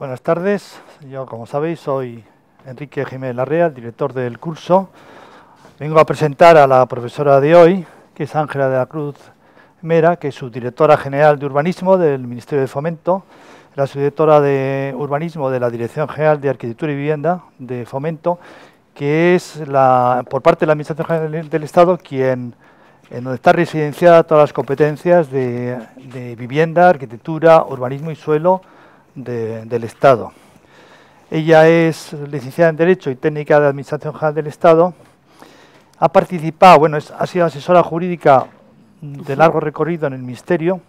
Buenas tardes, yo como sabéis soy Enrique Jiménez Larrea, director del curso. Vengo a presentar a la profesora de hoy, que es Ángela de la Cruz Mera, que es subdirectora general de urbanismo del Ministerio de Fomento, la subdirectora de urbanismo de la Dirección General de Arquitectura y Vivienda de Fomento, que es la, por parte de la Administración General del Estado quien en donde está residenciada todas las competencias de vivienda, arquitectura, urbanismo y suelo del Estado. Ella es licenciada en Derecho y técnica de Administración General del Estado. Ha participado, bueno, ha sido asesora jurídica de largo recorrido en el Ministerio.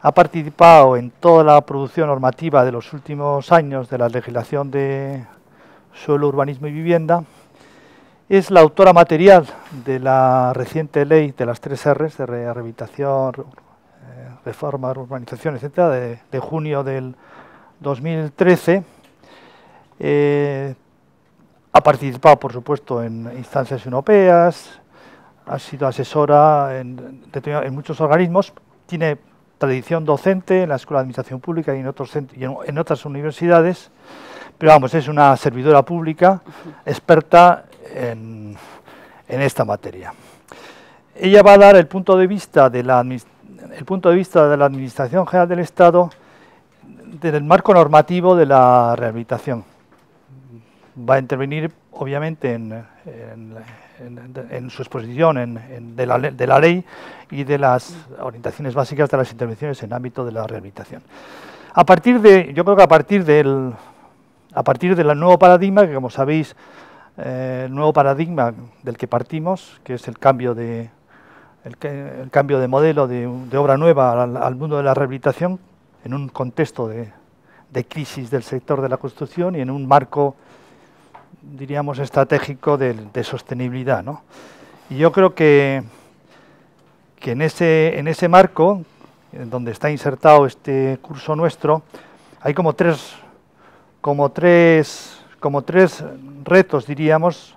Ha participado en toda la producción normativa de los últimos años de la legislación de suelo, urbanismo y vivienda. Es la autora material de la reciente ley de las tres R's de rehabilitación, de urbanización, etcétera, de, junio del 2013. Eh, ha participado, por supuesto, en instancias europeas, ha sido asesora en, muchos organismos, tiene tradición docente en la Escuela de Administración Pública y en, otras universidades, pero vamos, es una servidora pública experta en, esta materia. Ella va a dar el punto de vista de la, administración el punto de vista de la Administración General del Estado del marco normativo de la rehabilitación. Va a intervenir, obviamente, en, su exposición de la, de, la, ley y de las orientaciones básicas de las intervenciones en ámbito de la rehabilitación. A partir de, yo creo que a partir del, a partir del nuevo paradigma, que como sabéis, eh, el nuevo paradigma del que partimos, que es el cambio de el, cambio de modelo de, obra nueva al, mundo de la rehabilitación en un contexto de, crisis del sector de la construcción y en un marco, diríamos, estratégico de, sostenibilidad. Y yo creo que, que en, ese, en ese marco, en donde está insertado este curso nuestro, hay como tres, como tres, como tres retos, diríamos,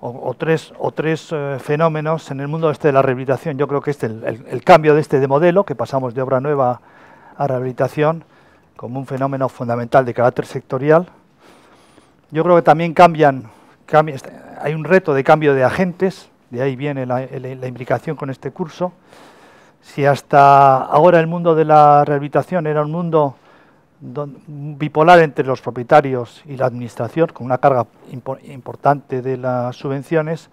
o, tres, o tres eh, fenómenos en el mundo este de la rehabilitación. Yo creo que este, el, cambio de este de modelo, que pasamos de obra nueva a rehabilitación, como un fenómeno fundamental de carácter sectorial. Yo creo que también cambian, este, hay un reto de cambio de agentes, de ahí viene la implicación con este curso. Si hasta ahora el mundo de la rehabilitación era un mundo bipolar entre los propietarios y la administración, con una carga importante de las subvenciones,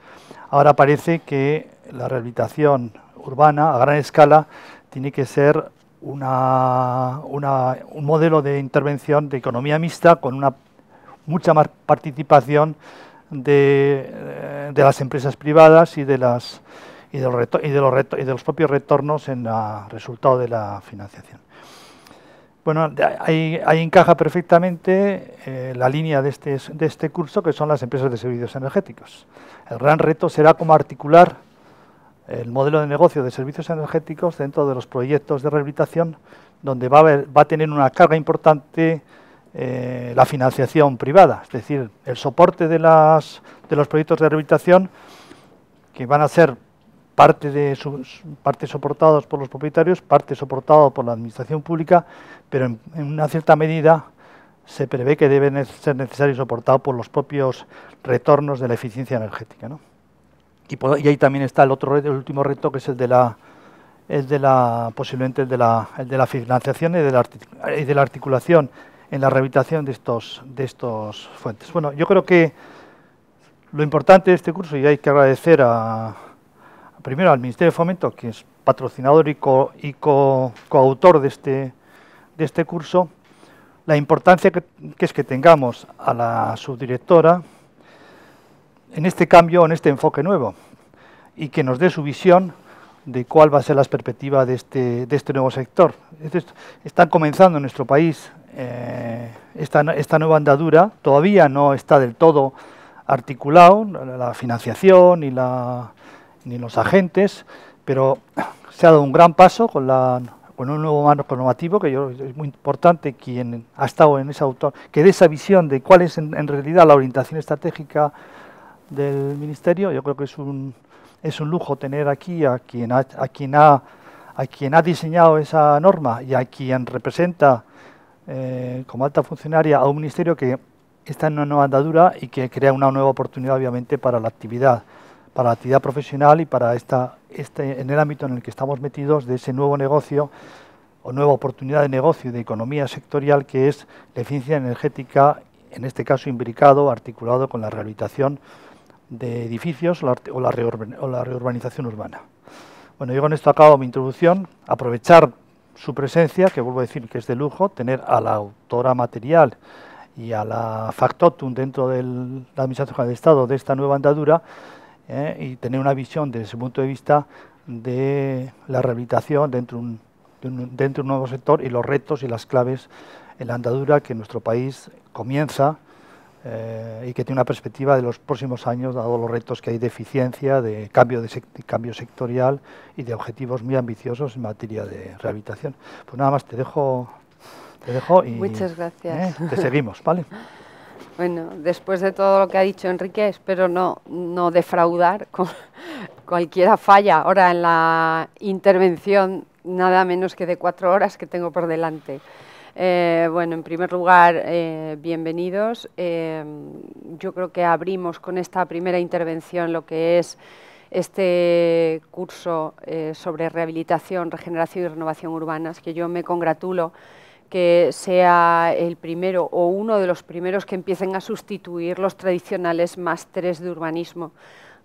ahora parece que la rehabilitación urbana a gran escala tiene que ser un modelo de intervención de economía mixta con una mucha más participación de, eh, las empresas privadas y de los propios retornos en el resultado de la financiación. Bueno, ahí, encaja perfectamente eh, la línea de este, de este curso, que son las empresas de servicios energéticos. El gran reto será cómo articular el modelo de negocio de servicios energéticos dentro de los proyectos de rehabilitación, donde va a, va a tener una carga importante eh, la financiación privada, es decir, el soporte de, las, de los proyectos de rehabilitación que van a ser parte, de sus, parte soportados por los propietarios, parte soportado por la administración pública, pero en, una cierta medida se prevé que deben ser necesarios y soportado por los propios retornos de la eficiencia energética. Y, ahí también está el otro el último reto que es el de la el de la posiblemente el de la, financiación y de la, articulación en la rehabilitación de estos fuentes. Bueno, yo creo que lo importante de este curso y hay que agradecer a primero al Ministerio de Fomento que es patrocinador y, coautor de este de este curso la importancia que, es que tengamos a la subdirectora en este cambio, en este enfoque nuevo, y que nos dé su visión de cuál va a ser la perspectiva de este, de este nuevo sector. están comenzando en nuestro país eh, esta, esta, nueva andadura, todavía no está del todo articulado la financiación ni, la, ni los agentes, pero se ha dado un gran paso con la con un nuevo marco normativo, que yo, es muy importante quien ha estado en esa autor, que dé esa visión de cuál es en, realidad la orientación estratégica del Ministerio. Yo creo que es un, lujo tener aquí a quien ha, a quien ha, diseñado esa norma y a quien representa eh, como alta funcionaria a un ministerio que está en una nueva andadura y que crea una nueva oportunidad, obviamente, para la actividad para la actividad profesional y para esta, este, en el ámbito en el que estamos metidos de ese nuevo negocio o nueva oportunidad de negocio de economía sectorial que es la eficiencia energética, en este caso imbricado, articulado con la rehabilitación de edificios o la, reurbanización urbana. Bueno, yo con esto acabo mi introducción. Aprovechar su presencia, que vuelvo a decir que es de lujo, tener a la autora material y a la factotum dentro de la Administración General de Estado de esta nueva andadura ¿eh? y tener una visión desde ese punto de vista de la rehabilitación dentro un, de un, dentro un nuevo sector y los retos y las claves en la andadura que nuestro país comienza eh, y que tiene una perspectiva de los próximos años, dado los retos que hay de eficiencia, de cambio, de cambio sectorial y de objetivos muy ambiciosos en materia de rehabilitación. Pues nada más, te dejo, te dejo y gracias. ¿eh? te seguimos, ¿vale? Bueno, después de todo lo que ha dicho Enrique, espero no, no defraudar con cualquiera falla ahora en la intervención, nada menos que de cuatro horas que tengo por delante. Eh, bueno, en primer lugar, eh, bienvenidos. Eh, yo creo que abrimos con esta primera intervención lo que es este curso sobre rehabilitación, regeneración y renovación urbanas, que yo me congratulo que sea el primero o uno de los primeros que empiecen a sustituir los tradicionales másteres de urbanismo,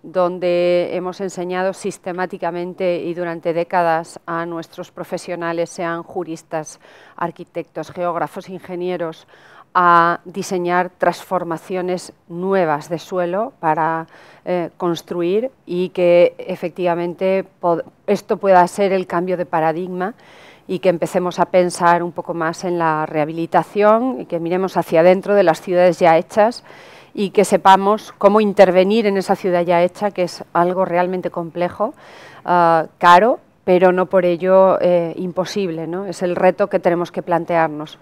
donde hemos enseñado sistemáticamente y durante décadas a nuestros profesionales, sean juristas, arquitectos, geógrafos, ingenieros, a diseñar transformaciones nuevas de suelo para eh, construir y que efectivamente esto pueda ser el cambio de paradigma y que empecemos a pensar un poco más en la rehabilitación y que miremos hacia adentro de las ciudades ya hechas y que sepamos cómo intervenir en esa ciudad ya hecha, que es algo realmente complejo, ah, caro, pero no por ello eh, imposible. ¿no? Es el reto que tenemos que plantearnos.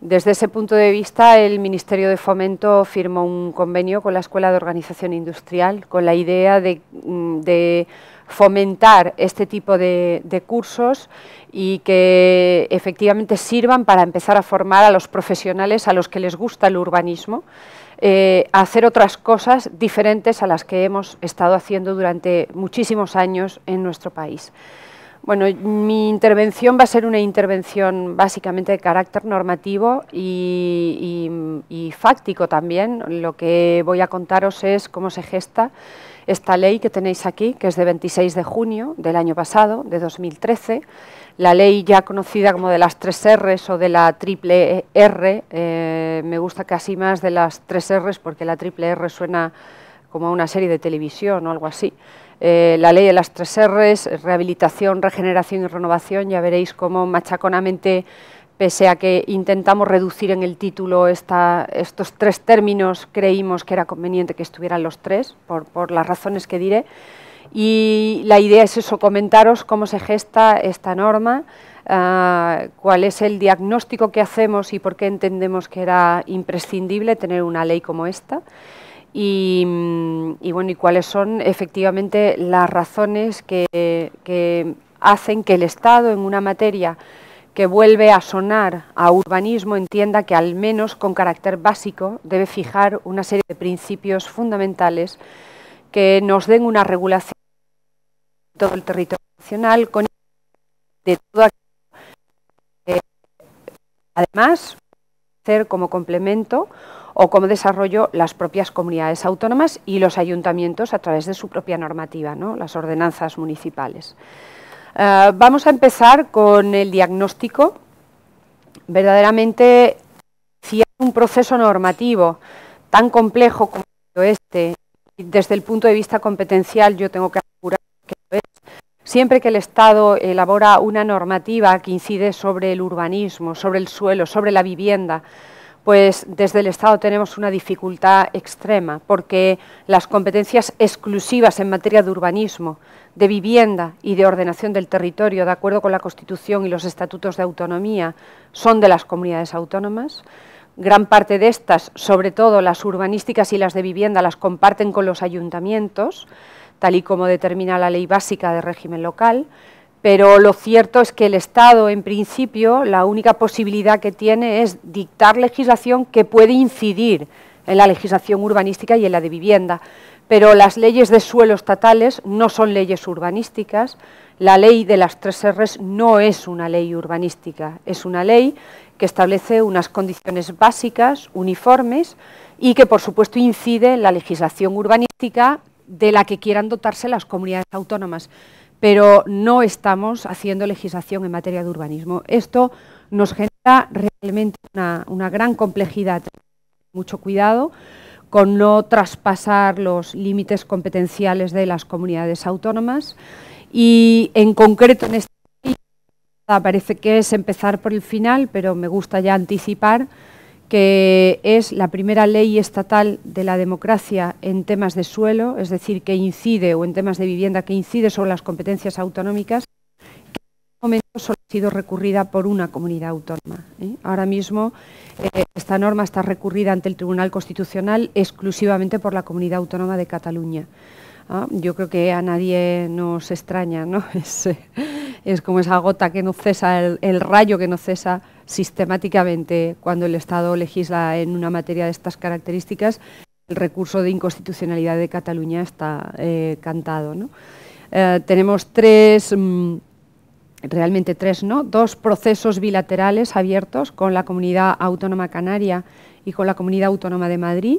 Desde ese punto de vista, el Ministerio de Fomento firmó un convenio con la Escuela de Organización Industrial con la idea de mm, fomentar este tipo de, cursos y que efectivamente sirvan para empezar a formar a los profesionales a los que les gusta el urbanismo, a eh, hacer otras cosas diferentes a las que hemos estado haciendo durante muchísimos años en nuestro país. Bueno, mi intervención va a ser una intervención básicamente de carácter normativo y, y fáctico también. Lo que voy a contaros es cómo se gesta esta ley que tenéis aquí, que es de 26 de junio del año pasado, de 2013, la ley ya conocida como de las tres R's o de la triple R, eh, me gusta casi más de las tres R's porque la triple R suena como a una serie de televisión o algo así. Eh, la ley de las tres R's, rehabilitación, regeneración y renovación, ya veréis cómo machaconamente pese a que intentamos reducir en el título estos tres términos, creímos que era conveniente que estuvieran los tres, por, las razones que diré. Y la idea es eso, comentaros cómo se gesta esta norma, ah, cuál es el diagnóstico que hacemos y por qué entendemos que era imprescindible tener una ley como esta. Y, bueno, y cuáles son efectivamente las razones que hacen que el Estado en una materia que vuelve a sonar a urbanismo entienda que al menos con carácter básico debe fijar una serie de principios fundamentales que nos den una regulación de todo el territorio nacional con de todo aquello eh, además hacer como complemento o como desarrollo las propias comunidades autónomas y los ayuntamientos a través de su propia normativa, las ordenanzas municipales. Eh, vamos a empezar con el diagnóstico. Verdaderamente, si hay un proceso normativo tan complejo como este, desde el punto de vista competencial yo tengo que asegurar que lo es, siempre que el Estado elabora una normativa que incide sobre el urbanismo, sobre el suelo, sobre la vivienda, pues desde el Estado tenemos una dificultad extrema, porque las competencias exclusivas en materia de urbanismo de vivienda y de ordenación del territorio, de acuerdo con la Constitución y los estatutos de autonomía, son de las comunidades autónomas. Gran parte de estas, sobre todo las urbanísticas y las de vivienda, las comparten con los ayuntamientos, tal y como determina la ley básica de régimen local, pero lo cierto es que el Estado, en principio, la única posibilidad que tiene es dictar legislación que puede incidir en la legislación urbanística y en la de vivienda pero las leyes de suelo estatales no son leyes urbanísticas, la ley de las tres R no es una ley urbanística, es una ley que establece unas condiciones básicas, uniformes, y que por supuesto incide en la legislación urbanística de la que quieran dotarse las comunidades autónomas, pero no estamos haciendo legislación en materia de urbanismo. Esto nos genera realmente una, una gran complejidad, mucho cuidado, con no traspasar los límites competenciales de las comunidades autónomas y en concreto en este parece que es empezar por el final, pero me gusta ya anticipar que es la primera ley estatal de la democracia en temas de suelo, es decir, que incide o en temas de vivienda que incide sobre las competencias autonómicas momento solo ha sido recurrida por una comunidad autónoma. ¿eh? Ahora mismo eh, esta norma está recurrida ante el Tribunal Constitucional exclusivamente por la comunidad autónoma de Cataluña. Ah, yo creo que a nadie nos extraña, ¿no? Es, como esa gota que no cesa, el, rayo que no cesa sistemáticamente cuando el Estado legisla en una materia de estas características. El recurso de inconstitucionalidad de Cataluña está eh, cantado. tenemos tres... Mm, realmente tres, ¿no? Dos procesos bilaterales abiertos con la comunidad autónoma canaria y con la comunidad autónoma de Madrid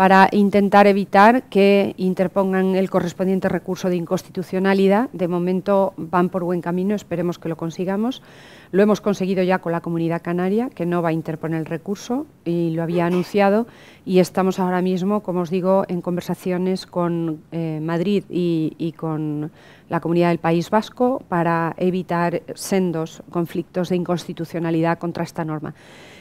para intentar evitar que interpongan el correspondiente recurso de inconstitucionalidad. De momento van por buen camino, esperemos que lo consigamos. Lo hemos conseguido ya con la Comunidad Canaria, que no va a interponer el recurso y lo había anunciado. Y estamos ahora mismo, como os digo, en conversaciones con eh, Madrid y con la Comunidad del País Vasco para evitar sendos conflictos de inconstitucionalidad contra esta norma.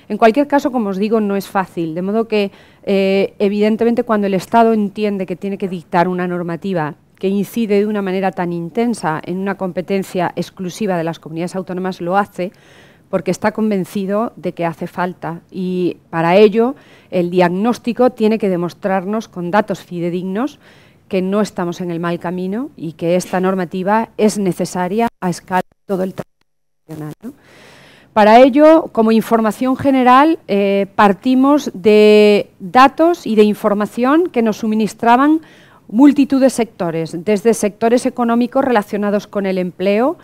En cualquier caso, como os digo, no es fácil, de modo que eh, evidentemente cuando el Estado entiende que tiene que dictar una normativa que incide de una manera tan intensa en una competencia exclusiva de las comunidades autónomas, lo hace porque está convencido de que hace falta y para ello el diagnóstico tiene que demostrarnos con datos fidedignos que no estamos en el mal camino y que esta normativa es necesaria a escala de todo el trabajo nacional. Para ello, como información general, eh, partimos de datos y de información que nos suministraban multitud de sectores, desde sectores económicos relacionados con el empleo,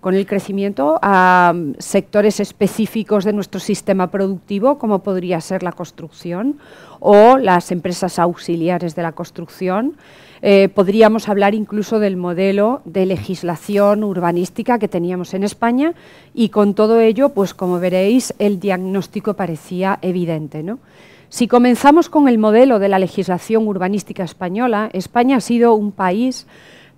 con el crecimiento, a mm, sectores específicos de nuestro sistema productivo, como podría ser la construcción o las empresas auxiliares de la construcción, eh, podríamos hablar incluso del modelo de legislación urbanística que teníamos en España y con todo ello, pues como veréis, el diagnóstico parecía evidente. Si comenzamos con el modelo de la legislación urbanística española, España ha sido un país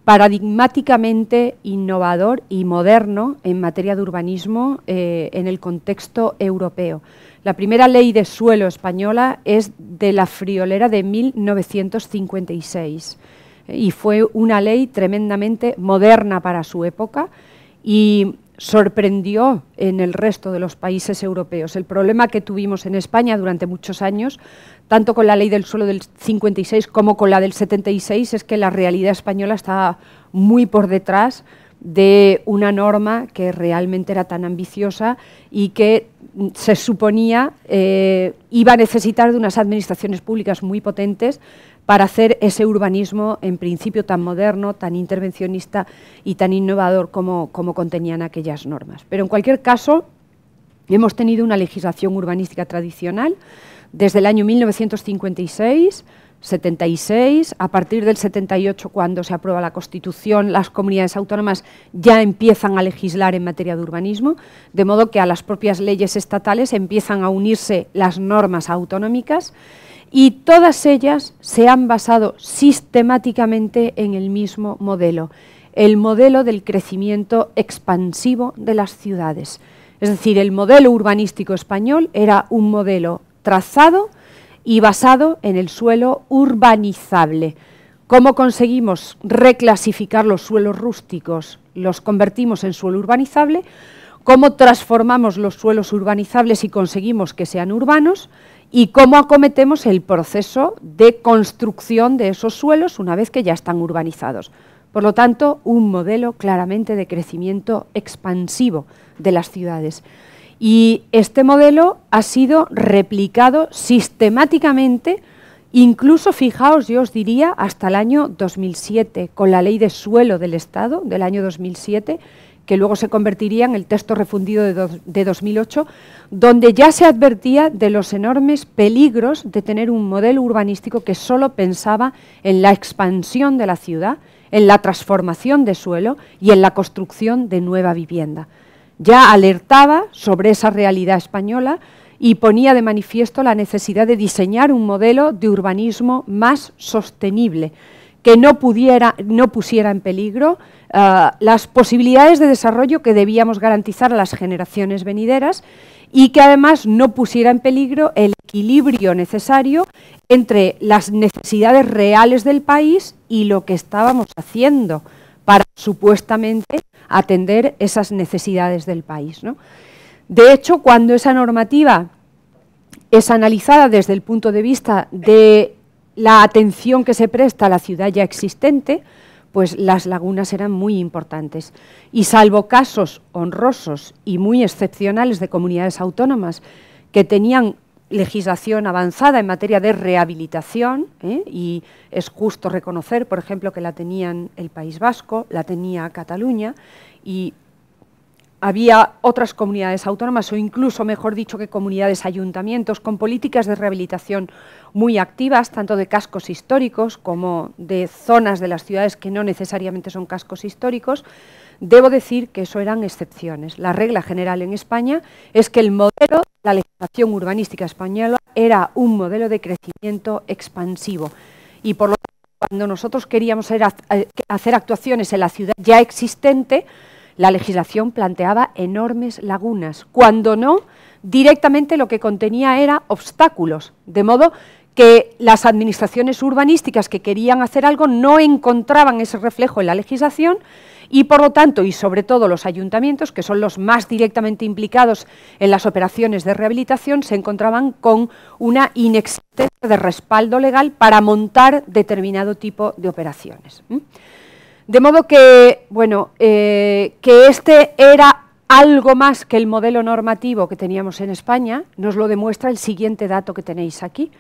paradigmáticamente innovador y moderno en materia de urbanismo eh, en el contexto europeo. La primera ley de suelo española es de la friolera de 1956 y fue una ley tremendamente moderna para su época y sorprendió en el resto de los países europeos. El problema que tuvimos en España durante muchos años, tanto con la ley del suelo del 56 como con la del 76, es que la realidad española estaba muy por detrás de una norma que realmente era tan ambiciosa y que se suponía eh, iba a necesitar de unas administraciones públicas muy potentes para hacer ese urbanismo en principio tan moderno, tan intervencionista y tan innovador como contenían aquellas normas. Pero en cualquier caso, hemos tenido una legislación urbanística tradicional desde el año 1956 76, a partir del 78 cuando se aprueba la Constitución, las comunidades autónomas ya empiezan a legislar en materia de urbanismo, de modo que a las propias leyes estatales empiezan a unirse las normas autonómicas y todas ellas se han basado sistemáticamente en el mismo modelo, el modelo del crecimiento expansivo de las ciudades. Es decir, el modelo urbanístico español era un modelo trazado, y basado en el suelo urbanizable. ¿Cómo conseguimos reclasificar los suelos rústicos? Los convertimos en suelo urbanizable. ¿Cómo transformamos los suelos urbanizables y conseguimos que sean urbanos? y cómo acometemos el proceso de construcción de esos suelos una vez que ya están urbanizados. Por lo tanto, un modelo claramente de crecimiento expansivo de las ciudades. Y este modelo ha sido replicado sistemáticamente, incluso, fijaos, yo os diría, hasta el año 2007, con la ley de suelo del Estado del año 2007, que luego se convertiría en el texto refundido de, 2008, donde ya se advertía de los enormes peligros de tener un modelo urbanístico que solo pensaba en la expansión de la ciudad, en la transformación de suelo y en la construcción de nueva vivienda ya alertaba sobre esa realidad española y ponía de manifiesto la necesidad de diseñar un modelo de urbanismo más sostenible, que no, pudiera, no pusiera en peligro eh, las posibilidades de desarrollo que debíamos garantizar a las generaciones venideras y que además no pusiera en peligro el equilibrio necesario entre las necesidades reales del país y lo que estábamos haciendo para supuestamente atender esas necesidades del país. De hecho, cuando esa normativa es analizada desde el punto de vista de la atención que se presta a la ciudad ya existente, pues las lagunas eran muy importantes. Y salvo casos honrosos y muy excepcionales de comunidades autónomas que tenían legislación avanzada en materia de rehabilitación ¿eh? y es justo reconocer, por ejemplo, que la tenían el País Vasco, la tenía Cataluña y había otras comunidades autónomas o incluso, mejor dicho, que comunidades ayuntamientos con políticas de rehabilitación muy activas, tanto de cascos históricos como de zonas de las ciudades que no necesariamente son cascos históricos, debo decir que eso eran excepciones. La regla general en España es que el modelo la legislación urbanística española era un modelo de crecimiento expansivo y por lo tanto cuando nosotros queríamos eh, hacer actuaciones en la ciudad ya existente, la legislación planteaba enormes lagunas, cuando no, directamente lo que contenía era obstáculos, de modo que las administraciones urbanísticas que querían hacer algo no encontraban ese reflejo en la legislación y por lo tanto y sobre todo los ayuntamientos, que son los más directamente implicados en las operaciones de rehabilitación, se encontraban con una inexistencia de respaldo legal para montar determinado tipo de operaciones. De modo que, bueno, eh, que este era algo más que el modelo normativo que teníamos en España, nos lo demuestra el siguiente dato que tenéis aquí.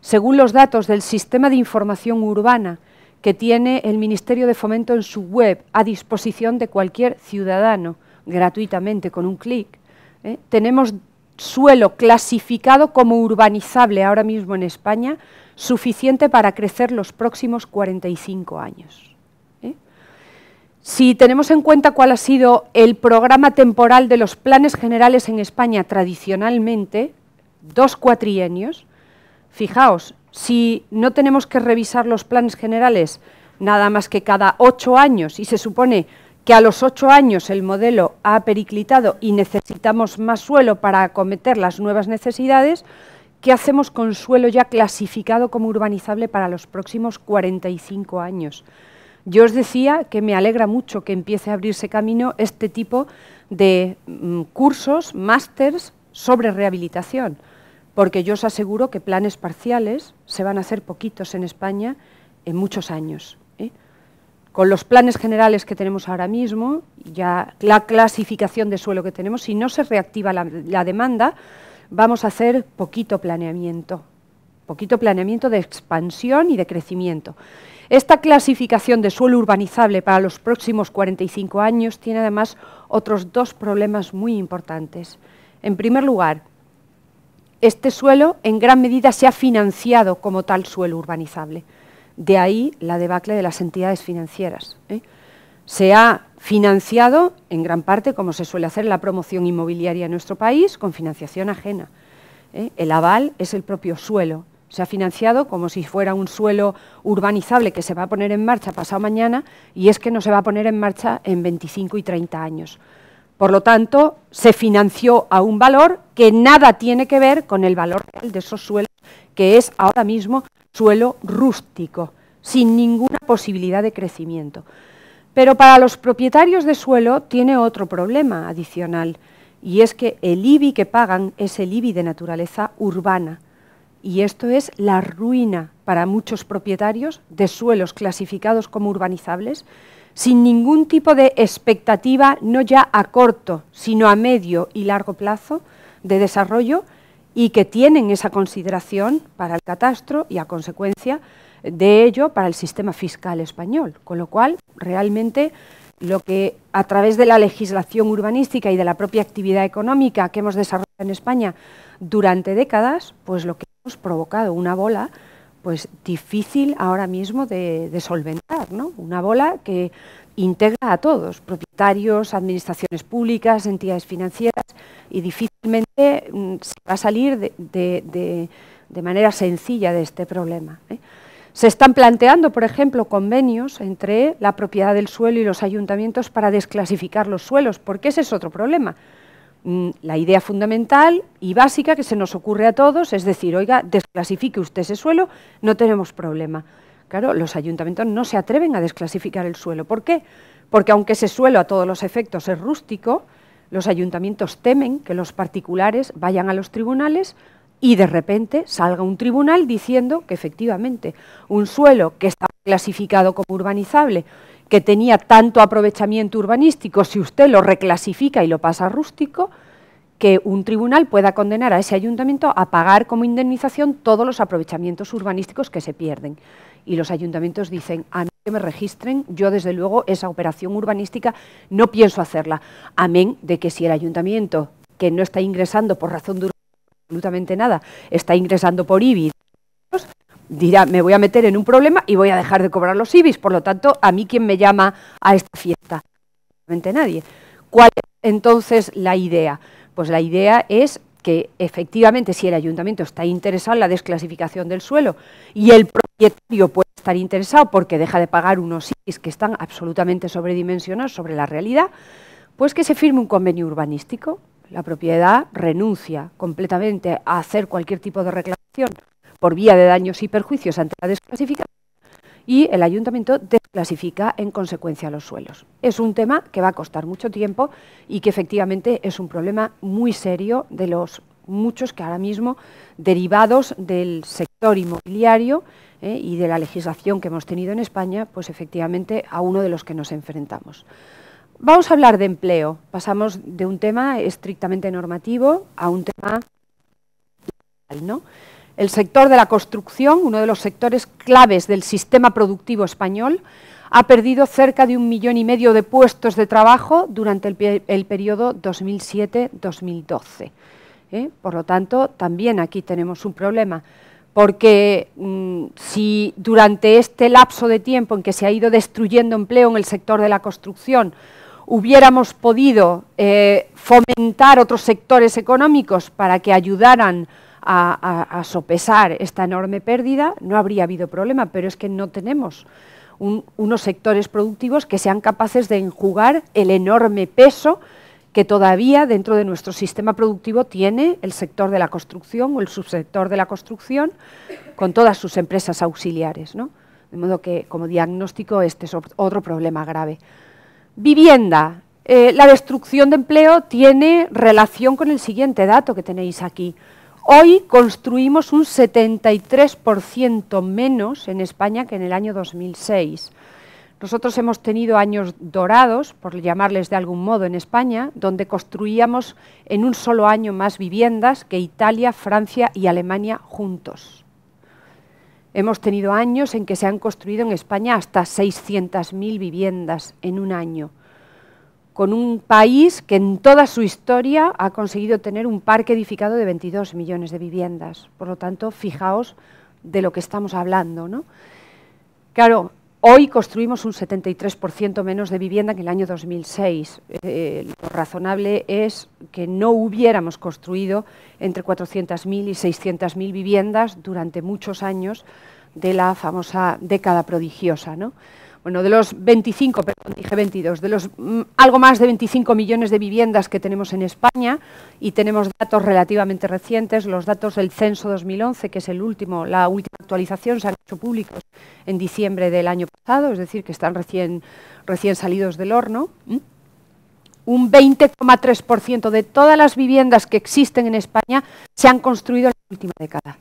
Según los datos del Sistema de Información Urbana que tiene el Ministerio de Fomento en su web a disposición de cualquier ciudadano, gratuitamente, con un clic. ¿eh? Tenemos suelo clasificado como urbanizable ahora mismo en España, suficiente para crecer los próximos 45 años. ¿eh? Si tenemos en cuenta cuál ha sido el programa temporal de los planes generales en España tradicionalmente, dos cuatrienios, Fijaos, si no tenemos que revisar los planes generales nada más que cada ocho años y se supone que a los ocho años el modelo ha periclitado y necesitamos más suelo para acometer las nuevas necesidades, ¿qué hacemos con suelo ya clasificado como urbanizable para los próximos 45 años? Yo os decía que me alegra mucho que empiece a abrirse camino este tipo de mm, cursos, másters sobre rehabilitación porque yo os aseguro que planes parciales se van a hacer poquitos en España en muchos años. ¿eh? Con los planes generales que tenemos ahora mismo, ya la clasificación de suelo que tenemos, si no se reactiva la, la demanda, vamos a hacer poquito planeamiento, poquito planeamiento de expansión y de crecimiento. Esta clasificación de suelo urbanizable para los próximos 45 años tiene además otros dos problemas muy importantes. En primer lugar, este suelo en gran medida se ha financiado como tal suelo urbanizable. De ahí la debacle de las entidades financieras. ¿eh? Se ha financiado en gran parte, como se suele hacer, la promoción inmobiliaria en nuestro país con financiación ajena. ¿eh? El aval es el propio suelo. Se ha financiado como si fuera un suelo urbanizable que se va a poner en marcha pasado mañana y es que no se va a poner en marcha en 25 y 30 años. Por lo tanto, se financió a un valor que nada tiene que ver con el valor real de esos suelos, que es ahora mismo suelo rústico, sin ninguna posibilidad de crecimiento. Pero para los propietarios de suelo tiene otro problema adicional, y es que el IBI que pagan es el IBI de naturaleza urbana, y esto es la ruina para muchos propietarios de suelos clasificados como urbanizables, sin ningún tipo de expectativa, no ya a corto, sino a medio y largo plazo de desarrollo y que tienen esa consideración para el catastro y a consecuencia de ello para el sistema fiscal español. Con lo cual, realmente lo que a través de la legislación urbanística y de la propia actividad económica que hemos desarrollado en España durante décadas, pues lo que hemos provocado, una bola pues difícil ahora mismo de, solventar, ¿no? Una bola que integra a todos, propietarios, administraciones públicas, entidades financieras, y difícilmente mm, se va a salir de, manera sencilla de este problema. ¿eh? Se están planteando, por ejemplo, convenios entre la propiedad del suelo y los ayuntamientos para desclasificar los suelos, porque ese es otro problema. Mm, la idea fundamental y básica que se nos ocurre a todos es decir, oiga, desclasifique usted ese suelo, no tenemos problema. Claro, los ayuntamientos no se atreven a desclasificar el suelo. ¿Por qué? Porque aunque ese suelo a todos los efectos es rústico, los ayuntamientos temen que los particulares vayan a los tribunales y de repente salga un tribunal diciendo que efectivamente un suelo que está clasificado como urbanizable que tenía tanto aprovechamiento urbanístico, si usted lo reclasifica y lo pasa rústico, que un tribunal pueda condenar a ese ayuntamiento a pagar como indemnización todos los aprovechamientos urbanísticos que se pierden. Y los ayuntamientos dicen, a mí que me registren, yo desde luego esa operación urbanística no pienso hacerla. Amén de que si el ayuntamiento, que no está ingresando por razón de absolutamente nada, está ingresando por IBI, dirá, me voy a meter en un problema y voy a dejar de cobrar los IBIs. Por lo tanto, a mí quien me llama a esta fiesta, nadie. ¿Cuál es entonces la idea? Pues la idea es que efectivamente si el ayuntamiento está interesado en la desclasificación del suelo y el propietario puede estar interesado porque deja de pagar unos IBIs que están absolutamente sobredimensionados sobre la realidad, pues que se firme un convenio urbanístico. La propiedad renuncia completamente a hacer cualquier tipo de reclamación por vía de daños y perjuicios ante la desclasificación y el ayuntamiento desclasifica en consecuencia los suelos. Es un tema que va a costar mucho tiempo y que efectivamente es un problema muy serio de los muchos que ahora mismo, derivados del sector inmobiliario eh, y de la legislación que hemos tenido en España, pues efectivamente a uno de los que nos enfrentamos. Vamos a hablar de empleo. Pasamos de un tema estrictamente normativo a un tema ¿no? el sector de la construcción, uno de los sectores claves del sistema productivo español, ha perdido cerca de un millón y medio de puestos de trabajo durante el, periodo 2007-2012. ¿eh? Por lo tanto, también aquí tenemos un problema, porque mm, si durante este lapso de tiempo en que se ha ido destruyendo empleo en el sector de la construcción, hubiéramos podido eh, fomentar otros sectores económicos para que ayudaran a, sopesar esta enorme pérdida, no habría habido problema, pero es que no tenemos unos sectores productivos que sean capaces de enjugar el enorme peso que todavía dentro de nuestro sistema productivo tiene el sector de la construcción o el subsector de la construcción con todas sus empresas auxiliares. De modo que como diagnóstico este es otro problema grave. Vivienda. Eh, la destrucción de empleo tiene relación con el siguiente dato que tenéis aquí. Hoy construimos un 73% menos en España que en el año 2006. Nosotros hemos tenido años dorados, por llamarles de algún modo, en España, donde construíamos en un solo año más viviendas que Italia, Francia y Alemania juntos. Hemos tenido años en que se han construido en España hasta 600.000 viviendas en un año con un país que en toda su historia ha conseguido tener un parque edificado de 22 millones de viviendas. Por lo tanto, fijaos de lo que estamos hablando. ¿no? Claro, hoy construimos un 73% menos de vivienda que en el año 2006. Eh, lo razonable es que no hubiéramos construido entre 400.000 y 600.000 viviendas durante muchos años de la famosa década prodigiosa. ¿no? bueno, de los 25, perdón, dije 22, de los mm, algo más de 25 millones de viviendas que tenemos en España y tenemos datos relativamente recientes, los datos del censo 2011, que es el último, la última actualización, se han hecho públicos en diciembre del año pasado, es decir, que están recién, recién salidos del horno. un 20,3% de todas las viviendas que existen en España se han construido en la última década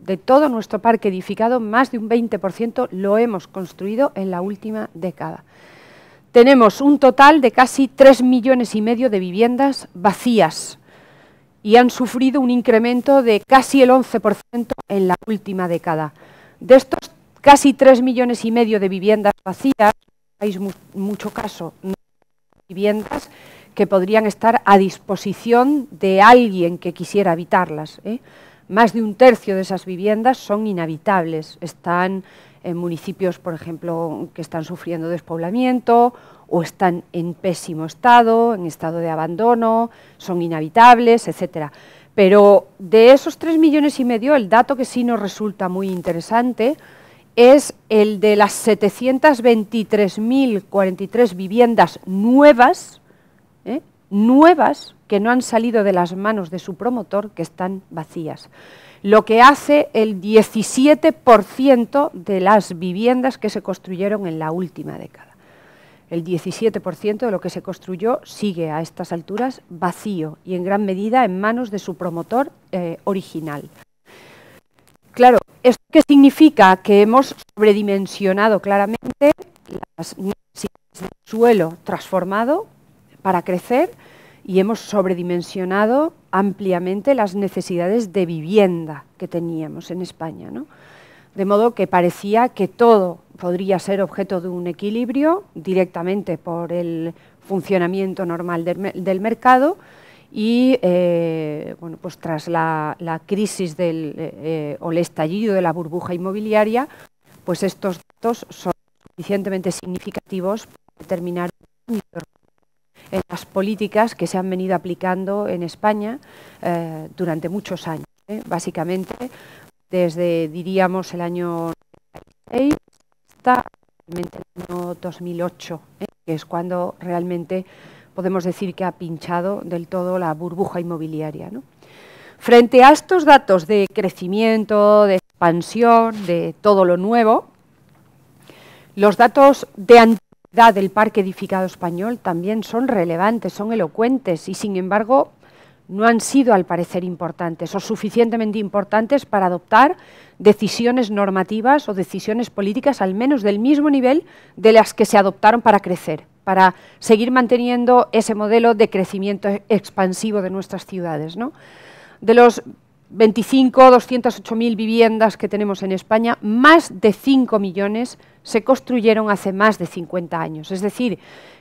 de todo nuestro parque edificado, más de un 20% lo hemos construido en la última década. Tenemos un total de casi 3 millones y medio de viviendas vacías y han sufrido un incremento de casi el 11% en la última década. De estos casi 3 millones y medio de viviendas vacías, hay mucho caso, no viviendas que podrían estar a disposición de alguien que quisiera habitarlas. ¿eh? Más de un tercio de esas viviendas son inhabitables, están en municipios, por ejemplo, que están sufriendo despoblamiento o están en pésimo estado, en estado de abandono, son inhabitables, etcétera. Pero de esos tres millones y medio, el dato que sí nos resulta muy interesante es el de las 723.043 viviendas nuevas, ¿eh? nuevas, que no han salido de las manos de su promotor, que están vacías, lo que hace el 17% de las viviendas que se construyeron en la última década. El 17% de lo que se construyó sigue a estas alturas vacío y en gran medida en manos de su promotor eh, original. Claro, ¿esto qué significa? Que hemos sobredimensionado claramente las necesidades del suelo transformado para crecer, y hemos sobredimensionado ampliamente las necesidades de vivienda que teníamos en España. De modo que parecía que todo podría ser objeto de un equilibrio directamente por el funcionamiento normal del, mercado y eh, bueno, pues tras la, crisis eh, eh, o el estallido de la burbuja inmobiliaria, pues estos datos son suficientemente significativos para determinar en las políticas que se han venido aplicando en España eh, durante muchos años. ¿eh? Básicamente, desde, diríamos, el año 96 hasta el año 2008, ¿eh? que es cuando realmente podemos decir que ha pinchado del todo la burbuja inmobiliaria. Frente a estos datos de crecimiento, de expansión, de todo lo nuevo, los datos de del parque edificado español también son relevantes, son elocuentes y sin embargo no han sido al parecer importantes o suficientemente importantes para adoptar decisiones normativas o decisiones políticas al menos del mismo nivel de las que se adoptaron para crecer, para seguir manteniendo ese modelo de crecimiento expansivo de nuestras ciudades. ¿no? De los 25, 208.000 viviendas que tenemos en España, más de 5 millones se construyeron hace más de 50 años. Es decir,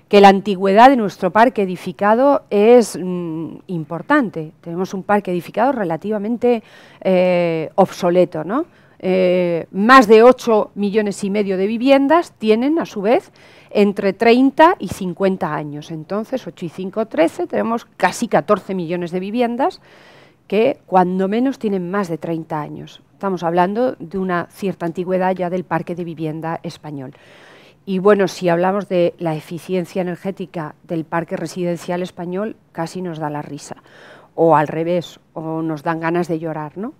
que la antigüedad de nuestro parque edificado es mm, importante. Tenemos un parque edificado relativamente eh, obsoleto. Eh, más de 8 millones y medio de viviendas tienen, a su vez, entre 30 y 50 años. Entonces, 8 y 5, 13, tenemos casi 14 millones de viviendas que cuando menos tienen más de 30 años. Estamos hablando de una cierta antigüedad ya del parque de vivienda español. Y bueno, si hablamos de la eficiencia energética del parque residencial español, casi nos da la risa, o al revés, o nos dan ganas de llorar, ¿no?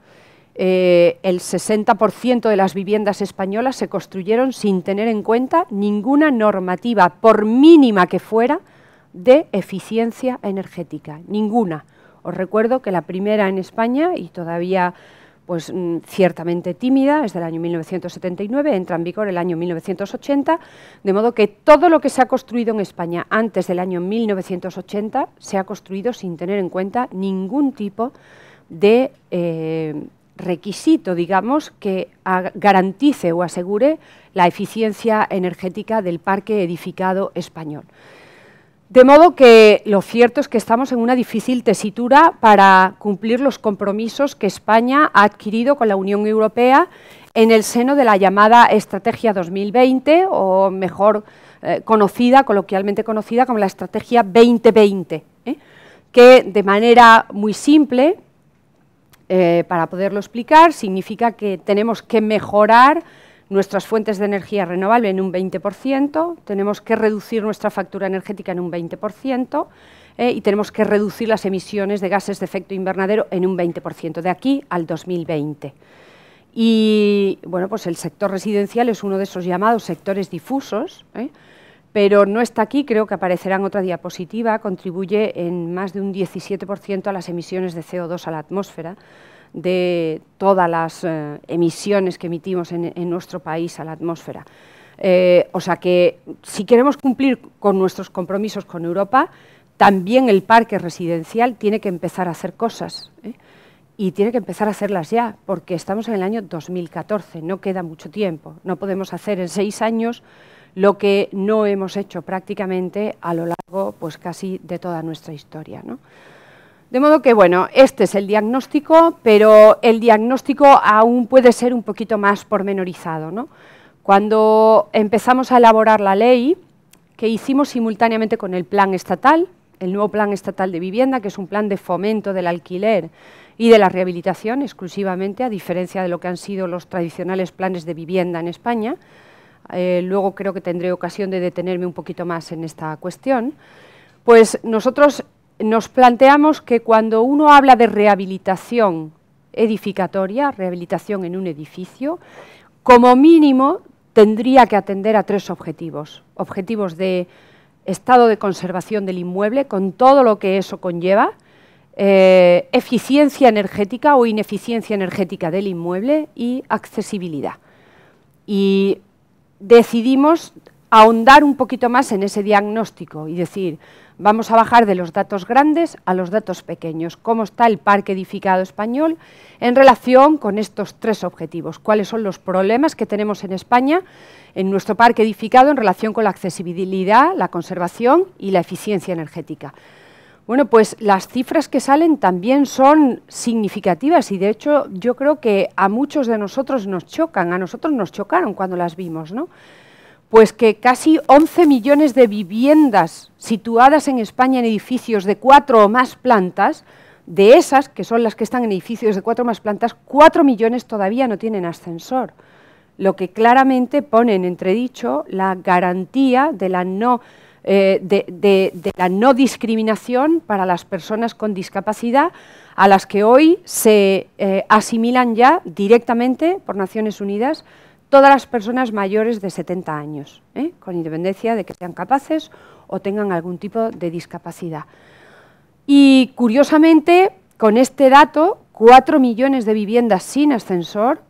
Eh, el 60% de las viviendas españolas se construyeron sin tener en cuenta ninguna normativa, por mínima que fuera, de eficiencia energética, ninguna. Os recuerdo que la primera en España y todavía pues mm, ciertamente tímida, es del año 1979, entra en vigor el año 1980, de modo que todo lo que se ha construido en España antes del año 1980 se ha construido sin tener en cuenta ningún tipo de eh, requisito, digamos, que garantice o asegure la eficiencia energética del parque edificado español. De modo que lo cierto es que estamos en una difícil tesitura para cumplir los compromisos que España ha adquirido con la Unión Europea en el seno de la llamada Estrategia 2020, o mejor eh, conocida, coloquialmente conocida como la Estrategia 2020, ¿eh? que de manera muy simple, eh, para poderlo explicar, significa que tenemos que mejorar nuestras fuentes de energía renovable en un 20%, tenemos que reducir nuestra factura energética en un 20% eh, y tenemos que reducir las emisiones de gases de efecto invernadero en un 20%, de aquí al 2020. Y bueno, pues el sector residencial es uno de esos llamados sectores difusos, ¿eh? pero no está aquí, creo que aparecerá en otra diapositiva, contribuye en más de un 17% a las emisiones de CO2 a la atmósfera de todas las eh, emisiones que emitimos en, nuestro país a la atmósfera. Eh, o sea que si queremos cumplir con nuestros compromisos con Europa, también el parque residencial tiene que empezar a hacer cosas ¿eh? y tiene que empezar a hacerlas ya, porque estamos en el año 2014, no queda mucho tiempo. No podemos hacer en seis años lo que no hemos hecho prácticamente a lo largo pues, casi de toda nuestra historia. ¿no? De modo que, bueno, este es el diagnóstico, pero el diagnóstico aún puede ser un poquito más pormenorizado. Cuando empezamos a elaborar la ley, que hicimos simultáneamente con el plan estatal, el nuevo plan estatal de vivienda, que es un plan de fomento del alquiler y de la rehabilitación exclusivamente, a diferencia de lo que han sido los tradicionales planes de vivienda en España. Eh, luego creo que tendré ocasión de detenerme un poquito más en esta cuestión. Pues nosotros nos planteamos que cuando uno habla de rehabilitación edificatoria, rehabilitación en un edificio, como mínimo tendría que atender a tres objetivos. Objetivos de estado de conservación del inmueble, con todo lo que eso conlleva, eh, eficiencia energética o ineficiencia energética del inmueble y accesibilidad. Y decidimos ahondar un poquito más en ese diagnóstico y decir, vamos a bajar de los datos grandes a los datos pequeños, cómo está el parque edificado español en relación con estos tres objetivos, cuáles son los problemas que tenemos en España en nuestro parque edificado en relación con la accesibilidad, la conservación y la eficiencia energética. Bueno, pues las cifras que salen también son significativas y de hecho yo creo que a muchos de nosotros nos chocan, a nosotros nos chocaron cuando las vimos, ¿no? Pues que casi 11 millones de viviendas situadas en España en edificios de cuatro o más plantas, de esas, que son las que están en edificios de cuatro o más plantas, cuatro millones todavía no tienen ascensor, lo que claramente pone en entredicho la garantía de la no, eh, discriminación para las personas con discapacidad, a las que hoy se eh, asimilan ya directamente por Naciones Unidas todas las personas mayores de 70 años, ¿eh? con independencia de que sean capaces o tengan algún tipo de discapacidad. Y curiosamente, con este dato, 4 millones de viviendas sin ascensor,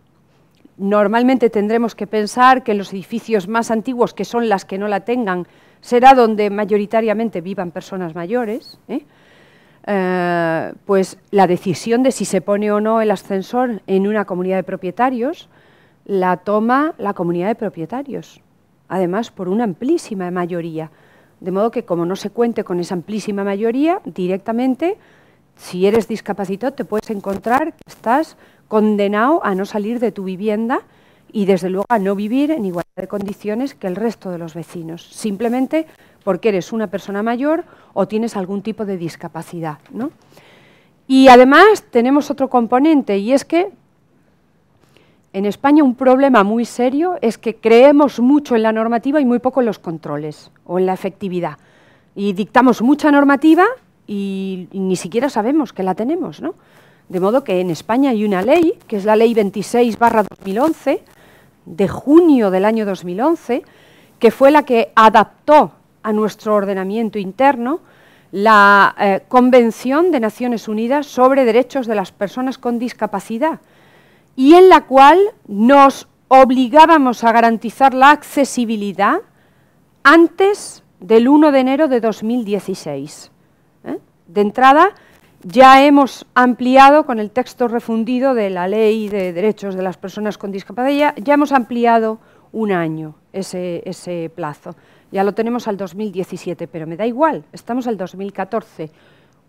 normalmente tendremos que pensar que en los edificios más antiguos, que son las que no la tengan, será donde mayoritariamente vivan personas mayores, ¿eh? Eh, pues la decisión de si se pone o no el ascensor en una comunidad de propietarios la toma la comunidad de propietarios, además por una amplísima mayoría. De modo que como no se cuente con esa amplísima mayoría, directamente, si eres discapacitado, te puedes encontrar que estás condenado a no salir de tu vivienda y desde luego a no vivir en igualdad de condiciones que el resto de los vecinos, simplemente porque eres una persona mayor o tienes algún tipo de discapacidad. ¿no? Y además tenemos otro componente y es que en España un problema muy serio es que creemos mucho en la normativa y muy poco en los controles o en la efectividad. Y dictamos mucha normativa y, ni siquiera sabemos que la tenemos, ¿no? De modo que en España hay una ley, que es la Ley 26-2011, de junio del año 2011, que fue la que adaptó a nuestro ordenamiento interno la eh, Convención de Naciones Unidas sobre Derechos de las Personas con Discapacidad, y en la cual nos obligábamos a garantizar la accesibilidad antes del 1 de enero de 2016. ¿eh? De entrada, ya hemos ampliado con el texto refundido de la Ley de Derechos de las Personas con Discapacidad, ya, hemos ampliado un año ese, ese plazo. Ya lo tenemos al 2017, pero me da igual, estamos al 2014.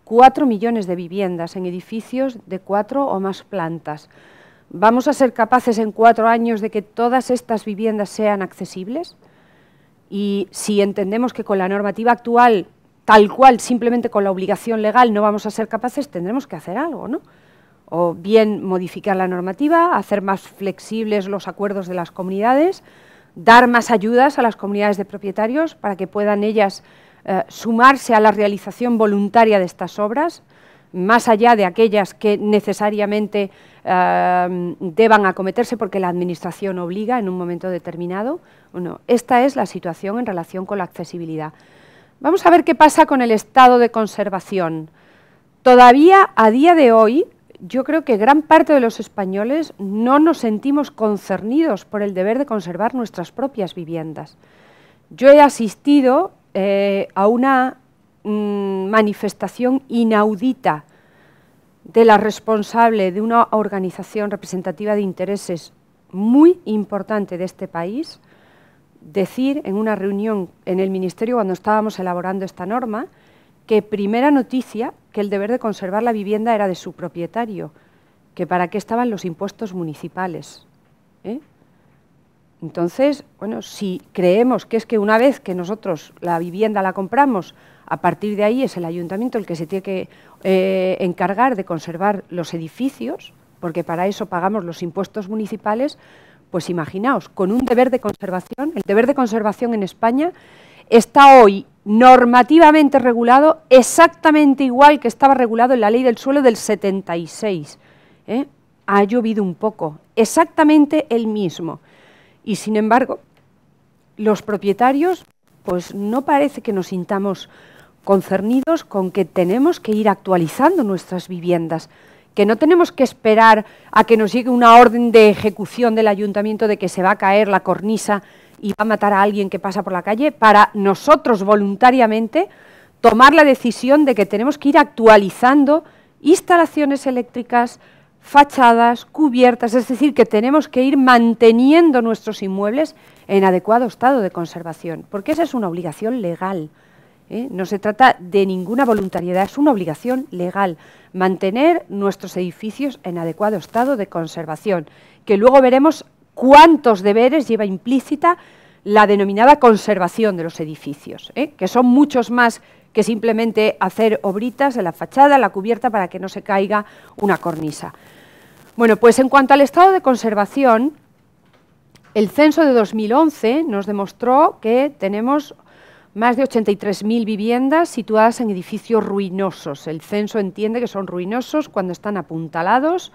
Cuatro millones de viviendas en edificios de cuatro o más plantas. ¿Vamos a ser capaces en cuatro años de que todas estas viviendas sean accesibles? Y si entendemos que con la normativa actual, tal cual, simplemente con la obligación legal, no vamos a ser capaces, tendremos que hacer algo, ¿no? O bien modificar la normativa, hacer más flexibles los acuerdos de las comunidades, dar más ayudas a las comunidades de propietarios para que puedan ellas eh, sumarse a la realización voluntaria de estas obras, más allá de aquellas que necesariamente eh, deban acometerse porque la Administración obliga en un momento determinado. esta es la situación en relación con la accesibilidad. Vamos a ver qué pasa con el estado de conservación. Todavía a día de hoy, yo creo que gran parte de los españoles no nos sentimos concernidos por el deber de conservar nuestras propias viviendas. Yo he asistido eh, a una Mm, manifestación inaudita de la responsable de una organización representativa de intereses muy importante de este país, decir en una reunión en el Ministerio cuando estábamos elaborando esta norma que primera noticia que el deber de conservar la vivienda era de su propietario, que para qué estaban los impuestos municipales. ¿eh? Entonces, bueno, si creemos que es que una vez que nosotros la vivienda la compramos, a partir de ahí es el ayuntamiento el que se tiene que eh, encargar de conservar los edificios, porque para eso pagamos los impuestos municipales, pues imaginaos, con un deber de conservación, el deber de conservación en España está hoy normativamente regulado exactamente igual que estaba regulado en la ley del suelo del 76. ¿eh? Ha llovido un poco, exactamente el mismo. Y sin embargo, los propietarios, pues no parece que nos sintamos concernidos con que tenemos que ir actualizando nuestras viviendas, que no tenemos que esperar a que nos llegue una orden de ejecución del ayuntamiento de que se va a caer la cornisa y va a matar a alguien que pasa por la calle, para nosotros voluntariamente tomar la decisión de que tenemos que ir actualizando instalaciones eléctricas, fachadas, cubiertas, es decir, que tenemos que ir manteniendo nuestros inmuebles en adecuado estado de conservación, porque esa es una obligación legal. ¿eh? No se trata de ninguna voluntariedad, es una obligación legal mantener nuestros edificios en adecuado estado de conservación, que luego veremos cuántos deberes lleva implícita la denominada conservación de los edificios, ¿eh? que son muchos más que simplemente hacer obritas en la fachada, en la cubierta, para que no se caiga una cornisa. Bueno, pues en cuanto al estado de conservación, el censo de 2011 nos demostró que tenemos más de 83.000 viviendas situadas en edificios ruinosos. El censo entiende que son ruinosos cuando están apuntalados,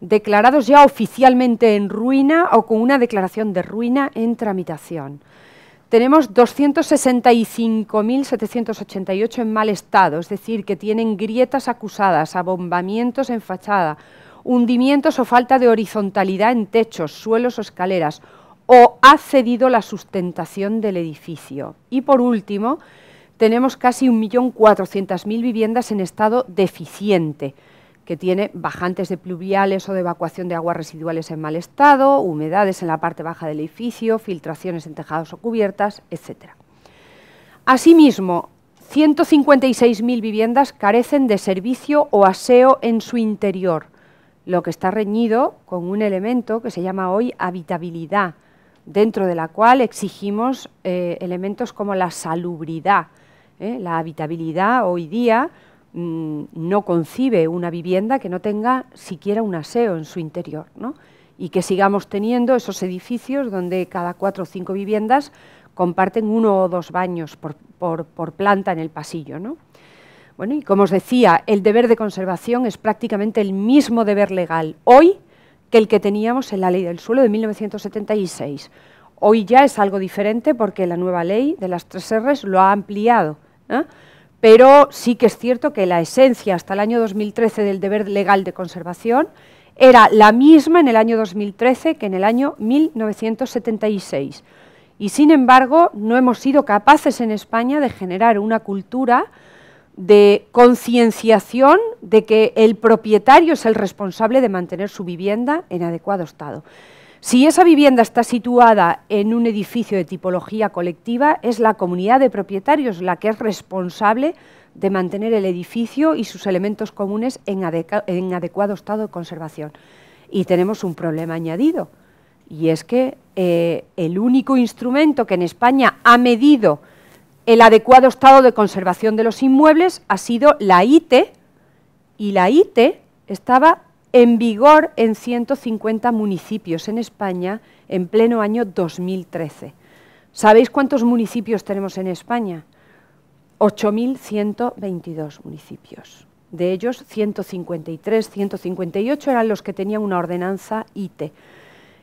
declarados ya oficialmente en ruina o con una declaración de ruina en tramitación. Tenemos 265.788 en mal estado, es decir, que tienen grietas acusadas, abombamientos en fachada, hundimientos o falta de horizontalidad en techos, suelos o escaleras, o ha cedido la sustentación del edificio. Y por último, tenemos casi 1.400.000 viviendas en estado deficiente, que tiene bajantes de pluviales o de evacuación de aguas residuales en mal estado, humedades en la parte baja del edificio, filtraciones en tejados o cubiertas, etc. Asimismo, 156.000 viviendas carecen de servicio o aseo en su interior, lo que está reñido con un elemento que se llama hoy habitabilidad, dentro de la cual exigimos eh, elementos como la salubridad. Eh, la habitabilidad hoy día mm, no concibe una vivienda que no tenga siquiera un aseo en su interior, y que sigamos teniendo esos edificios donde cada cuatro o cinco viviendas comparten uno o dos baños por, planta en el pasillo. Bueno, y como os decía, el deber de conservación es prácticamente el mismo deber legal hoy que el que teníamos en la ley del suelo de 1976. Hoy ya es algo diferente porque la nueva ley de las tres R lo ha ampliado, ¿eh? pero sí que es cierto que la esencia hasta el año 2013 del deber legal de conservación era la misma en el año 2013 que en el año 1976. Y sin embargo, no hemos sido capaces en España de generar una cultura de concienciación de que el propietario es el responsable de mantener su vivienda en adecuado estado. Si esa vivienda está situada en un edificio de tipología colectiva, es la comunidad de propietarios la que es responsable de mantener el edificio y sus elementos comunes en, adecuado estado de conservación. Y tenemos un problema añadido, y es que eh, el único instrumento que en España ha medido el adecuado estado de conservación de los inmuebles ha sido la ITE, y la ITE estaba en vigor en 150 municipios en España en pleno año 2013. ¿Sabéis cuántos municipios tenemos en España? 8.122 municipios. De ellos, 153, 158 eran los que tenían una ordenanza ITE.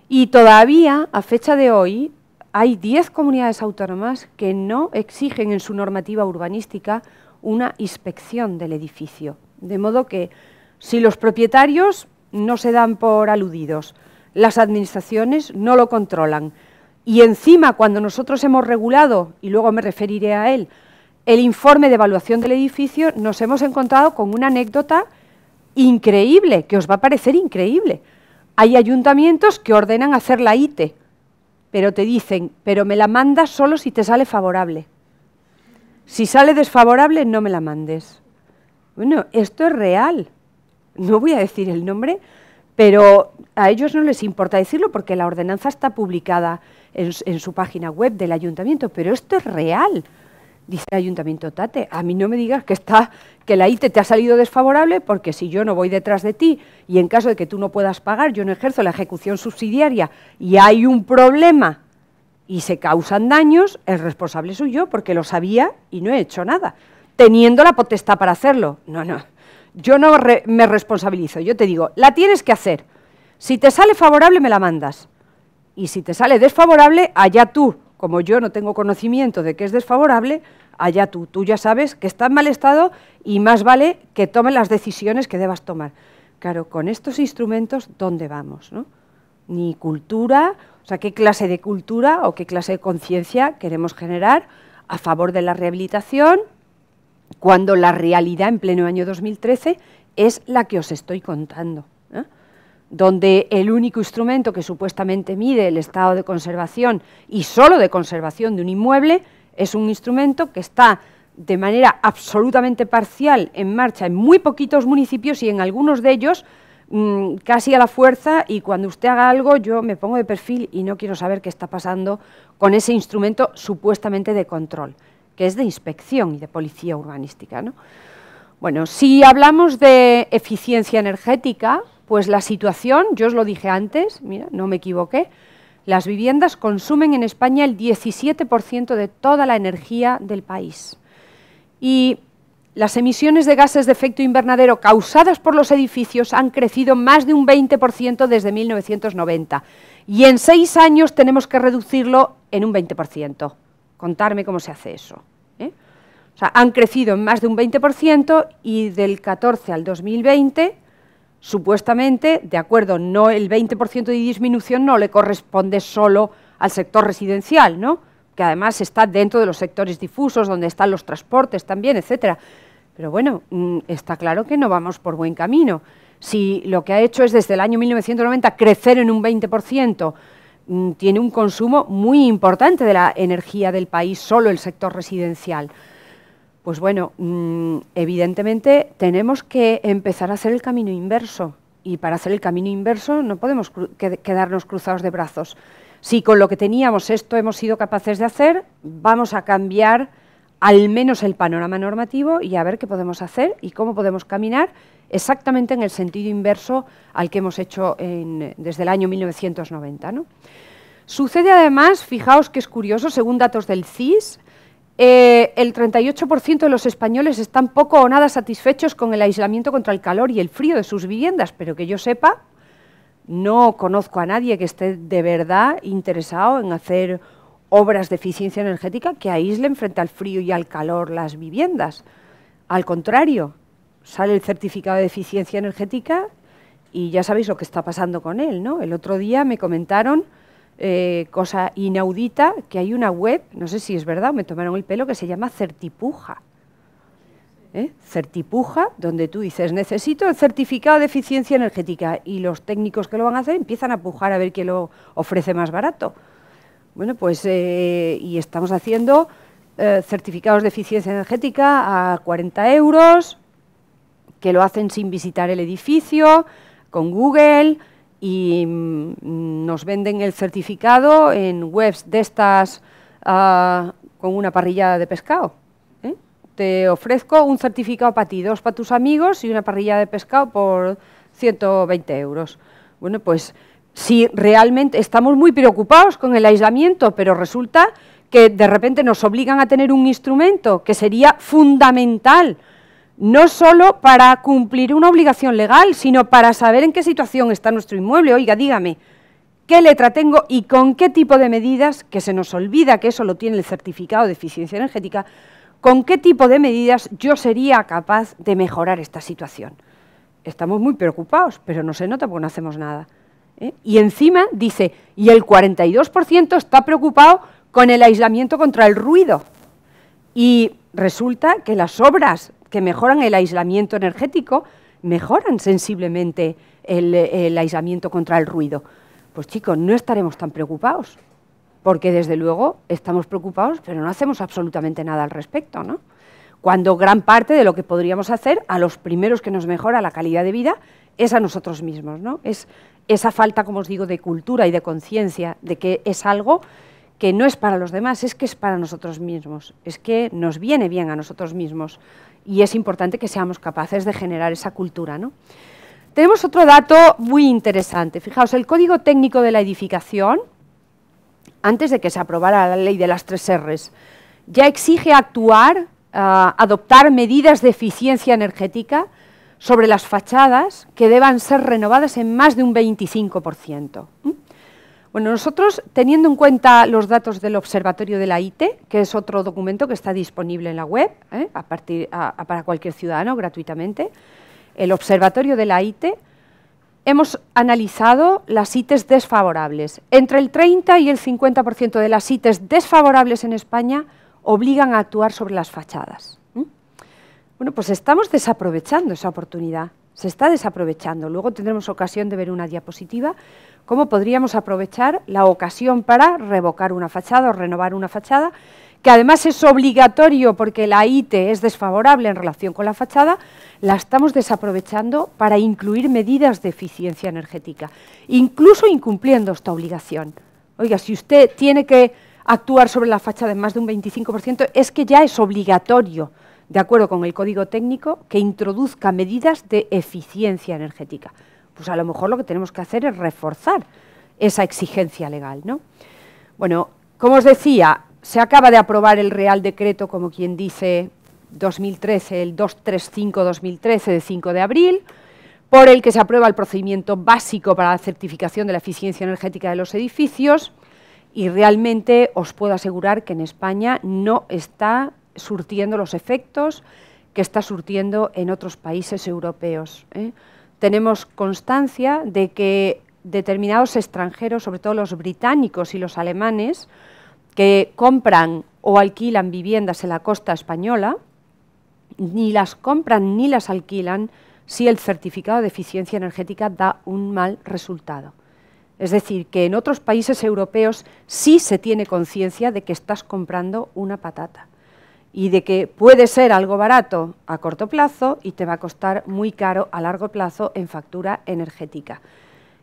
Y todavía, a fecha de hoy, hay 10 comunidades autónomas que no exigen en su normativa urbanística una inspección del edificio. De modo que si los propietarios no se dan por aludidos, las administraciones no lo controlan y encima cuando nosotros hemos regulado, y luego me referiré a él, el informe de evaluación del edificio, nos hemos encontrado con una anécdota increíble, que os va a parecer increíble. Hay ayuntamientos que ordenan hacer la ITE, pero te dicen, pero me la mandas solo si te sale favorable. Si sale desfavorable, no me la mandes. Bueno, esto es real. No voy a decir el nombre, pero a ellos no les importa decirlo porque la ordenanza está publicada en, en, su página web del ayuntamiento, pero esto es real dice el Ayuntamiento Tate, a mí no me digas que, está, que la ITE te ha salido desfavorable porque si yo no voy detrás de ti y en caso de que tú no puedas pagar, yo no ejerzo la ejecución subsidiaria y hay un problema y se causan daños, el responsable soy yo porque lo sabía y no he hecho nada, teniendo la potestad para hacerlo. No, no, yo no me responsabilizo, yo te digo, la tienes que hacer. Si te sale favorable, me la mandas. Y si te sale desfavorable, allá tú como yo no tengo conocimiento de que es desfavorable, allá tú, tú ya sabes que está en mal estado y más vale que tomen las decisiones que debas tomar. Claro, con estos instrumentos, ¿dónde vamos? Ni cultura, o sea, qué clase de cultura o qué clase de conciencia queremos generar a favor de la rehabilitación cuando la realidad en pleno año 2013 es la que os estoy contando donde el único instrumento que supuestamente mide el estado de conservación y solo de conservación de un inmueble es un instrumento que está de manera absolutamente parcial en marcha en muy poquitos municipios y en algunos de ellos mm, casi a la fuerza y cuando usted haga algo yo me pongo de perfil y no quiero saber qué está pasando con ese instrumento supuestamente de control, que es de inspección y de policía urbanística. Bueno, si hablamos de eficiencia energética, pues la situación, yo os lo dije antes, mira, no me equivoqué, las viviendas consumen en España el 17% de toda la energía del país. Y las emisiones de gases de efecto invernadero causadas por los edificios han crecido más de un 20% desde 1990 y en seis años tenemos que reducirlo en un 20%. Contarme cómo se hace eso. ¿eh? O sea, han crecido en más de un 20% y del 14 al 2020 Supuestamente, de acuerdo, no el 20% de disminución no le corresponde solo al sector residencial, ¿no? que además está dentro de los sectores difusos, donde están los transportes también, etcétera. Pero bueno, mm, está claro que no vamos por buen camino. Si lo que ha hecho es desde el año 1990 crecer en un 20%, mm, tiene un consumo muy importante de la energía del país, solo el sector residencial. Pues bueno, mm, evidentemente tenemos que empezar a hacer el camino inverso y para hacer el camino inverso no podemos quedarnos cruzados de brazos. Si con lo que teníamos esto hemos sido capaces de hacer, vamos a cambiar al menos el panorama normativo y a ver qué podemos hacer y cómo podemos caminar exactamente en el sentido inverso al que hemos hecho desde el año 1990. ¿no? Sucede además, fijaos que es curioso, según datos del CIS, eh, el 38% de los españoles están poco o nada satisfechos con el aislamiento contra el calor y el frío de sus viviendas, pero que yo sepa, no conozco a nadie que esté de verdad interesado en hacer obras de eficiencia energética que aíslen frente al frío y al calor las viviendas. Al contrario, sale el certificado de eficiencia energética y ya sabéis lo que está pasando con él, ¿no? El otro día me comentaron eh, cosa inaudita, que hay una web, no sé si es verdad, me tomaron el pelo, que se llama Certipuja. ¿Eh? Certipuja, donde tú dices, necesito el certificado de eficiencia energética y los técnicos que lo van a hacer empiezan a pujar a ver quién lo ofrece más barato. Bueno, pues eh, y estamos haciendo certificados de eficiencia energética a 40 euros, que lo hacen sin visitar el edificio, con Google, y mm, nos venden el certificado en webs de estas ah, con una parrilla de pescado. ¿eh? Te ofrezco un certificado para ti, dos para tus amigos y una parrilla de pescado por 120 euros. Bueno, pues si realmente estamos muy preocupados con el aislamiento, pero resulta que de repente nos obligan a tener un instrumento que sería fundamental no solo para cumplir una obligación legal, sino para saber en qué situación está nuestro inmueble. Oiga, dígame, ¿qué letra tengo y con qué tipo de medidas, que se nos olvida que eso lo tiene el certificado de eficiencia energética, con qué tipo de medidas yo sería capaz de mejorar esta situación? Estamos muy preocupados, pero no se nota porque no hacemos nada. ¿eh? Y encima dice, y el 42% está preocupado con el aislamiento contra el ruido. Y resulta que las obras que mejoran el aislamiento energético, mejoran sensiblemente el, aislamiento contra el ruido. Pues chicos, no estaremos tan preocupados, porque desde luego estamos preocupados, pero no hacemos absolutamente nada al respecto, ¿no? Cuando gran parte de lo que podríamos hacer a los primeros que nos mejora la calidad de vida es a nosotros mismos, ¿no? Es esa falta, como os digo, de cultura y de conciencia de que es algo que no es para los demás, es que es para nosotros mismos, es que nos viene bien a nosotros mismos y es importante que seamos capaces de generar esa cultura. ¿no? Tenemos otro dato muy interesante. Fijaos, el Código Técnico de la Edificación, antes de que se aprobara la ley de las tres R's, ya exige actuar, ah, adoptar medidas de eficiencia energética sobre las fachadas que deban ser renovadas en más de un 25%. Bueno, nosotros, teniendo en cuenta los datos del Observatorio de la ITE, que es otro documento que está disponible en la web ¿eh? para cualquier ciudadano gratuitamente, el Observatorio de la ITE, hemos analizado las ITES desfavorables. Entre el 30 y el 50% de las ITES desfavorables en España obligan a actuar sobre las fachadas. Bueno, pues estamos desaprovechando esa oportunidad, se está desaprovechando. Luego tendremos ocasión de ver una diapositiva cómo podríamos aprovechar la ocasión para revocar una fachada o renovar una fachada, que además es obligatorio porque la IT es desfavorable en relación con la fachada, la estamos desaprovechando para incluir medidas de eficiencia energética, incluso incumpliendo esta obligación. Oiga, si usted tiene que actuar sobre la fachada en más de un 25%, es que ya es obligatorio de acuerdo con el código técnico, que introduzca medidas de eficiencia energética pues a lo mejor lo que tenemos que hacer es reforzar esa exigencia legal. ¿no? Bueno, como os decía, se acaba de aprobar el Real Decreto, como quien dice, 2013, el 235-2013 de 5 de abril, por el que se aprueba el procedimiento básico para la certificación de la eficiencia energética de los edificios y realmente os puedo asegurar que en España no está surtiendo los efectos que está surtiendo en otros países europeos. ¿eh? tenemos constancia de que determinados extranjeros, sobre todo los británicos y los alemanes, que compran o alquilan viviendas en la costa española, ni las compran ni las alquilan si el certificado de eficiencia energética da un mal resultado. Es decir, que en otros países europeos sí se tiene conciencia de que estás comprando una patata y de que puede ser algo barato a corto plazo y te va a costar muy caro a largo plazo en factura energética.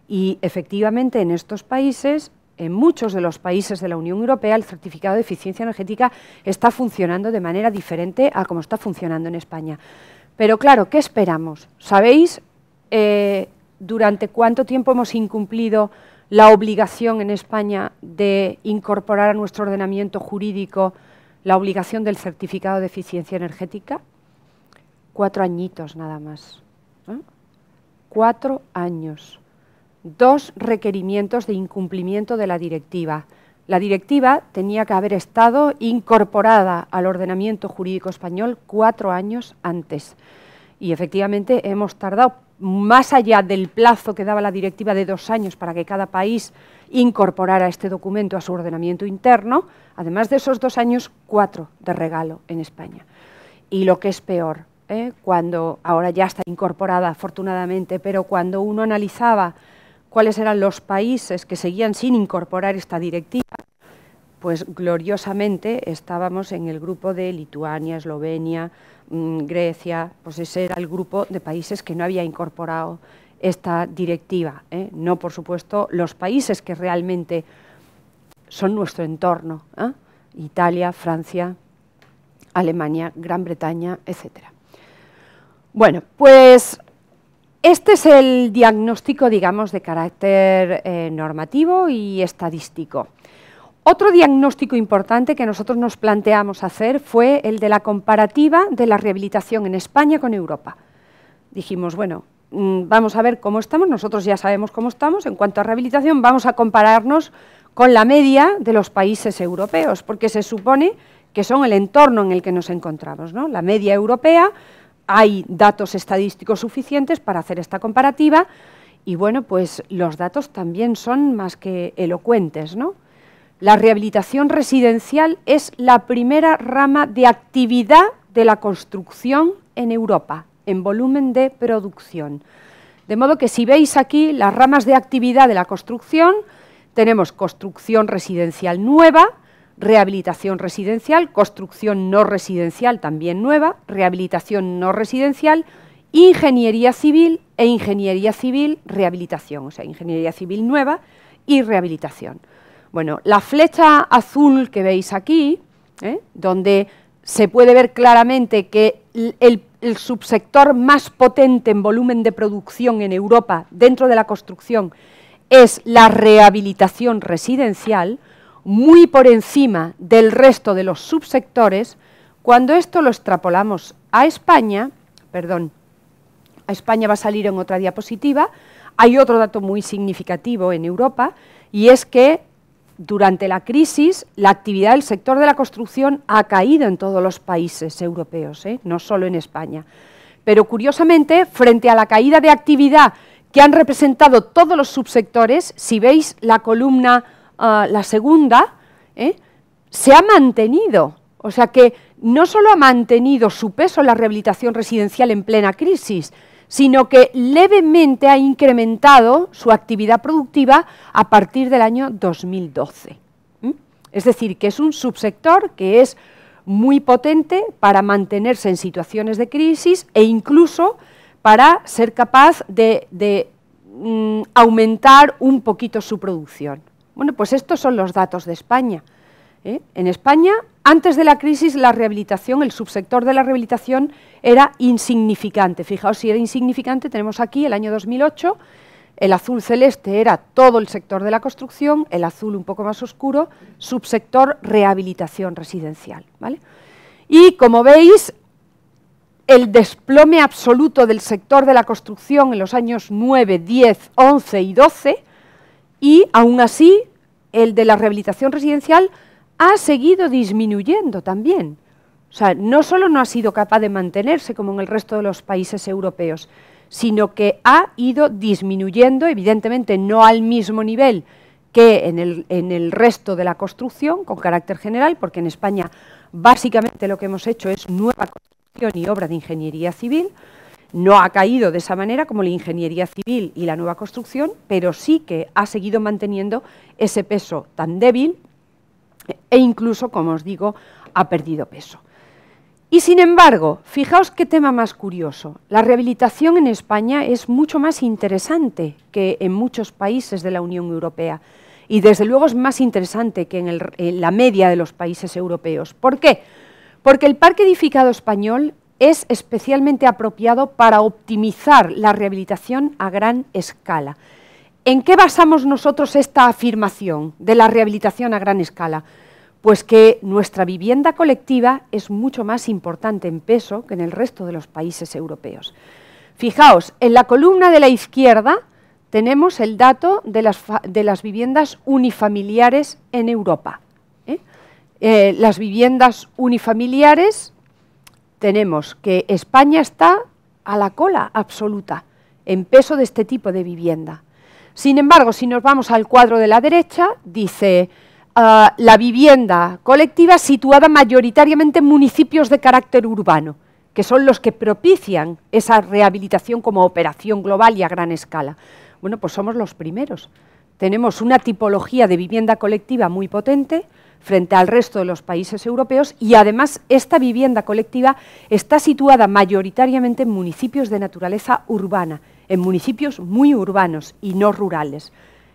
Y efectivamente en estos países, en muchos de los países de la Unión Europea, el certificado de eficiencia energética está funcionando de manera diferente a como está funcionando en España. Pero claro, ¿qué esperamos? ¿Sabéis eh, durante cuánto tiempo hemos incumplido la obligación en España de incorporar a nuestro ordenamiento jurídico la obligación del certificado de eficiencia energética, cuatro añitos nada más. Cuatro años. Dos requerimientos de incumplimiento de la directiva. La directiva tenía que haber estado incorporada al ordenamiento jurídico español cuatro años antes. Y efectivamente hemos tardado más allá del plazo que daba la directiva de dos años para que cada país incorporara este documento a su ordenamiento interno, además de esos dos años, cuatro de regalo en España. Y lo que es peor, ¿eh? cuando ahora ya está incorporada afortunadamente, pero cuando uno analizaba cuáles eran los países que seguían sin incorporar esta directiva, pues gloriosamente estábamos en el grupo de Lituania, Eslovenia, Mm, Grecia, pues ese era el grupo de países que no había incorporado esta directiva. ¿eh? No, por supuesto, los países que realmente son nuestro entorno, ¿eh? Italia, Francia, Alemania, Gran Bretaña, etc. Bueno, pues este es el diagnóstico, digamos, de carácter eh, normativo y estadístico. Otro diagnóstico importante que nosotros nos planteamos hacer fue el de la comparativa de la rehabilitación en España con Europa. Dijimos, bueno, mm, vamos a ver cómo estamos, nosotros ya sabemos cómo estamos, en cuanto a rehabilitación vamos a compararnos con la media de los países europeos, porque se supone que son el entorno en el que nos encontramos, ¿no? la media europea, hay datos estadísticos suficientes para hacer esta comparativa y bueno, pues los datos también son más que elocuentes, ¿no? La rehabilitación residencial es la primera rama de actividad de la construcción en Europa, en volumen de producción. De modo que si veis aquí las ramas de actividad de la construcción, tenemos construcción residencial nueva, rehabilitación residencial, construcción no residencial también nueva, rehabilitación no residencial, ingeniería civil e ingeniería civil rehabilitación, o sea, ingeniería civil nueva y rehabilitación. Bueno, la flecha azul que veis aquí, ¿eh? donde se puede ver claramente que el, el, subsector más potente en volumen de producción en Europa dentro de la construcción es la rehabilitación residencial, muy por encima del resto de los subsectores, cuando esto lo extrapolamos a España, perdón, a España va a salir en otra diapositiva, hay otro dato muy significativo en Europa, y es que durante la crisis, la actividad del sector de la construcción ha caído en todos los países europeos, ¿eh? no solo en España. Pero curiosamente, frente a la caída de actividad que han representado todos los subsectores, si veis la columna, ah, la segunda, ¿eh? se ha mantenido. O sea que no solo ha mantenido su peso la rehabilitación residencial en plena crisis, sino que levemente ha incrementado su actividad productiva a partir del año 2012. ¿Mm? Es decir, que es un subsector que es muy potente para mantenerse en situaciones de crisis e incluso para ser capaz de, mm, aumentar un poquito su producción. Bueno, pues estos son los datos de España. ¿eh? En España, antes de la crisis, la rehabilitación, el subsector de la rehabilitación era insignificante. Fijaos si era insignificante, tenemos aquí el año 2008, el azul celeste era todo el sector de la construcción, el azul un poco más oscuro, subsector rehabilitación residencial. ¿vale? Y como veis, el desplome absoluto del sector de la construcción en los años 9, 10, 11 y 12, y aún así el de la rehabilitación residencial ha seguido disminuyendo también. O sea, no solo no ha sido capaz de mantenerse como en el resto de los países europeos, sino que ha ido disminuyendo, evidentemente no al mismo nivel que en el, en el resto de la construcción, con carácter general, porque en España básicamente lo que hemos hecho es nueva construcción y obra de ingeniería civil, no ha caído de esa manera como la ingeniería civil y la nueva construcción, pero sí que ha seguido manteniendo ese peso tan débil e incluso, como os digo, ha perdido peso. Y sin embargo, fijaos qué tema más curioso. La rehabilitación en España es mucho más interesante que en muchos países de la Unión Europea y desde luego es más interesante que en, la media de los países europeos. ¿Por qué? Porque el parque edificado español es especialmente apropiado para optimizar la rehabilitación a gran escala. ¿En qué basamos nosotros esta afirmación de la rehabilitación a gran escala? Pues que nuestra vivienda colectiva es mucho más importante en peso que en el resto de los países europeos. Fijaos, en la columna de la izquierda tenemos el dato de las, viviendas unifamiliares en Europa. ¿eh? Eh, las viviendas unifamiliares tenemos que España está a la cola absoluta en peso de este tipo de vivienda. Sin embargo, si nos vamos al cuadro de la derecha, dice ah, la vivienda colectiva situada mayoritariamente en municipios de carácter urbano, que son los que propician esa rehabilitación como operación global y a gran escala. Bueno, pues somos los primeros. Tenemos una tipología de vivienda colectiva muy potente, frente al resto de los países europeos y además esta vivienda colectiva está situada mayoritariamente en municipios de naturaleza urbana en municipios muy urbanos y no rurales.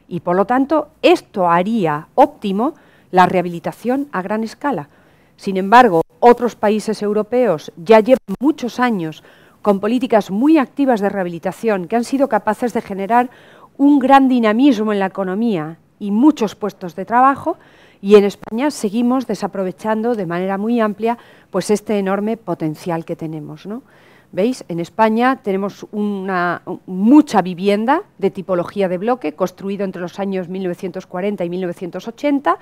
Y por lo tanto, esto haría óptimo la rehabilitación a gran escala. Sin embargo, otros países europeos ya llevan muchos años con políticas muy activas de rehabilitación que han sido capaces de generar un gran dinamismo en la economía y muchos puestos de trabajo y en España seguimos desaprovechando de manera muy amplia pues este enorme potencial que tenemos. ¿Veis? En España tenemos mucha vivienda de tipología de bloque, construido entre los años 1940 y 1980,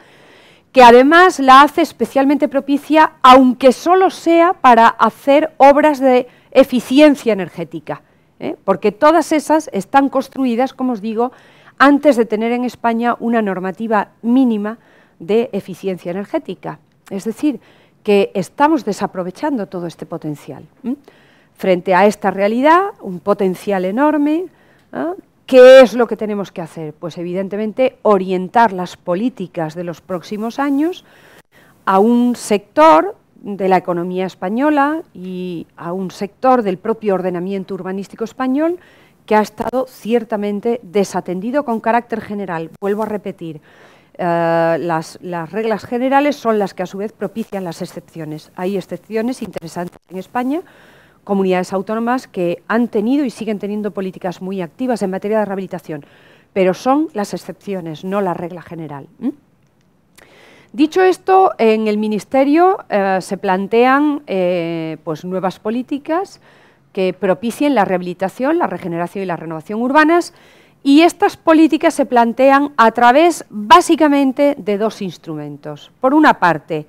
que además la hace especialmente propicia, aunque solo sea para hacer obras de eficiencia energética, ¿eh? porque todas esas están construidas, como os digo, antes de tener en España una normativa mínima de eficiencia energética. Es decir, que estamos desaprovechando todo este potencial frente a esta realidad, un potencial enorme. ¿ah? ¿Qué es lo que tenemos que hacer? Pues evidentemente orientar las políticas de los próximos años a un sector de la economía española y a un sector del propio ordenamiento urbanístico español que ha estado ciertamente desatendido con carácter general. Vuelvo a repetir, eh, las, reglas generales son las que a su vez propician las excepciones. Hay excepciones interesantes en España, comunidades autónomas que han tenido y siguen teniendo políticas muy activas en materia de rehabilitación, pero son las excepciones, no la regla general. Dicho esto, en el Ministerio eh, se plantean eh, pues, nuevas políticas que propicien la rehabilitación, la regeneración y la renovación urbanas, y estas políticas se plantean a través básicamente de dos instrumentos. Por una parte,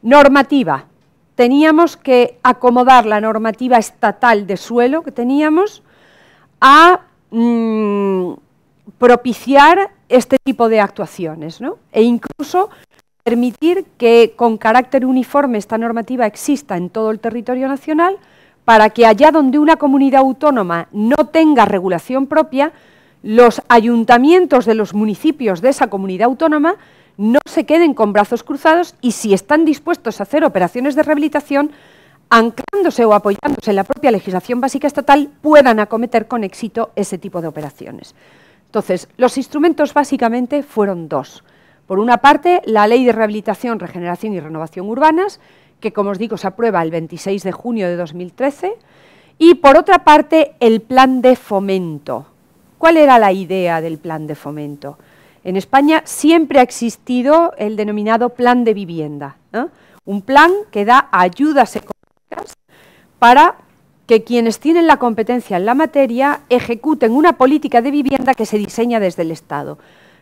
normativa, teníamos que acomodar la normativa estatal de suelo que teníamos a mm, propiciar este tipo de actuaciones e incluso permitir que con carácter uniforme esta normativa exista en todo el territorio nacional para que allá donde una comunidad autónoma no tenga regulación propia, los ayuntamientos de los municipios de esa comunidad autónoma no se queden con brazos cruzados y si están dispuestos a hacer operaciones de rehabilitación, anclándose o apoyándose en la propia legislación básica estatal, puedan acometer con éxito ese tipo de operaciones. Entonces, los instrumentos básicamente fueron dos. Por una parte, la Ley de Rehabilitación, Regeneración y Renovación Urbanas, que como os digo se aprueba el 26 de junio de 2013, y por otra parte, el Plan de Fomento. ¿Cuál era la idea del Plan de Fomento? En España siempre ha existido el denominado plan de vivienda, un plan que da ayudas económicas para que quienes tienen la competencia en la materia ejecuten una política de vivienda que se diseña desde el Estado.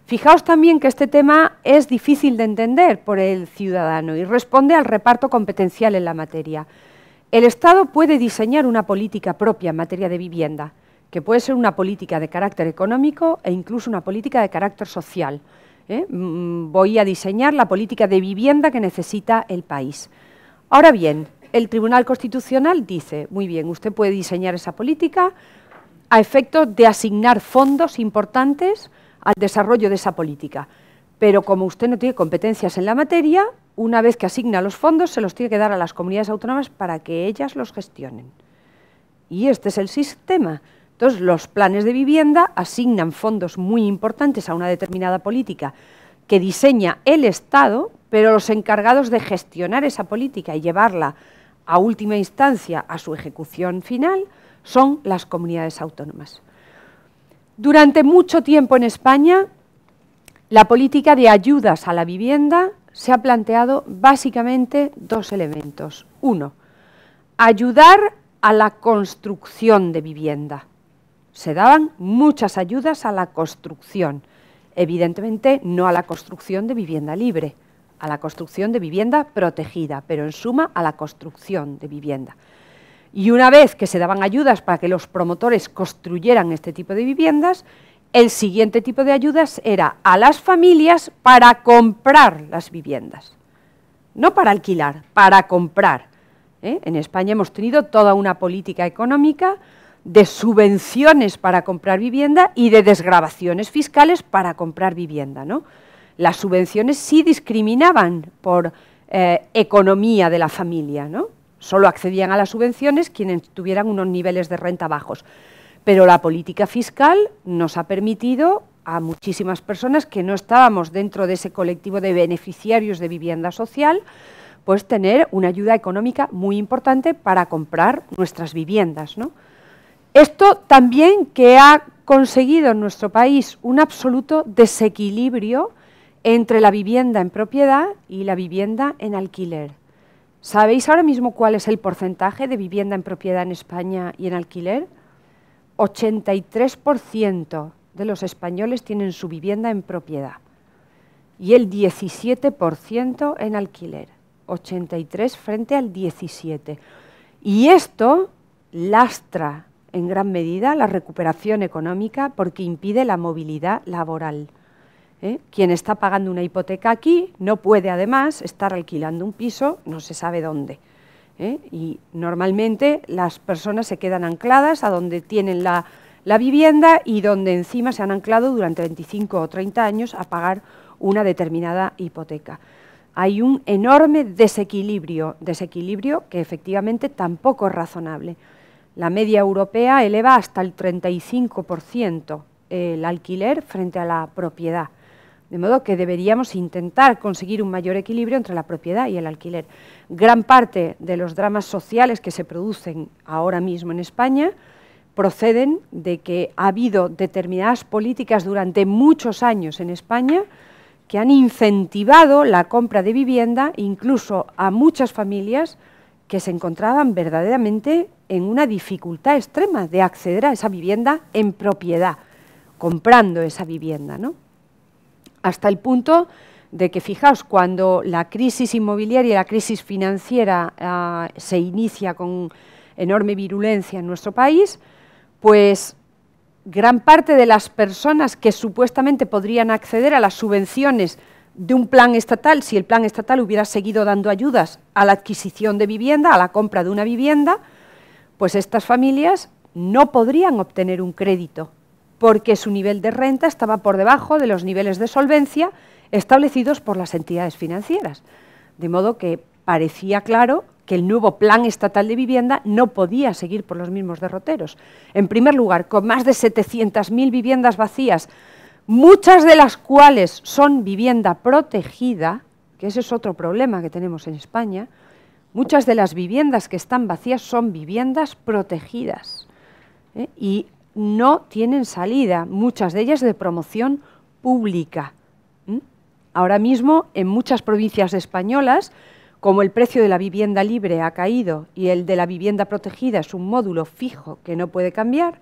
Fijaos también que este tema es difícil de entender por el ciudadano y responde al reparto competencial en la materia. El Estado puede diseñar una política propia en materia de vivienda, que puede ser una política de carácter económico e incluso una política de carácter social. ¿eh? Mm, mm, voy a diseñar la política de vivienda que necesita el país. Ahora bien, el Tribunal Constitucional dice, muy bien, usted puede diseñar esa política a efecto de asignar fondos importantes al desarrollo de esa política. Pero como usted no tiene competencias en la materia, una vez que asigna los fondos, se los tiene que dar a las comunidades autónomas para que ellas los gestionen. Y este es el sistema. Entonces, los planes de vivienda asignan fondos muy importantes a una determinada política que diseña el Estado, pero los encargados de gestionar esa política y llevarla a última instancia a su ejecución final son las comunidades autónomas. Durante mucho tiempo en España, la política de ayudas a la vivienda se ha planteado básicamente dos elementos. Uno, ayudar a la construcción de vivienda se daban muchas ayudas a la construcción, evidentemente no a la construcción de vivienda libre, a la construcción de vivienda protegida, pero en suma a la construcción de vivienda. Y una vez que se daban ayudas para que los promotores construyeran este tipo de viviendas, el siguiente tipo de ayudas era a las familias para comprar las viviendas. No para alquilar, para comprar. ¿eh? En España hemos tenido toda una política económica de subvenciones para comprar vivienda y de desgrabaciones fiscales para comprar vivienda. ¿no? Las subvenciones sí discriminaban por eh, economía de la familia, ¿no? solo accedían a las subvenciones quienes tuvieran unos niveles de renta bajos. Pero la política fiscal nos ha permitido a muchísimas personas que no estábamos dentro de ese colectivo de beneficiarios de vivienda social, pues tener una ayuda económica muy importante para comprar nuestras viviendas. ¿no? Esto también que ha conseguido en nuestro país un absoluto desequilibrio entre la vivienda en propiedad y la vivienda en alquiler. ¿Sabéis ahora mismo cuál es el porcentaje de vivienda en propiedad en España y en alquiler? 83% de los españoles tienen su vivienda en propiedad y el 17% en alquiler. 83 frente al 17. Y esto lastra en gran medida la recuperación económica porque impide la movilidad laboral. ¿eh? Quien está pagando una hipoteca aquí no puede además estar alquilando un piso no se sabe dónde. ¿eh? Y normalmente las personas se quedan ancladas a donde tienen la, la vivienda y donde encima se han anclado durante 25 o 30 años a pagar una determinada hipoteca. Hay un enorme desequilibrio, desequilibrio que efectivamente tampoco es razonable. La media europea eleva hasta el 35% el alquiler frente a la propiedad. De modo que deberíamos intentar conseguir un mayor equilibrio entre la propiedad y el alquiler. Gran parte de los dramas sociales que se producen ahora mismo en España proceden de que ha habido determinadas políticas durante muchos años en España que han incentivado la compra de vivienda, incluso a muchas familias, que se encontraban verdaderamente en una dificultad extrema de acceder a esa vivienda en propiedad, comprando esa vivienda. ¿no? Hasta el punto de que, fijaos, cuando la crisis inmobiliaria y la crisis financiera ah, se inicia con enorme virulencia en nuestro país, pues gran parte de las personas que supuestamente podrían acceder a las subvenciones de un plan estatal, si el plan estatal hubiera seguido dando ayudas a la adquisición de vivienda, a la compra de una vivienda, pues estas familias no podrían obtener un crédito, porque su nivel de renta estaba por debajo de los niveles de solvencia establecidos por las entidades financieras. De modo que parecía claro que el nuevo plan estatal de vivienda no podía seguir por los mismos derroteros. En primer lugar, con más de 700.000 viviendas vacías muchas de las cuales son vivienda protegida, que ese es otro problema que tenemos en España, muchas de las viviendas que están vacías son viviendas protegidas ¿eh? y no tienen salida, muchas de ellas de promoción pública. Ahora mismo en muchas provincias españolas, como el precio de la vivienda libre ha caído y el de la vivienda protegida es un módulo fijo que no puede cambiar,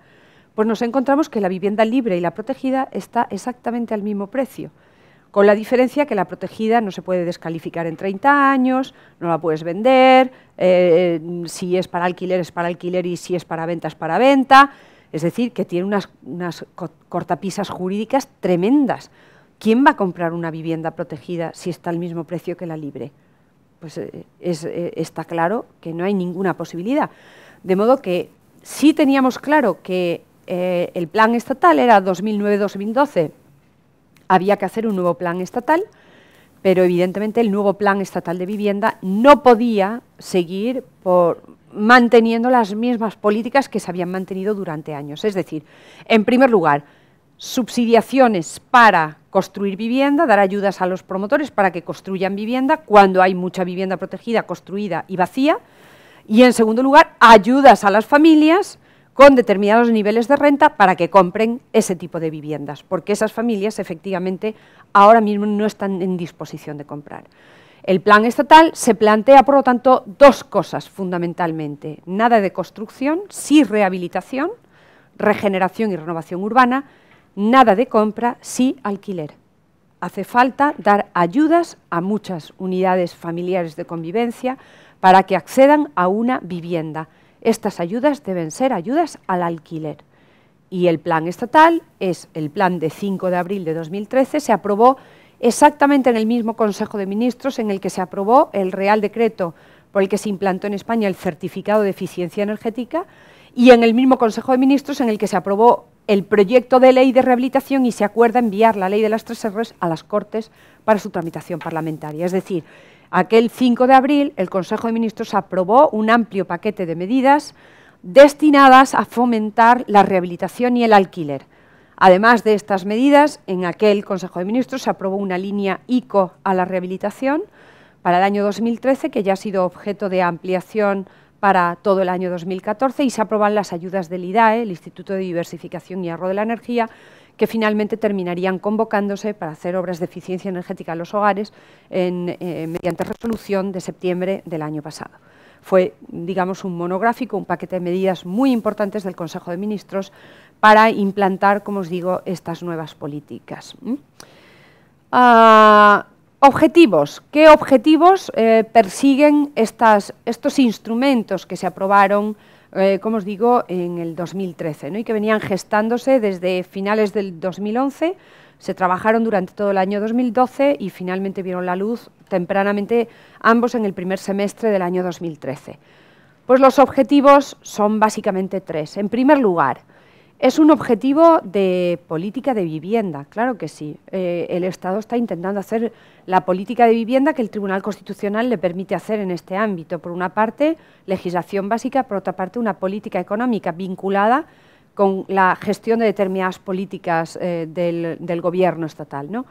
pues nos encontramos que la vivienda libre y la protegida está exactamente al mismo precio, con la diferencia que la protegida no se puede descalificar en 30 años, no la puedes vender, eh, si es para alquiler es para alquiler y si es para venta es para venta, es decir, que tiene unas, cortapisas jurídicas tremendas. ¿Quién va a comprar una vivienda protegida si está al mismo precio que la libre? Pues eh, eh, está claro que no hay ninguna posibilidad. De modo que sí teníamos claro que eh, el plan estatal era 2009-2012, había que hacer un nuevo plan estatal, pero evidentemente el nuevo plan estatal de vivienda no podía seguir por manteniendo las mismas políticas que se habían mantenido durante años. Es decir, en primer lugar, subsidiaciones para construir vivienda, dar ayudas a los promotores para que construyan vivienda cuando hay mucha vivienda protegida, construida y vacía. Y en segundo lugar, ayudas a las familias con determinados niveles de renta para que compren ese tipo de viviendas, porque esas familias efectivamente ahora mismo no están en disposición de comprar. El plan estatal se plantea, por lo tanto, dos cosas fundamentalmente, nada de construcción, sí rehabilitación, regeneración y renovación urbana, nada de compra, sí alquiler. Hace falta dar ayudas a muchas unidades familiares de convivencia para que accedan a una vivienda estas ayudas deben ser ayudas al alquiler. Y el plan estatal es el plan de 5 de abril de 2013, se aprobó exactamente en el mismo Consejo de Ministros en el que se aprobó el Real Decreto por el que se implantó en España el certificado de eficiencia energética y en el mismo Consejo de Ministros en el que se aprobó el proyecto de ley de rehabilitación y se acuerda enviar la ley de las tres R a las Cortes para su tramitación parlamentaria. Es decir, Aquel 5 de abril, el Consejo de Ministros aprobó un amplio paquete de medidas destinadas a fomentar la rehabilitación y el alquiler. Además de estas medidas, en aquel Consejo de Ministros se aprobó una línea ICO a la rehabilitación para el año 2013, que ya ha sido objeto de ampliación para todo el año 2014, y se aproban las ayudas del IDAE, el Instituto de Diversificación y Ahorro de la Energía, que finalmente terminarían convocándose para hacer obras de eficiencia energética en los hogares eh, mediante resolución de septiembre del año pasado. Fue, digamos, un monográfico, un paquete de medidas muy importantes del Consejo de Ministros para implantar, como os digo, estas nuevas políticas. Ah, objetivos. ¿Qué objetivos eh, persiguen estas, estos instrumentos que se aprobaron eh, como os digo, en el 2013, ¿no? y que venían gestándose desde finales del 2011, se trabajaron durante todo el año 2012 y finalmente vieron la luz tempranamente ambos en el primer semestre del año 2013. Pues los objetivos son básicamente tres. En primer lugar, es un objetivo de política de vivienda, claro que sí. Eh, el Estado está intentando hacer la política de vivienda que el Tribunal Constitucional le permite hacer en este ámbito. Por una parte, legislación básica, por otra parte, una política económica vinculada con la gestión de determinadas políticas eh, del, Gobierno estatal. ¿no?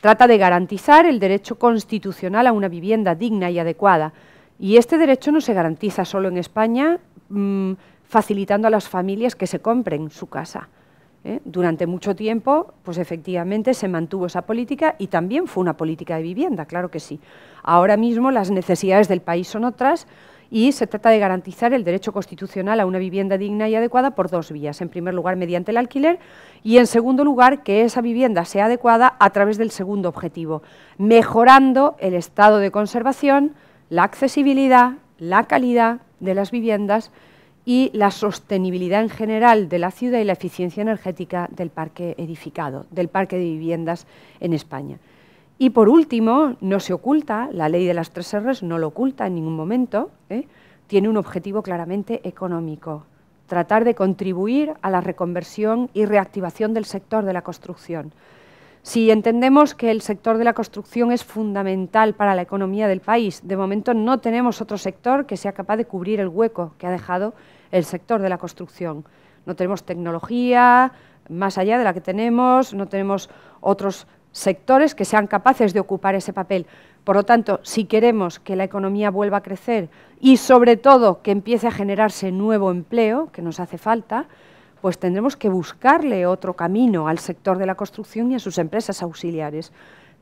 Trata de garantizar el derecho constitucional a una vivienda digna y adecuada. Y este derecho no se garantiza solo en España. Mm, facilitando a las familias que se compren su casa. ¿eh? Durante mucho tiempo, pues efectivamente se mantuvo esa política y también fue una política de vivienda, claro que sí. Ahora mismo las necesidades del país son otras y se trata de garantizar el derecho constitucional a una vivienda digna y adecuada por dos vías. En primer lugar, mediante el alquiler y en segundo lugar, que esa vivienda sea adecuada a través del segundo objetivo, mejorando el estado de conservación, la accesibilidad, la calidad de las viviendas y la sostenibilidad en general de la ciudad y la eficiencia energética del parque edificado, del parque de viviendas en España. Y por último, no se oculta, la ley de las tres R no lo oculta en ningún momento, ¿eh? tiene un objetivo claramente económico, tratar de contribuir a la reconversión y reactivación del sector de la construcción. Si entendemos que el sector de la construcción es fundamental para la economía del país, de momento no tenemos otro sector que sea capaz de cubrir el hueco que ha dejado el sector de la construcción. No tenemos tecnología más allá de la que tenemos, no tenemos otros sectores que sean capaces de ocupar ese papel. Por lo tanto, si queremos que la economía vuelva a crecer y sobre todo que empiece a generarse nuevo empleo, que nos hace falta, pues tendremos que buscarle otro camino al sector de la construcción y a sus empresas auxiliares.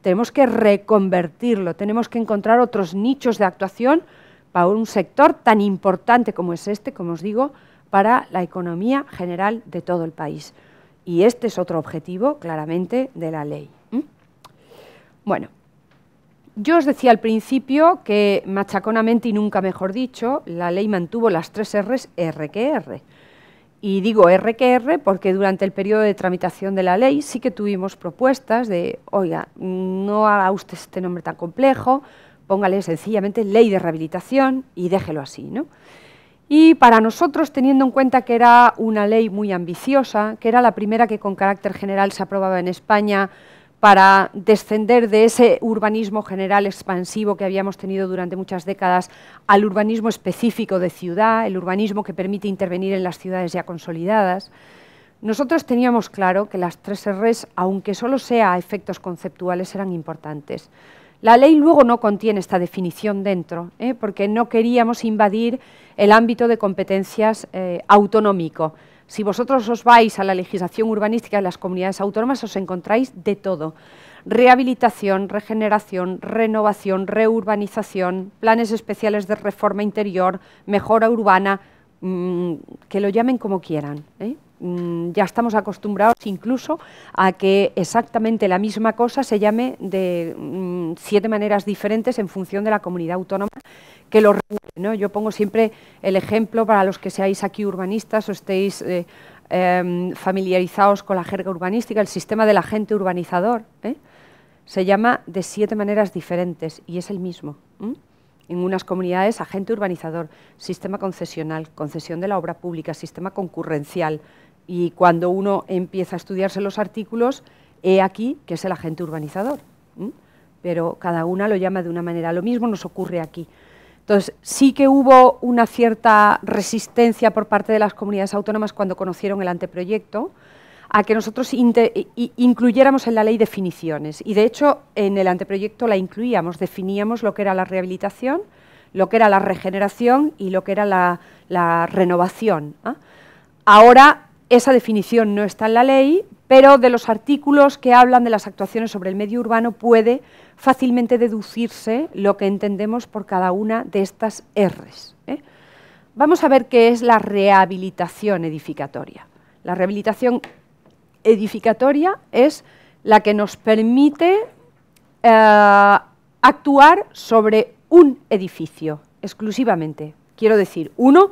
Tenemos que reconvertirlo, tenemos que encontrar otros nichos de actuación para un sector tan importante como es este, como os digo, para la economía general de todo el país. Y este es otro objetivo, claramente, de la ley. Bueno, yo os decía al principio que machaconamente y nunca mejor dicho, la ley mantuvo las tres R's, R que R. Y digo R porque durante el periodo de tramitación de la ley sí que tuvimos propuestas de, oiga, no haga usted este nombre tan complejo, póngale sencillamente ley de rehabilitación y déjelo así. ¿no? Y para nosotros, teniendo en cuenta que era una ley muy ambiciosa, que era la primera que con carácter general se aprobaba en España para descender de ese urbanismo general expansivo que habíamos tenido durante muchas décadas al urbanismo específico de ciudad, el urbanismo que permite intervenir en las ciudades ya consolidadas, nosotros teníamos claro que las tres Rs, aunque solo sea a efectos conceptuales, eran importantes. La ley luego no contiene esta definición dentro, ¿eh? porque no queríamos invadir el ámbito de competencias eh, autonómico, si vosotros os vais a la legislación urbanística de las comunidades autónomas, os encontráis de todo. Rehabilitación, regeneración, renovación, reurbanización, planes especiales de reforma interior, mejora urbana, mm, que lo llamen como quieran. ¿eh? Mm, ya estamos acostumbrados incluso a que exactamente la misma cosa se llame de mm, siete maneras diferentes en función de la comunidad autónoma que lo regule. Yo pongo siempre el ejemplo para los que seáis aquí urbanistas o estéis eh, em, familiarizados con la jerga urbanística, el sistema del agente urbanizador ¿eh? se llama de siete maneras diferentes y es el mismo. en unas comunidades agente urbanizador, sistema concesional, concesión de la obra pública, sistema concurrencial, y cuando uno empieza a estudiarse los artículos, he aquí que es el agente urbanizador. Pero cada una lo llama de una manera. Lo mismo nos ocurre aquí. Entonces, sí que hubo una cierta resistencia por parte de las comunidades autónomas cuando conocieron el anteproyecto a que nosotros incluyéramos en la ley definiciones. Y de hecho, en el anteproyecto la incluíamos, definíamos lo que era la rehabilitación, lo que era la regeneración y lo que era la, renovación. ¿ah? Ahora esa definición no está en la ley, pero de los artículos que hablan de las actuaciones sobre el medio urbano puede fácilmente deducirse lo que entendemos por cada una de estas Rs. ¿eh? Vamos a ver qué es la rehabilitación edificatoria. La rehabilitación edificatoria es la que nos permite eh, actuar sobre un edificio exclusivamente. Quiero decir, uno,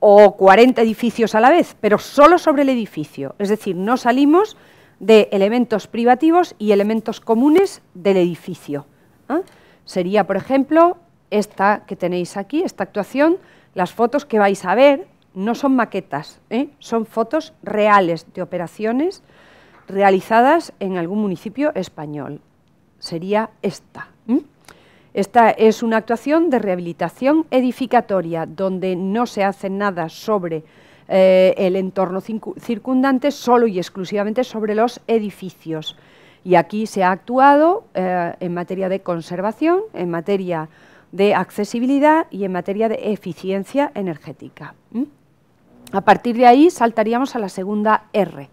o 40 edificios a la vez, pero solo sobre el edificio. Es decir, no salimos de elementos privativos y elementos comunes del edificio. ¿eh? Sería, por ejemplo, esta que tenéis aquí, esta actuación, las fotos que vais a ver no son maquetas, ¿eh? son fotos reales de operaciones realizadas en algún municipio español. Sería esta. ¿eh? Esta es una actuación de rehabilitación edificatoria, donde no se hace nada sobre eh, el entorno circundante, solo y exclusivamente sobre los edificios. Y aquí se ha actuado eh, en materia de conservación, en materia de accesibilidad y en materia de eficiencia energética. A partir de ahí saltaríamos a la segunda R,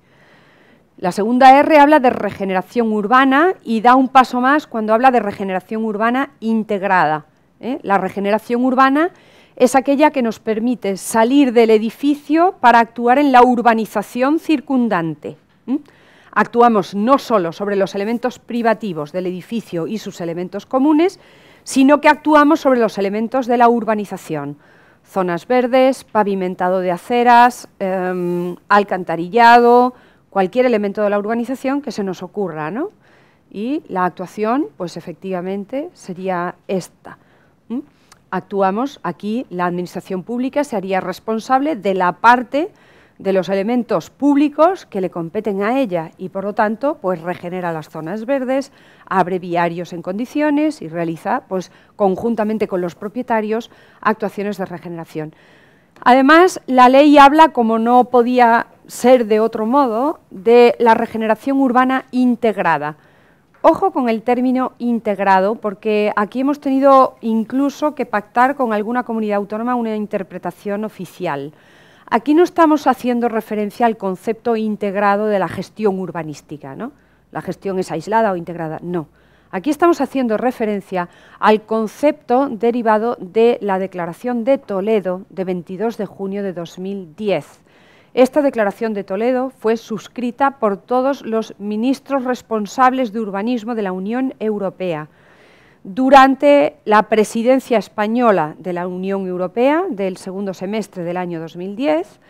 la segunda R habla de regeneración urbana y da un paso más cuando habla de regeneración urbana integrada. ¿eh? La regeneración urbana es aquella que nos permite salir del edificio para actuar en la urbanización circundante. Actuamos no solo sobre los elementos privativos del edificio y sus elementos comunes, sino que actuamos sobre los elementos de la urbanización, zonas verdes, pavimentado de aceras, em, alcantarillado, cualquier elemento de la urbanización que se nos ocurra, ¿no? Y la actuación, pues efectivamente, sería esta. Actuamos aquí, la administración pública se haría responsable de la parte de los elementos públicos que le competen a ella y por lo tanto pues regenera las zonas verdes, abre viarios en condiciones y realiza pues conjuntamente con los propietarios actuaciones de regeneración. Además, la ley habla, como no podía ser de otro modo, de la regeneración urbana integrada. Ojo con el término integrado, porque aquí hemos tenido incluso que pactar con alguna comunidad autónoma una interpretación oficial. Aquí no estamos haciendo referencia al concepto integrado de la gestión urbanística, ¿no? La gestión es aislada o integrada, no. Aquí estamos haciendo referencia al concepto derivado de la Declaración de Toledo de 22 de junio de 2010, esta declaración de Toledo fue suscrita por todos los ministros responsables de urbanismo de la Unión Europea durante la presidencia española de la Unión Europea del segundo semestre del año 2010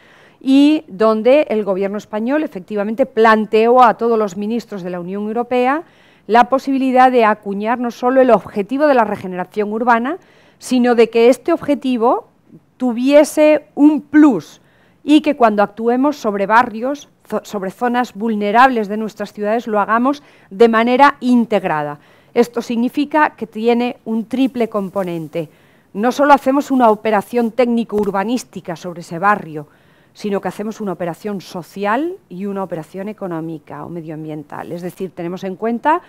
y donde el gobierno español efectivamente planteó a todos los ministros de la Unión Europea la posibilidad de acuñar no solo el objetivo de la regeneración urbana, sino de que este objetivo tuviese un plus, y que cuando actuemos sobre barrios, sobre zonas vulnerables de nuestras ciudades, lo hagamos de manera integrada. Esto significa que tiene un triple componente. No solo hacemos una operación técnico-urbanística sobre ese barrio, sino que hacemos una operación social y una operación económica o medioambiental. Es decir, tenemos en cuenta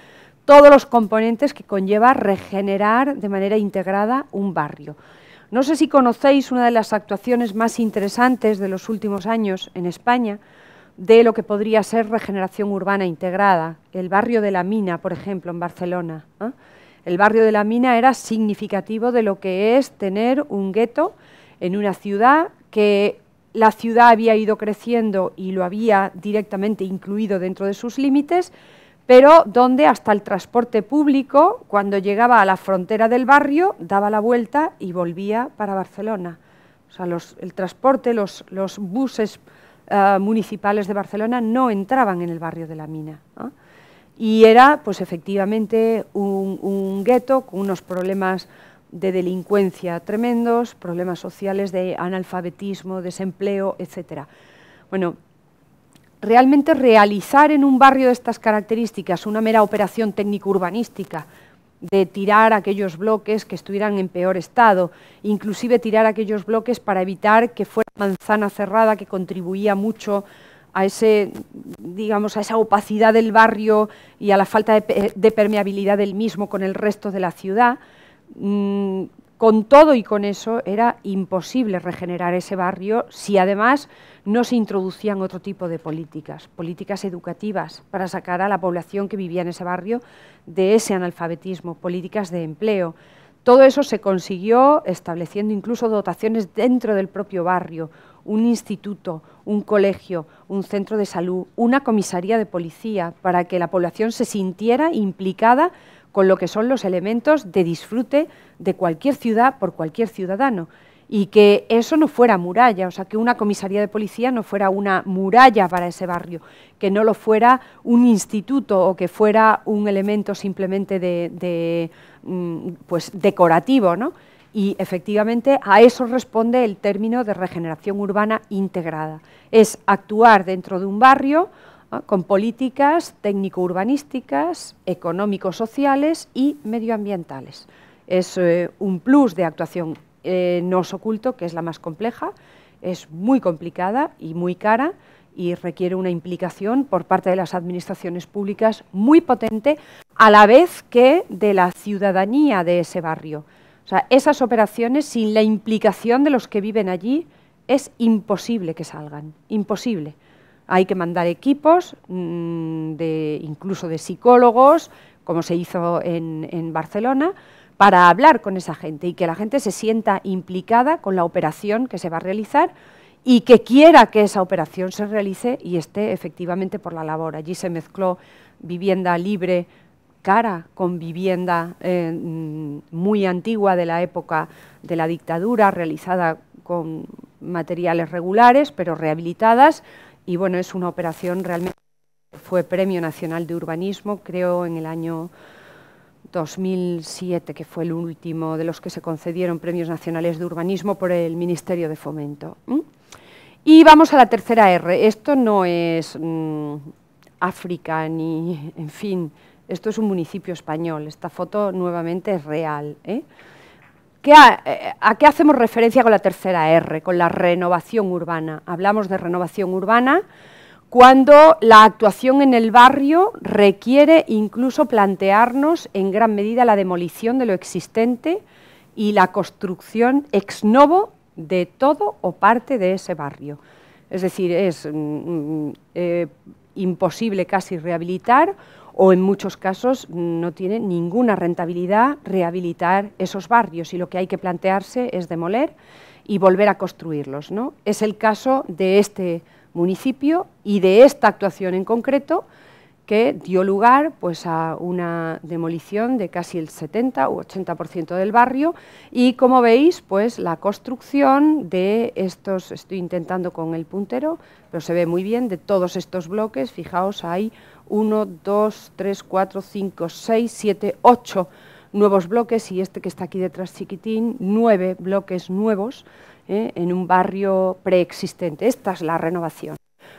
todos los componentes que conlleva regenerar de manera integrada un barrio. No sé si conocéis una de las actuaciones más interesantes de los últimos años en España de lo que podría ser regeneración urbana integrada, el barrio de la Mina, por ejemplo, en Barcelona. ¿eh? El barrio de la Mina era significativo de lo que es tener un gueto en una ciudad que la ciudad había ido creciendo y lo había directamente incluido dentro de sus límites, pero donde hasta el transporte público, cuando llegaba a la frontera del barrio, daba la vuelta y volvía para Barcelona. O sea, el transporte, los, buses eh, municipales de Barcelona no entraban en el barrio de la mina. Y era, pues efectivamente, un, gueto con unos problemas de delincuencia tremendos, problemas sociales de analfabetismo, desempleo, etc. Bueno, realmente realizar en un barrio de estas características una mera operación técnico-urbanística, de tirar aquellos bloques que estuvieran en peor estado, inclusive tirar aquellos bloques para evitar que fuera manzana cerrada que contribuía mucho a ese, digamos, a esa opacidad del barrio y a la falta de, permeabilidad del mismo con el resto de la ciudad. Mm, con todo y con eso era imposible regenerar ese barrio si además no se introducían otro tipo de políticas, políticas educativas para sacar a la población que vivía en ese barrio de ese analfabetismo, políticas de empleo. Todo eso se consiguió estableciendo incluso dotaciones dentro del propio barrio, un instituto, un colegio, un centro de salud, una comisaría de policía, para que la población se sintiera implicada con lo que son los elementos de disfrute de cualquier ciudad por cualquier ciudadano. Y que eso no fuera muralla, o sea, que una comisaría de policía no fuera una muralla para ese barrio, que no lo fuera un instituto o que fuera un elemento simplemente de, mm, pues, decorativo, ¿no? y efectivamente a eso responde el término de regeneración urbana integrada. Es actuar dentro de un barrio con políticas técnico-urbanísticas, económico-sociales y medioambientales. Es eh, un plus de actuación eh, no os oculto, que es la más compleja, es muy complicada y muy cara y requiere una implicación por parte de las administraciones públicas muy potente, a la vez que de la ciudadanía de ese barrio. O sea, esas operaciones sin la implicación de los que viven allí es imposible que salgan, imposible. Hay que mandar equipos, mm, de, incluso de psicólogos, como se hizo en, Barcelona, para hablar con esa gente y que la gente se sienta implicada con la operación que se va a realizar y que quiera que esa operación se realice y esté efectivamente por la labor. Allí se mezcló vivienda libre cara con vivienda eh, mm, muy antigua de la época de la dictadura, realizada con materiales regulares, pero rehabilitadas, y bueno, es una operación realmente, fue Premio Nacional de Urbanismo, creo en el año 2007, que fue el último de los que se concedieron premios nacionales de urbanismo por el Ministerio de Fomento. Y vamos a la tercera R. Esto no es mm, África ni, en fin, esto es un municipio español. Esta foto nuevamente es real. ¿eh? Eh, a, qué hacemos referencia con la tercera R, con la renovación urbana? Hablamos de renovación urbana cuando la actuación en el barrio requiere incluso plantearnos en gran medida la demolición de lo existente y la construcción ex novo de todo o parte de ese barrio. Es decir, es mm, mm, eh, imposible casi rehabilitar o en muchos casos no tiene ninguna rentabilidad rehabilitar esos barrios y lo que hay que plantearse es demoler y volver a construirlos. ¿no? Es el caso de este municipio y de esta actuación en concreto que dio lugar pues, a una demolición de casi el 70 u 80% del barrio y como veis pues, la construcción de estos, estoy intentando con el puntero, pero se ve muy bien, de todos estos bloques, fijaos, hay 1, 2, 3, 4, 5, 6, 7, 8 nuevos bloques y este que está aquí detrás chiquitín, nueve bloques nuevos ¿eh? en un barrio preexistente. Esta es la renovación.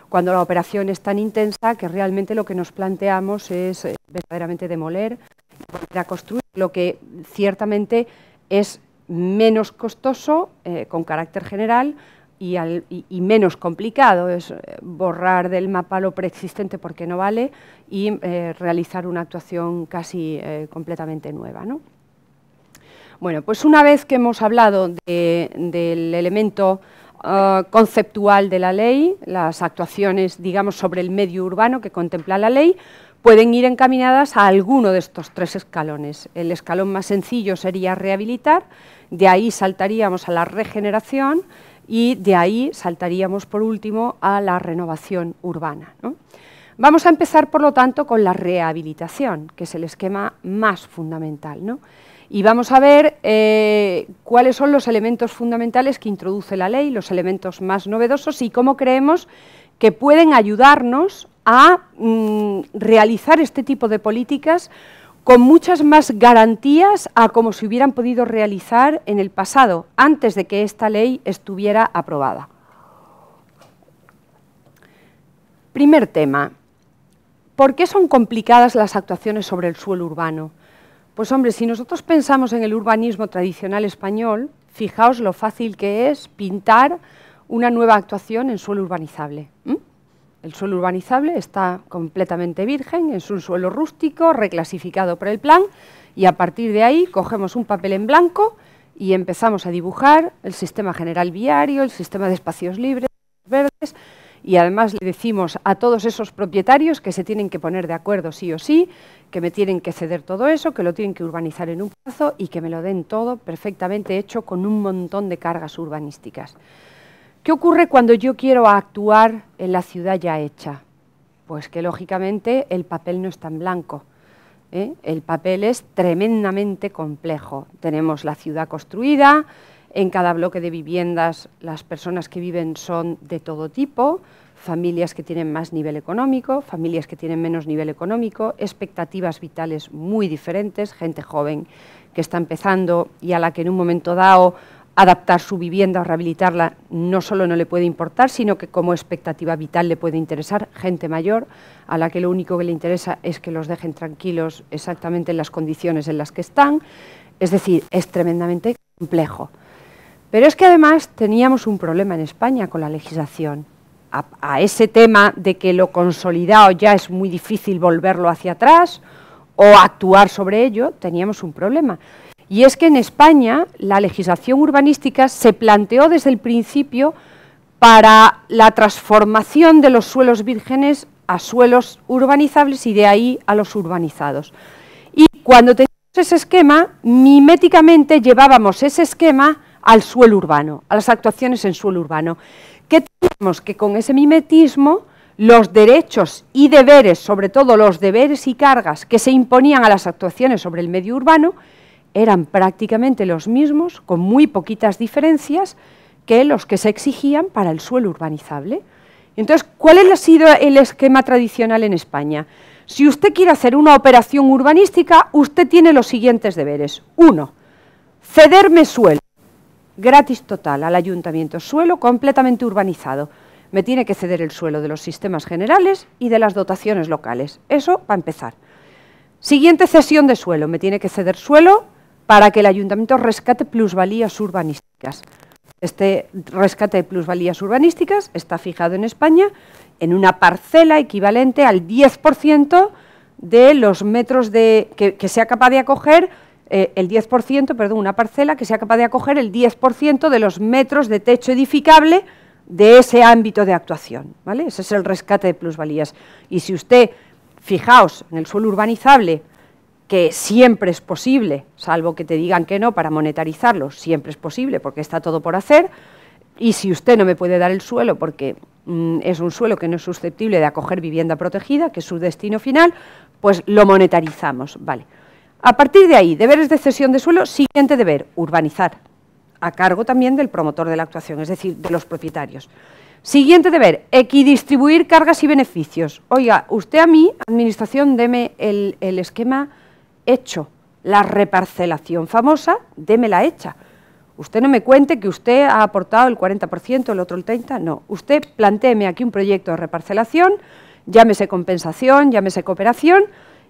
Cuando la operación es tan intensa que realmente lo que nos planteamos es eh, verdaderamente demoler, volver a construir, lo que ciertamente es menos costoso eh, con carácter general, y, menos complicado, es eh, borrar del mapa lo preexistente porque no vale y eh, realizar una actuación casi eh, completamente nueva. Bueno, pues una vez que hemos hablado del elemento ah, conceptual de la ley, las actuaciones, digamos, sobre el medio urbano que contempla la ley, pueden ir encaminadas a alguno de estos tres escalones. El escalón más sencillo sería rehabilitar, de ahí saltaríamos a la regeneración, y de ahí saltaríamos por último a la renovación urbana. Vamos a empezar, por lo tanto, con la rehabilitación, que es el esquema más fundamental. Y vamos a ver eh, cuáles son los elementos fundamentales que introduce la ley, los elementos más novedosos y cómo creemos que pueden ayudarnos a mm, realizar este tipo de políticas con muchas más garantías a como se hubieran podido realizar en el pasado, antes de que esta ley estuviera aprobada. Primer tema, ¿por qué son complicadas las actuaciones sobre el suelo urbano? Pues hombre, si nosotros pensamos en el urbanismo tradicional español, fijaos lo fácil que es pintar una nueva actuación en suelo urbanizable. El suelo urbanizable está completamente virgen, es un suelo rústico reclasificado por el plan y a partir de ahí cogemos un papel en blanco y empezamos a dibujar el sistema general viario, el sistema de espacios libres, verdes y además le decimos a todos esos propietarios que se tienen que poner de acuerdo sí o sí, que me tienen que ceder todo eso, que lo tienen que urbanizar en un plazo y que me lo den todo perfectamente hecho con un montón de cargas urbanísticas. ¿Qué ocurre cuando yo quiero actuar en la ciudad ya hecha? Pues que lógicamente el papel no es tan blanco. ¿eh? El papel es tremendamente complejo. Tenemos la ciudad construida, en cada bloque de viviendas las personas que viven son de todo tipo, familias que tienen más nivel económico, familias que tienen menos nivel económico, expectativas vitales muy diferentes, gente joven que está empezando y a la que en un momento dado adaptar su vivienda o rehabilitarla no solo no le puede importar, sino que como expectativa vital le puede interesar gente mayor, a la que lo único que le interesa es que los dejen tranquilos exactamente en las condiciones en las que están, es decir, es tremendamente complejo. Pero es que además teníamos un problema en España con la legislación. A, ese tema de que lo consolidado ya es muy difícil volverlo hacia atrás o actuar sobre ello, teníamos un problema. Y es que en España la legislación urbanística se planteó desde el principio para la transformación de los suelos vírgenes a suelos urbanizables y de ahí a los urbanizados. Y cuando teníamos ese esquema, miméticamente llevábamos ese esquema al suelo urbano, a las actuaciones en suelo urbano. ¿Qué tenemos? Que con ese mimetismo los derechos y deberes, sobre todo los deberes y cargas que se imponían a las actuaciones sobre el medio urbano, eran prácticamente los mismos, con muy poquitas diferencias, que los que se exigían para el suelo urbanizable. Entonces, ¿cuál ha sido el esquema tradicional en España? Si usted quiere hacer una operación urbanística, usted tiene los siguientes deberes. Uno, cederme suelo, gratis total al ayuntamiento, suelo completamente urbanizado. Me tiene que ceder el suelo de los sistemas generales y de las dotaciones locales. Eso va a empezar. Siguiente cesión de suelo, me tiene que ceder suelo para que el ayuntamiento rescate plusvalías urbanísticas. Este rescate de plusvalías urbanísticas está fijado en España en una parcela equivalente al 10% de los metros de, que, sea capaz de acoger eh, el 10%, perdón, una parcela que sea capaz de acoger el 10% de los metros de techo edificable de ese ámbito de actuación, ¿vale? Ese es el rescate de plusvalías. Y si usted, fijaos, en el suelo urbanizable, que siempre es posible, salvo que te digan que no para monetarizarlo, siempre es posible porque está todo por hacer, y si usted no me puede dar el suelo porque mm, es un suelo que no es susceptible de acoger vivienda protegida, que es su destino final, pues lo monetarizamos, vale. A partir de ahí, deberes de cesión de suelo, siguiente deber, urbanizar, a cargo también del promotor de la actuación, es decir, de los propietarios. Siguiente deber, equidistribuir cargas y beneficios. Oiga, usted a mí, administración, deme el, el esquema hecho la reparcelación famosa, démela hecha. Usted no me cuente que usted ha aportado el 40%, el otro el 30%, no. Usted planteeme aquí un proyecto de reparcelación, llámese compensación, llámese cooperación,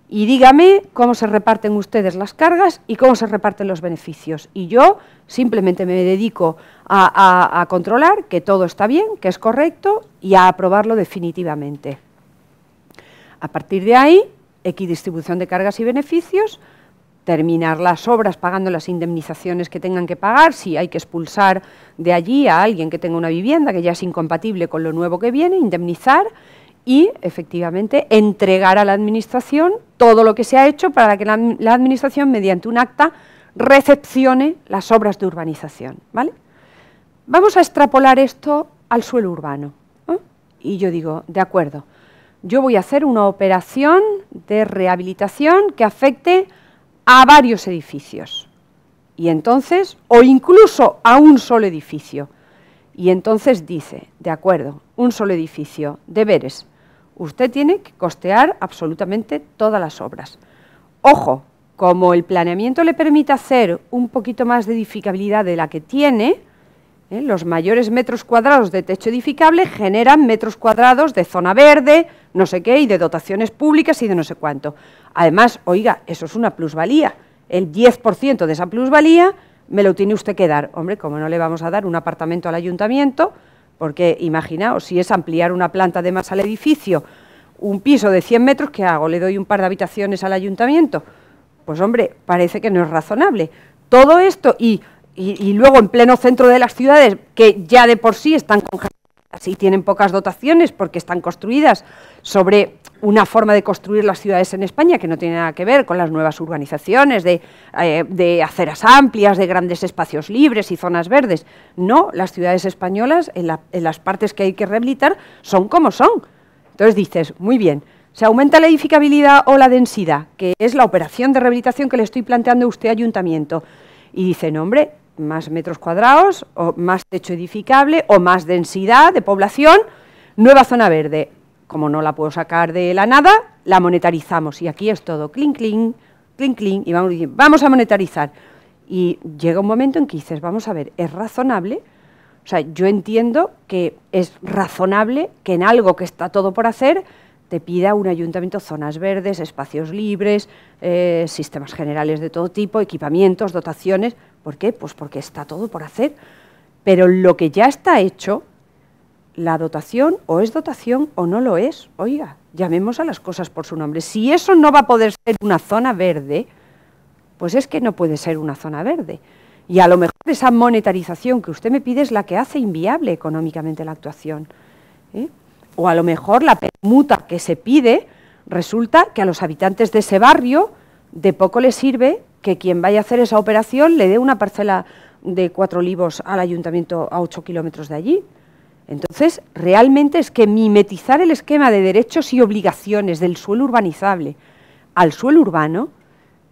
y dígame cómo se reparten ustedes las cargas y cómo se reparten los beneficios. Y yo simplemente me dedico a, a controlar que todo está bien, que es correcto, y a aprobarlo definitivamente. A partir de ahí, equidistribución de cargas y beneficios, terminar las obras pagando las indemnizaciones que tengan que pagar, si hay que expulsar de allí a alguien que tenga una vivienda que ya es incompatible con lo nuevo que viene, indemnizar y efectivamente entregar a la Administración todo lo que se ha hecho para que la, Administración, mediante un acta, recepcione las obras de urbanización. ¿vale? Vamos a extrapolar esto al suelo urbano. Y yo digo, de acuerdo, yo voy a hacer una operación de rehabilitación que afecte a varios edificios. Y entonces, o incluso a un solo edificio. Y entonces dice, de acuerdo, un solo edificio, deberes. Usted tiene que costear absolutamente todas las obras. Ojo, como el planeamiento le permite hacer un poquito más de edificabilidad de la que tiene, ¿Eh? Los mayores metros cuadrados de techo edificable generan metros cuadrados de zona verde, no sé qué, y de dotaciones públicas y de no sé cuánto. Además, oiga, eso es una plusvalía. El 10% de esa plusvalía me lo tiene usted que dar. Hombre, como no le vamos a dar un apartamento al ayuntamiento, porque imaginaos, si es ampliar una planta de más al edificio, un piso de 100 metros, ¿qué hago? ¿Le doy un par de habitaciones al ayuntamiento? Pues hombre, parece que no es razonable. Todo esto y y, luego en pleno centro de las ciudades, que ya de por sí están congeladas y tienen pocas dotaciones porque están construidas sobre una forma de construir las ciudades en España que no tiene nada que ver con las nuevas urbanizaciones, de, eh, aceras amplias, de grandes espacios libres y zonas verdes. No, las ciudades españolas, en, en las partes que hay que rehabilitar, son como son. Entonces dices, muy bien, se aumenta la edificabilidad o la densidad, que es la operación de rehabilitación que le estoy planteando a usted ayuntamiento. Y dice, no, hombre, más metros cuadrados, o más techo edificable, o más densidad de población, nueva zona verde. Como no la puedo sacar de la nada, la monetarizamos. Y aquí es todo, clink, clink, clink, clink, y vamos, vamos a monetarizar. Y llega un momento en que dices, vamos a ver, ¿es razonable? O sea, yo entiendo que es razonable que en algo que está todo por hacer te pida un ayuntamiento zonas verdes, espacios libres, eh, sistemas generales de todo tipo, equipamientos, dotaciones, ¿Por qué? Pues porque está todo por hacer. Pero lo que ya está hecho, la dotación o es dotación o no lo es. Oiga, llamemos a las cosas por su nombre. Si eso no va a poder ser una zona verde, pues es que no puede ser una zona verde. Y a lo mejor esa monetarización que usted me pide es la que hace inviable económicamente la actuación. ¿eh? O a lo mejor la permuta que se pide resulta que a los habitantes de ese barrio de poco les sirve que quien vaya a hacer esa operación le dé una parcela de cuatro olivos al ayuntamiento a ocho kilómetros de allí. Entonces, realmente es que mimetizar el esquema de derechos y obligaciones del suelo urbanizable al suelo urbano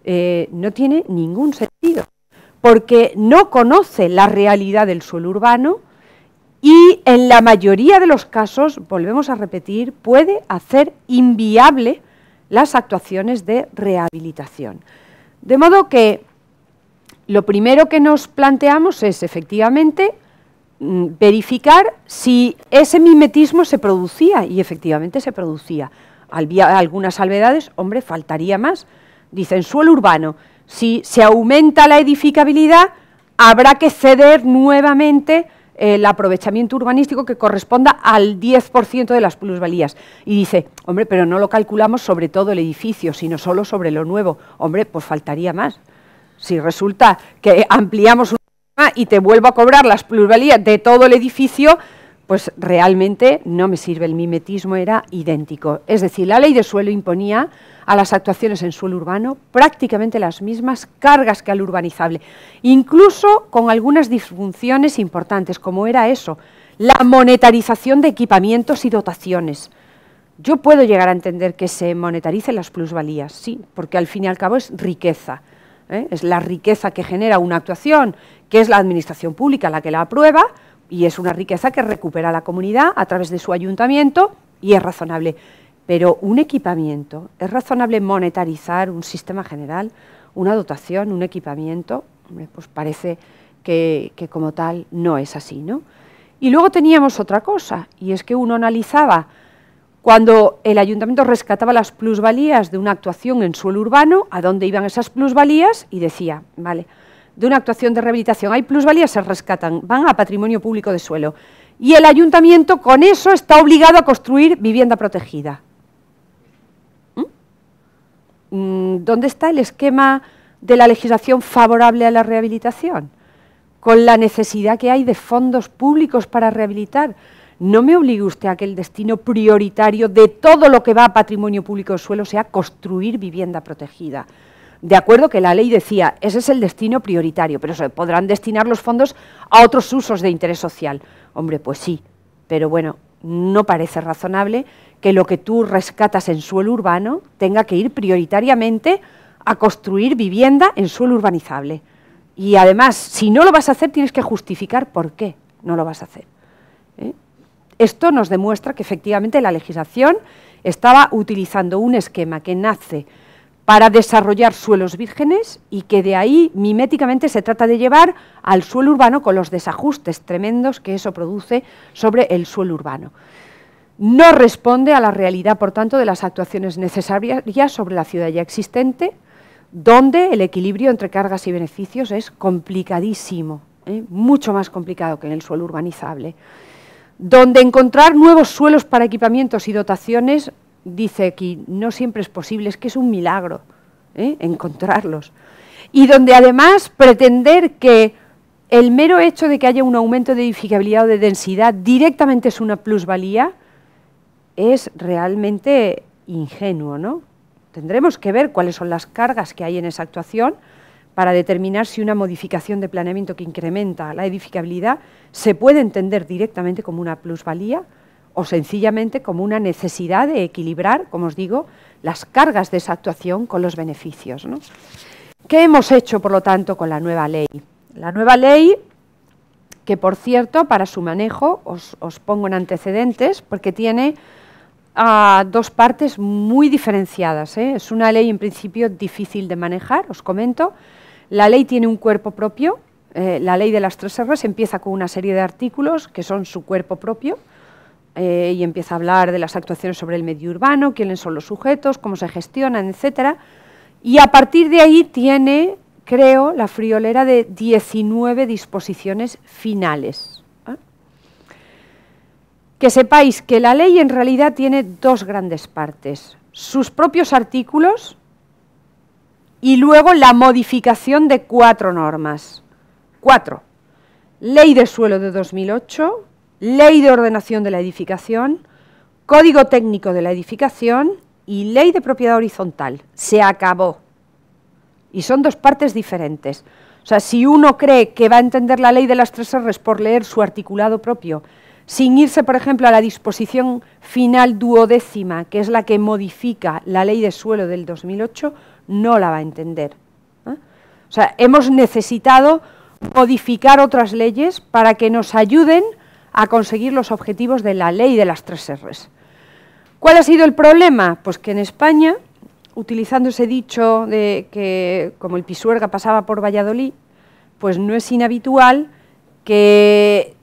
eh, no tiene ningún sentido, porque no conoce la realidad del suelo urbano y en la mayoría de los casos, volvemos a repetir, puede hacer inviable las actuaciones de rehabilitación. De modo que lo primero que nos planteamos es efectivamente mm, verificar si ese mimetismo se producía, y efectivamente se producía. algunas salvedades, hombre, faltaría más. Dicen, suelo urbano, si se aumenta la edificabilidad, habrá que ceder nuevamente el aprovechamiento urbanístico que corresponda al 10% de las plusvalías. Y dice, hombre, pero no lo calculamos sobre todo el edificio, sino solo sobre lo nuevo. Hombre, pues faltaría más. Si resulta que ampliamos un y te vuelvo a cobrar las plusvalías de todo el edificio, pues realmente no me sirve, el mimetismo era idéntico. Es decir, la ley de suelo imponía a las actuaciones en suelo urbano prácticamente las mismas cargas que al urbanizable, incluso con algunas disfunciones importantes, como era eso, la monetarización de equipamientos y dotaciones. Yo puedo llegar a entender que se monetaricen las plusvalías, sí, porque al fin y al cabo es riqueza, ¿eh? es la riqueza que genera una actuación, que es la administración pública la que la aprueba, y es una riqueza que recupera la comunidad a través de su ayuntamiento y es razonable. Pero un equipamiento, ¿es razonable monetarizar un sistema general, una dotación, un equipamiento? pues parece que, que como tal no es así, ¿no? Y luego teníamos otra cosa, y es que uno analizaba cuando el ayuntamiento rescataba las plusvalías de una actuación en suelo urbano, a dónde iban esas plusvalías y decía, vale, de una actuación de rehabilitación hay plusvalías, se rescatan, van a patrimonio público de suelo. Y el ayuntamiento con eso está obligado a construir vivienda protegida. ¿Mm? Mm, ¿Dónde está el esquema de la legislación favorable a la rehabilitación? Con la necesidad que hay de fondos públicos para rehabilitar. No me obligue usted a que el destino prioritario de todo lo que va a patrimonio público de suelo sea construir vivienda protegida de acuerdo que la ley decía, ese es el destino prioritario, pero se podrán destinar los fondos a otros usos de interés social. Hombre, pues sí, pero bueno, no parece razonable que lo que tú rescatas en suelo urbano tenga que ir prioritariamente a construir vivienda en suelo urbanizable. Y además, si no lo vas a hacer, tienes que justificar por qué no lo vas a hacer. ¿eh? Esto nos demuestra que efectivamente la legislación estaba utilizando un esquema que nace para desarrollar suelos vírgenes y que de ahí miméticamente se trata de llevar al suelo urbano con los desajustes tremendos que eso produce sobre el suelo urbano. No responde a la realidad, por tanto, de las actuaciones necesarias sobre la ciudad ya existente, donde el equilibrio entre cargas y beneficios es complicadísimo, ¿eh? mucho más complicado que en el suelo urbanizable, donde encontrar nuevos suelos para equipamientos y dotaciones dice aquí, no siempre es posible, es que es un milagro ¿eh? encontrarlos. Y donde además pretender que el mero hecho de que haya un aumento de edificabilidad o de densidad directamente es una plusvalía, es realmente ingenuo, ¿no? Tendremos que ver cuáles son las cargas que hay en esa actuación para determinar si una modificación de planeamiento que incrementa la edificabilidad se puede entender directamente como una plusvalía o sencillamente como una necesidad de equilibrar, como os digo, las cargas de esa actuación con los beneficios. ¿Qué hemos hecho, por lo tanto, con la nueva ley? La nueva ley, que por cierto, para su manejo, os, pongo en antecedentes, porque tiene ah, dos partes muy diferenciadas. ¿eh? Es una ley, en principio, difícil de manejar, os comento. La ley tiene un cuerpo propio. Eh, la ley de las tres R's empieza con una serie de artículos que son su cuerpo propio eh, y empieza a hablar de las actuaciones sobre el medio urbano, quiénes son los sujetos, cómo se gestionan, etcétera. Y a partir de ahí tiene, creo, la friolera de 19 disposiciones finales. ¿ah? Que sepáis que la ley en realidad tiene dos grandes partes, sus propios artículos y luego la modificación de cuatro normas. Cuatro. Ley de suelo de 2008, Ley de Ordenación de la Edificación, Código Técnico de la Edificación y Ley de Propiedad Horizontal. Se acabó. Y son dos partes diferentes. O sea, si uno cree que va a entender la ley de las tres R's por leer su articulado propio, sin irse, por ejemplo, a la disposición final duodécima, que es la que modifica la ley de suelo del 2008, no la va a entender. ¿eh? O sea, hemos necesitado modificar otras leyes para que nos ayuden a conseguir los objetivos de la ley de las tres R's. ¿Cuál ha sido el problema? Pues que en España, utilizando ese dicho de que como el pisuerga pasaba por Valladolid, pues no es inhabitual que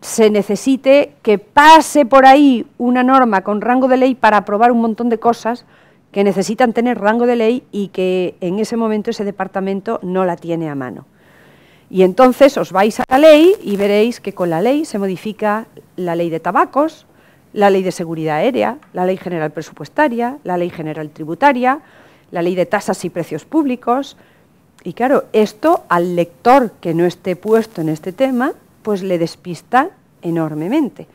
se necesite que pase por ahí una norma con rango de ley para aprobar un montón de cosas que necesitan tener rango de ley y que en ese momento ese departamento no la tiene a mano. Y entonces os vais a la ley y veréis que con la ley se modifica la ley de tabacos, la ley de seguridad aérea, la ley general presupuestaria, la ley general tributaria, la ley de tasas y precios públicos. Y claro, esto al lector que no esté puesto en este tema, pues le despista enormemente.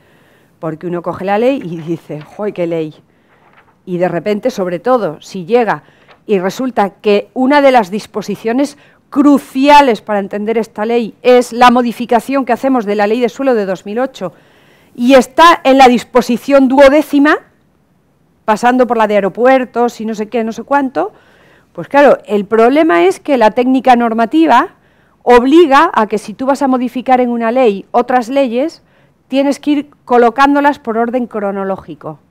Porque uno coge la ley y dice, ¡joy, qué ley! Y de repente, sobre todo, si llega y resulta que una de las disposiciones cruciales para entender esta ley es la modificación que hacemos de la Ley de Suelo de 2008 y está en la disposición duodécima, pasando por la de aeropuertos y no sé qué, no sé cuánto, pues claro, el problema es que la técnica normativa obliga a que si tú vas a modificar en una ley otras leyes, tienes que ir colocándolas por orden cronológico.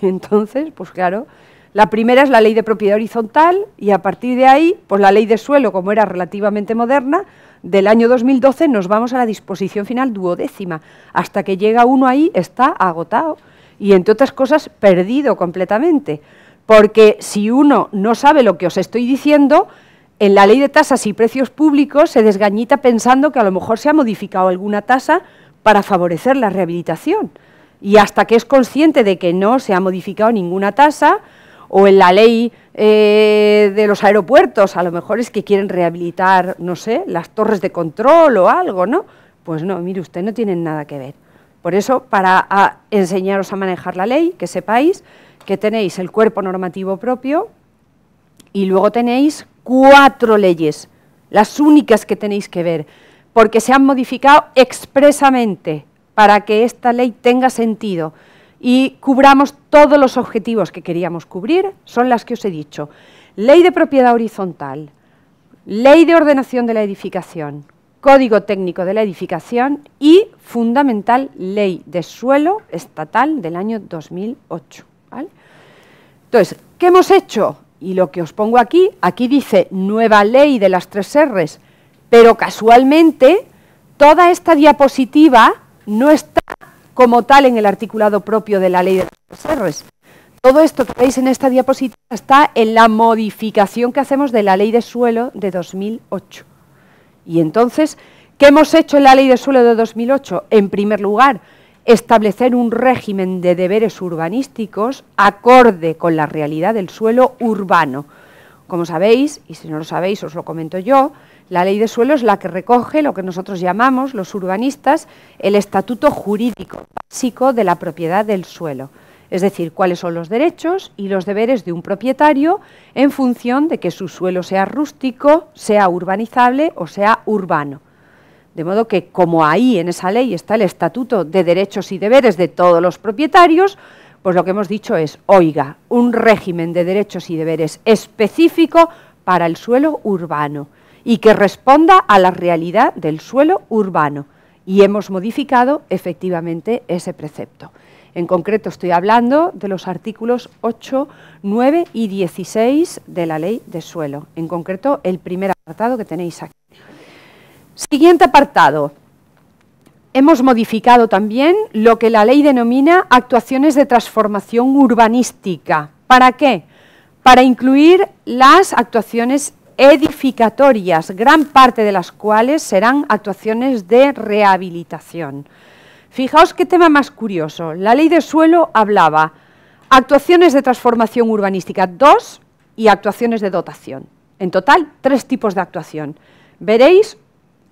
Y entonces, pues claro, la primera es la ley de propiedad horizontal y a partir de ahí, pues la ley de suelo, como era relativamente moderna, del año 2012 nos vamos a la disposición final duodécima. Hasta que llega uno ahí está agotado y, entre otras cosas, perdido completamente. Porque si uno no sabe lo que os estoy diciendo, en la ley de tasas y precios públicos se desgañita pensando que a lo mejor se ha modificado alguna tasa para favorecer la rehabilitación. Y hasta que es consciente de que no se ha modificado ninguna tasa, o en la ley eh, de los aeropuertos, a lo mejor es que quieren rehabilitar, no sé, las torres de control o algo, ¿no? Pues no, mire usted, no tiene nada que ver. Por eso, para enseñaros a manejar la ley, que sepáis que tenéis el cuerpo normativo propio y luego tenéis cuatro leyes, las únicas que tenéis que ver, porque se han modificado expresamente para que esta ley tenga sentido y cubramos todos los objetivos que queríamos cubrir, son las que os he dicho. Ley de propiedad horizontal, ley de ordenación de la edificación, código técnico de la edificación y, fundamental, ley de suelo estatal del año 2008. Entonces, ¿qué hemos hecho? Y lo que os pongo aquí, aquí dice nueva ley de las tres R's, pero casualmente toda esta diapositiva no está como tal en el articulado propio de la ley de los Todo esto que veis en esta diapositiva está en la modificación que hacemos de la ley de suelo de 2008. Y entonces, ¿qué hemos hecho en la ley de suelo de 2008? En primer lugar, establecer un régimen de deberes urbanísticos acorde con la realidad del suelo urbano. Como sabéis, y si no lo sabéis os lo comento yo, la ley de suelo es la que recoge lo que nosotros llamamos, los urbanistas, el estatuto jurídico básico de la propiedad del suelo, es decir, cuáles son los derechos y los deberes de un propietario en función de que su suelo sea rústico, sea urbanizable o sea urbano. De modo que como ahí en esa ley está el estatuto de derechos y deberes de todos los propietarios, pues lo que hemos dicho es, oiga, un régimen de derechos y deberes específico para el suelo urbano y que responda a la realidad del suelo urbano. Y hemos modificado efectivamente ese precepto. En concreto estoy hablando de los artículos 8, 9 y 16 de la Ley de Suelo, en concreto el primer apartado que tenéis aquí. Siguiente apartado. Hemos modificado también lo que la ley denomina actuaciones de transformación urbanística. ¿Para qué? Para incluir las actuaciones edificatorias, gran parte de las cuales serán actuaciones de rehabilitación. Fijaos qué tema más curioso. La ley de suelo hablaba actuaciones de transformación urbanística dos... y actuaciones de dotación. En total, tres tipos de actuación. Veréis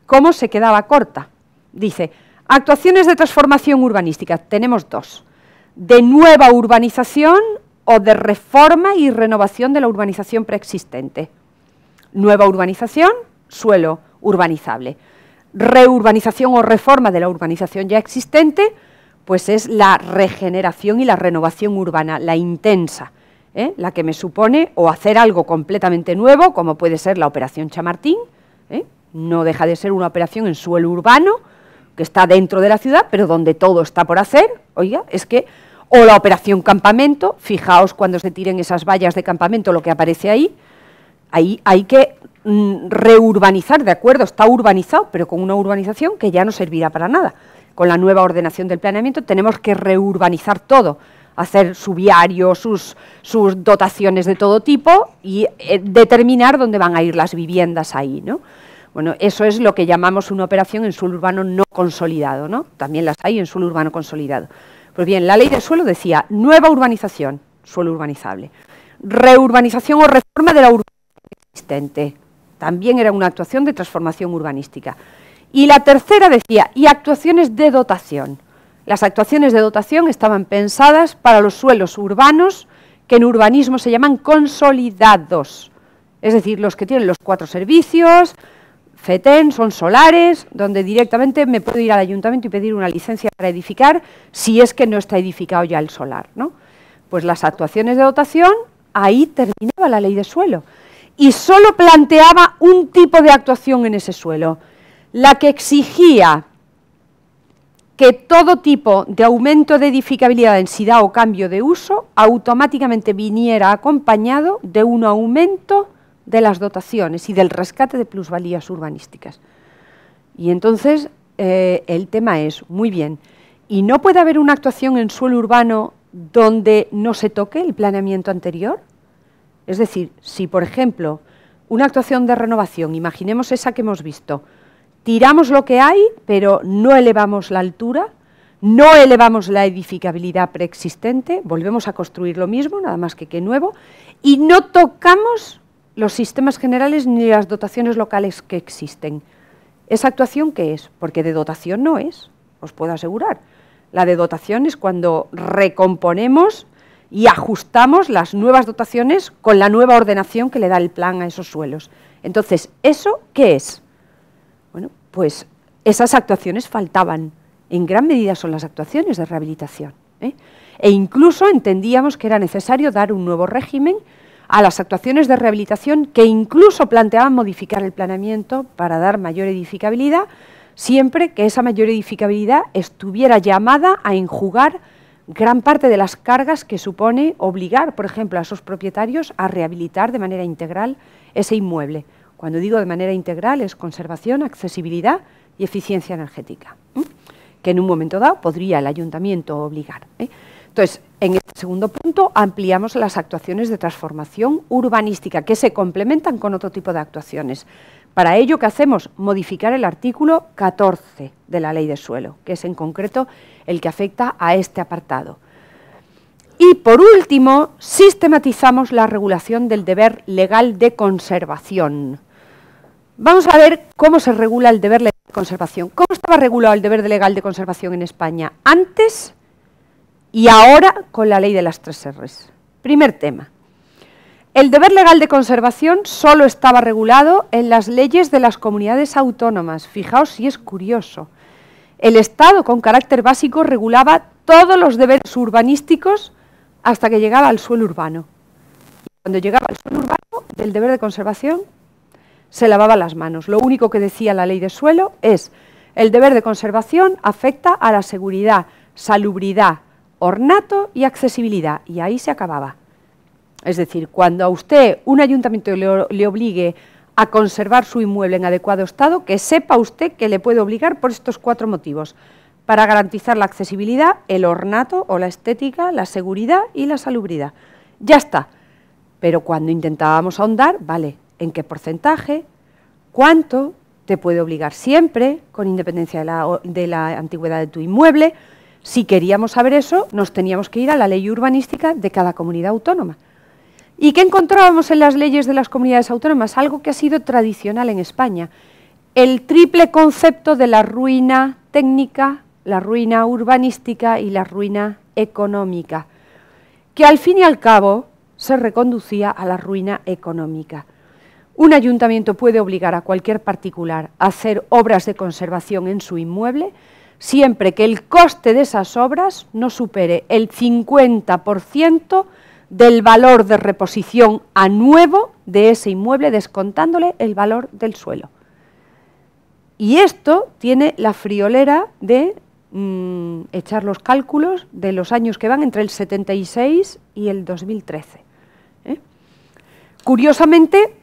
cómo se quedaba corta. Dice, actuaciones de transformación urbanística, tenemos dos. De nueva urbanización o de reforma y renovación de la urbanización preexistente. Nueva urbanización, suelo urbanizable. Reurbanización o reforma de la urbanización ya existente, pues es la regeneración y la renovación urbana, la intensa, ¿eh? la que me supone o hacer algo completamente nuevo, como puede ser la operación Chamartín, ¿eh? no deja de ser una operación en suelo urbano, que está dentro de la ciudad, pero donde todo está por hacer, oiga, es que, o la operación campamento, fijaos cuando se tiren esas vallas de campamento lo que aparece ahí, Ahí hay que mm, reurbanizar, de acuerdo, está urbanizado, pero con una urbanización que ya no servirá para nada. Con la nueva ordenación del planeamiento tenemos que reurbanizar todo, hacer su viario, sus, dotaciones de todo tipo y eh, determinar dónde van a ir las viviendas ahí, ¿no? Bueno, eso es lo que llamamos una operación en suelo urbano no consolidado, ¿no? También las hay en suelo urbano consolidado. Pues bien, la ley del suelo decía nueva urbanización, suelo urbanizable, reurbanización o reforma de la urbanización existente. También era una actuación de transformación urbanística. Y la tercera decía, y actuaciones de dotación. Las actuaciones de dotación estaban pensadas para los suelos urbanos, que en urbanismo se llaman consolidados, es decir, los que tienen los cuatro servicios, FETEN, son solares, donde directamente me puedo ir al ayuntamiento y pedir una licencia para edificar si es que no está edificado ya el solar. Pues las actuaciones de dotación, ahí terminaba la ley de suelo y solo planteaba un tipo de actuación en ese suelo, la que exigía que todo tipo de aumento de edificabilidad, densidad o cambio de uso automáticamente viniera acompañado de un aumento de las dotaciones y del rescate de plusvalías urbanísticas. Y entonces eh, el tema es, muy bien, ¿y no puede haber una actuación en suelo urbano donde no se toque el planeamiento anterior? Es decir, si por ejemplo una actuación de renovación, imaginemos esa que hemos visto, tiramos lo que hay, pero no elevamos la altura, no elevamos la edificabilidad preexistente, volvemos a construir lo mismo, nada más que que nuevo, y no tocamos los sistemas generales ni las dotaciones locales que existen. ¿Esa actuación qué es? Porque de dotación no es, os puedo asegurar. La de dotación es cuando recomponemos y ajustamos las nuevas dotaciones con la nueva ordenación que le da el plan a esos suelos. Entonces, ¿eso qué es? Bueno, pues esas actuaciones faltaban. En gran medida son las actuaciones de rehabilitación. ¿eh? E incluso entendíamos que era necesario dar un nuevo régimen a las actuaciones de rehabilitación que incluso planteaban modificar el planeamiento para dar mayor edificabilidad, siempre que esa mayor edificabilidad estuviera llamada a enjugar gran parte de las cargas que supone obligar, por ejemplo, a sus propietarios a rehabilitar de manera integral ese inmueble. Cuando digo de manera integral es conservación, accesibilidad y eficiencia energética, que en un momento dado podría el ayuntamiento obligar. ¿eh? Entonces, en este segundo punto ampliamos las actuaciones de transformación urbanística que se complementan con otro tipo de actuaciones. Para ello, ¿qué hacemos? Modificar el artículo 14 de la Ley de Suelo, que es en concreto el que afecta a este apartado. Y por último, sistematizamos la regulación del deber legal de conservación. Vamos a ver cómo se regula el deber legal de conservación. ¿Cómo estaba regulado el deber legal de conservación en España antes y ahora con la ley de las tres R's? Primer tema, el deber legal de conservación solo estaba regulado en las leyes de las comunidades autónomas. Fijaos si es curioso. El Estado, con carácter básico, regulaba todos los deberes urbanísticos hasta que llegaba al suelo urbano. Y cuando llegaba al suelo urbano, el deber de conservación se lavaba las manos. Lo único que decía la ley de suelo es el deber de conservación afecta a la seguridad, salubridad, ornato y accesibilidad. Y ahí se acababa. Es decir, cuando a usted un ayuntamiento le, obligue a conservar su inmueble en adecuado estado, que sepa usted que le puede obligar por estos cuatro motivos, para garantizar la accesibilidad, el ornato o la estética, la seguridad y la salubridad. Ya está. Pero cuando intentábamos ahondar, vale, ¿en qué porcentaje? ¿Cuánto? Te puede obligar siempre, con independencia de la antigüedad de tu inmueble. Si queríamos saber eso, nos teníamos que ir a la ley urbanística de cada comunidad autónoma. ¿Y qué encontrábamos en las leyes de las comunidades autónomas? Algo que ha sido tradicional en España, el triple concepto de la ruina técnica, la ruina urbanística y la ruina económica, que al fin y al cabo se reconducía a la ruina económica. Un ayuntamiento puede obligar a cualquier particular a hacer obras de conservación en su inmueble siempre que el coste de esas obras no supere el 50% del valor de reposición a nuevo de ese inmueble, descontándole el valor del suelo. Y esto tiene la friolera de mm, echar los cálculos de los años que van entre el 76 y el 2013. ¿eh? Curiosamente,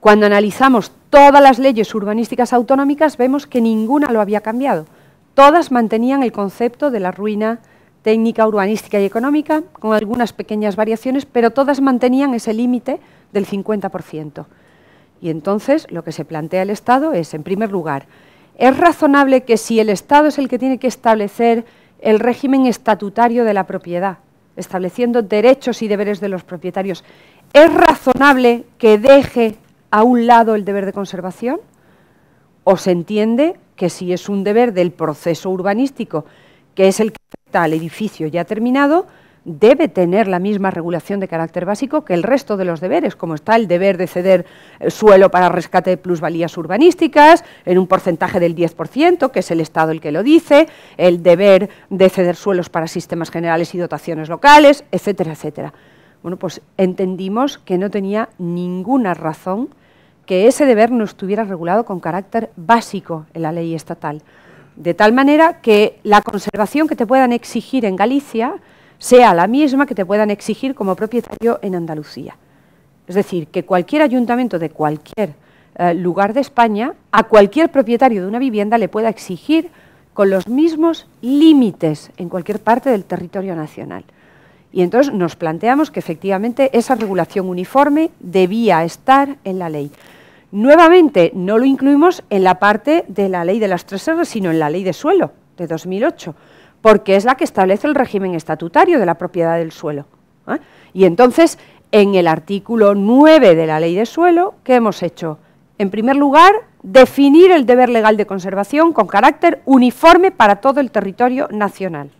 cuando analizamos todas las leyes urbanísticas autonómicas, vemos que ninguna lo había cambiado. Todas mantenían el concepto de la ruina técnica urbanística y económica, con algunas pequeñas variaciones, pero todas mantenían ese límite del 50%. Y entonces lo que se plantea el Estado es, en primer lugar, ¿es razonable que si el Estado es el que tiene que establecer el régimen estatutario de la propiedad, estableciendo derechos y deberes de los propietarios, ¿es razonable que deje a un lado el deber de conservación? ¿O se entiende que si es un deber del proceso urbanístico, que es el que al edificio ya terminado debe tener la misma regulación de carácter básico que el resto de los deberes, como está el deber de ceder eh, suelo para rescate de plusvalías urbanísticas en un porcentaje del 10%, que es el Estado el que lo dice, el deber de ceder suelos para sistemas generales y dotaciones locales, etcétera, etcétera. Bueno, pues entendimos que no tenía ninguna razón que ese deber no estuviera regulado con carácter básico en la ley estatal de tal manera que la conservación que te puedan exigir en Galicia sea la misma que te puedan exigir como propietario en Andalucía. Es decir, que cualquier ayuntamiento de cualquier eh, lugar de España, a cualquier propietario de una vivienda le pueda exigir con los mismos límites en cualquier parte del territorio nacional. Y entonces nos planteamos que efectivamente esa regulación uniforme debía estar en la ley. Nuevamente, no lo incluimos en la parte de la ley de las tres R, sino en la ley de suelo de 2008, porque es la que establece el régimen estatutario de la propiedad del suelo. ¿eh? Y entonces, en el artículo 9 de la ley de suelo, ¿qué hemos hecho? En primer lugar, definir el deber legal de conservación con carácter uniforme para todo el territorio nacional.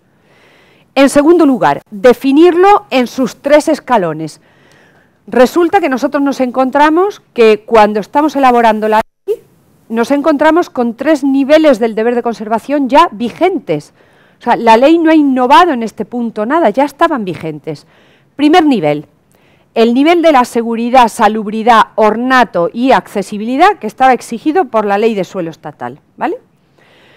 En segundo lugar, definirlo en sus tres escalones, Resulta que nosotros nos encontramos que cuando estamos elaborando la ley, nos encontramos con tres niveles del deber de conservación ya vigentes. O sea, la ley no ha innovado en este punto nada, ya estaban vigentes. Primer nivel, el nivel de la seguridad, salubridad, ornato y accesibilidad que estaba exigido por la ley de suelo estatal. ¿vale?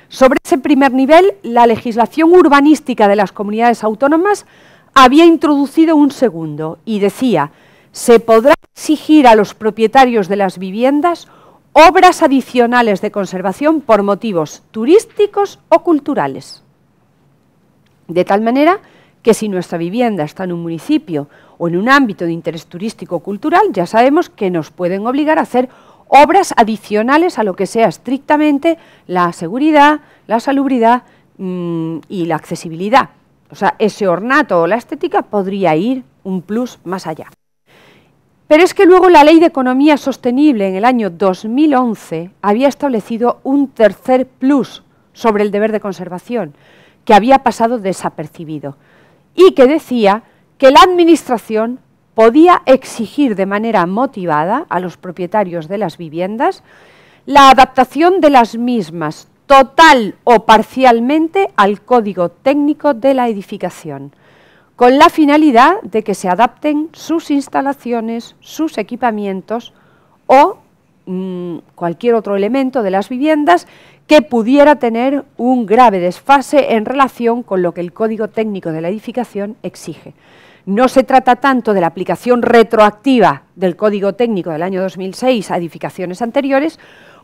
Sobre ese primer nivel, la legislación urbanística de las comunidades autónomas había introducido un segundo y decía se podrá exigir a los propietarios de las viviendas obras adicionales de conservación por motivos turísticos o culturales. De tal manera que si nuestra vivienda está en un municipio o en un ámbito de interés turístico o cultural, ya sabemos que nos pueden obligar a hacer obras adicionales a lo que sea estrictamente la seguridad, la salubridad mm, y la accesibilidad. O sea, ese ornato o la estética podría ir un plus más allá. Pero es que luego la Ley de Economía Sostenible en el año 2011 había establecido un tercer plus sobre el deber de conservación, que había pasado desapercibido, y que decía que la Administración podía exigir de manera motivada a los propietarios de las viviendas la adaptación de las mismas total o parcialmente al Código Técnico de la Edificación con la finalidad de que se adapten sus instalaciones, sus equipamientos o mm, cualquier otro elemento de las viviendas que pudiera tener un grave desfase en relación con lo que el Código Técnico de la Edificación exige. No se trata tanto de la aplicación retroactiva del Código Técnico del año 2006 a edificaciones anteriores,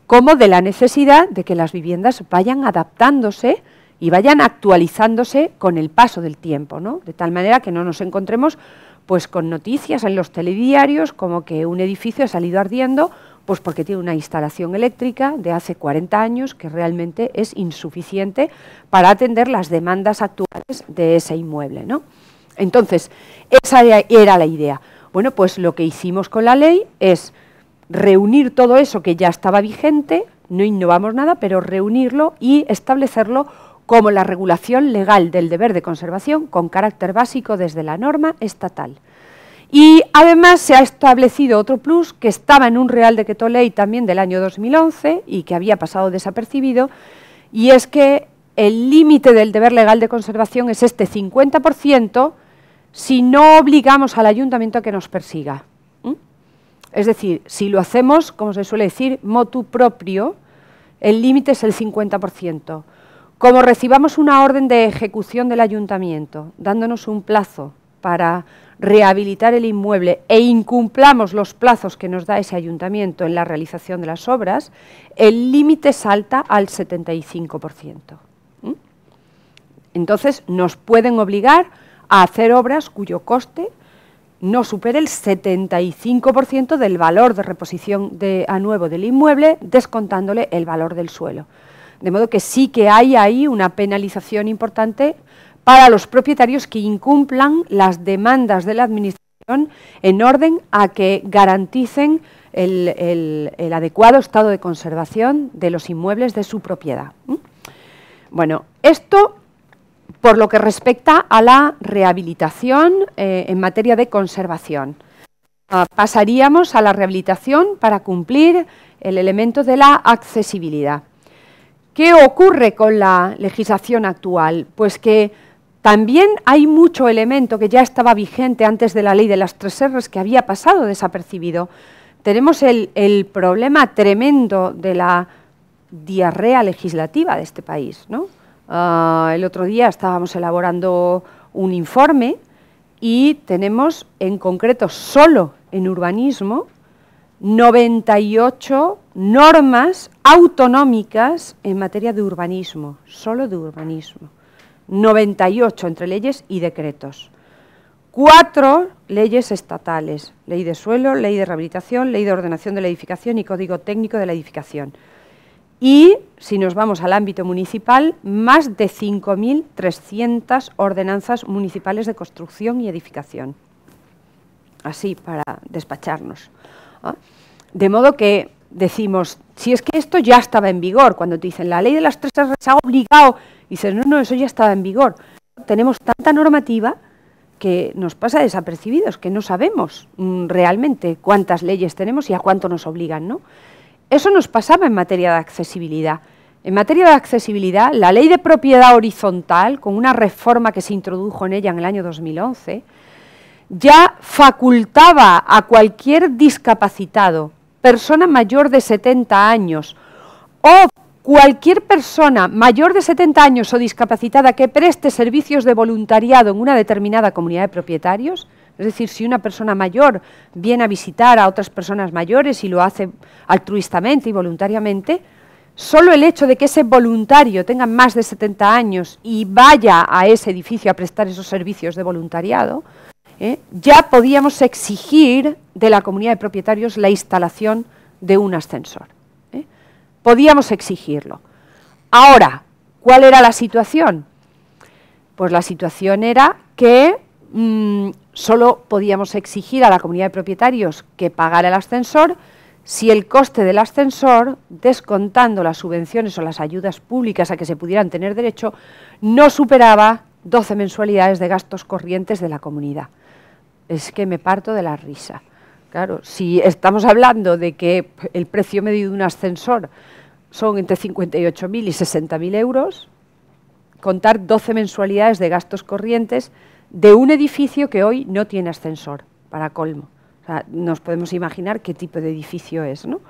como de la necesidad de que las viviendas vayan adaptándose y vayan actualizándose con el paso del tiempo, ¿no? de tal manera que no nos encontremos pues con noticias en los telediarios como que un edificio ha salido ardiendo pues porque tiene una instalación eléctrica de hace 40 años que realmente es insuficiente para atender las demandas actuales de ese inmueble. Entonces, esa era la idea. Bueno, pues lo que hicimos con la ley es reunir todo eso que ya estaba vigente, no innovamos nada, pero reunirlo y establecerlo como la regulación legal del deber de conservación con carácter básico desde la norma estatal. Y además se ha establecido otro plus que estaba en un Real Decreto Ley también del año 2011 y que había pasado desapercibido, y es que el límite del deber legal de conservación es este 50% si no obligamos al ayuntamiento a que nos persiga. Es decir, si lo hacemos, como se suele decir, motu propio, el límite es el 50%. Como recibamos una orden de ejecución del ayuntamiento, dándonos un plazo para rehabilitar el inmueble e incumplamos los plazos que nos da ese ayuntamiento en la realización de las obras, el límite salta al 75%. ¿Mm? Entonces nos pueden obligar a hacer obras cuyo coste no supere el 75% del valor de reposición a nuevo del inmueble, descontándole el valor del suelo. De modo que sí que hay ahí una penalización importante para los propietarios que incumplan las demandas de la Administración en orden a que garanticen el, adecuado estado de conservación de los inmuebles de su propiedad. Bueno, esto por lo que respecta a la rehabilitación eh, en materia de conservación. Ah, pasaríamos a la rehabilitación para cumplir el elemento de la accesibilidad. ¿Qué ocurre con la legislación actual? Pues que también hay mucho elemento que ya estaba vigente antes de la ley de las tres R's que había pasado desapercibido. Tenemos el, problema tremendo de la diarrea legislativa de este país. Ah, el otro día estábamos elaborando un informe y tenemos en concreto solo en urbanismo 98 normas autonómicas en materia de urbanismo, solo de urbanismo. 98 entre leyes y decretos. Cuatro leyes estatales, ley de suelo, ley de rehabilitación, ley de ordenación de la edificación y código técnico de la edificación. Y, si nos vamos al ámbito municipal, más de 5.300 ordenanzas municipales de construcción y edificación. Así, para despacharnos. ¿ah? De modo que decimos, si es que esto ya estaba en vigor, cuando te dicen la ley de las tres se ha obligado, y dices, no, no, eso ya estaba en vigor. Tenemos tanta normativa que nos pasa desapercibidos, que no sabemos mm, realmente cuántas leyes tenemos y a cuánto nos obligan, ¿no? Eso nos pasaba en materia de accesibilidad. En materia de accesibilidad, la ley de propiedad horizontal, con una reforma que se introdujo en ella en el año 2011, ya facultaba a cualquier discapacitado persona mayor de 70 años o cualquier persona mayor de 70 años o discapacitada que preste servicios de voluntariado en una determinada comunidad de propietarios, es decir, si una persona mayor viene a visitar a otras personas mayores y lo hace altruistamente y voluntariamente, solo el hecho de que ese voluntario tenga más de 70 años y vaya a ese edificio a prestar esos servicios de voluntariado, ¿eh? ya podíamos exigir de la comunidad de propietarios la instalación de un ascensor. ¿eh? Podíamos exigirlo. Ahora, ¿cuál era la situación? Pues la situación era que mm, solo podíamos exigir a la comunidad de propietarios que pagara el ascensor si el coste del ascensor, descontando las subvenciones o las ayudas públicas a que se pudieran tener derecho, no superaba 12 mensualidades de gastos corrientes de la comunidad es que me parto de la risa. Claro, si estamos hablando de que el precio medio de un ascensor son entre 58.000 y 60.000 euros, contar 12 mensualidades de gastos corrientes de un edificio que hoy no tiene ascensor, para colmo. nos podemos imaginar qué tipo de edificio es, ¿no?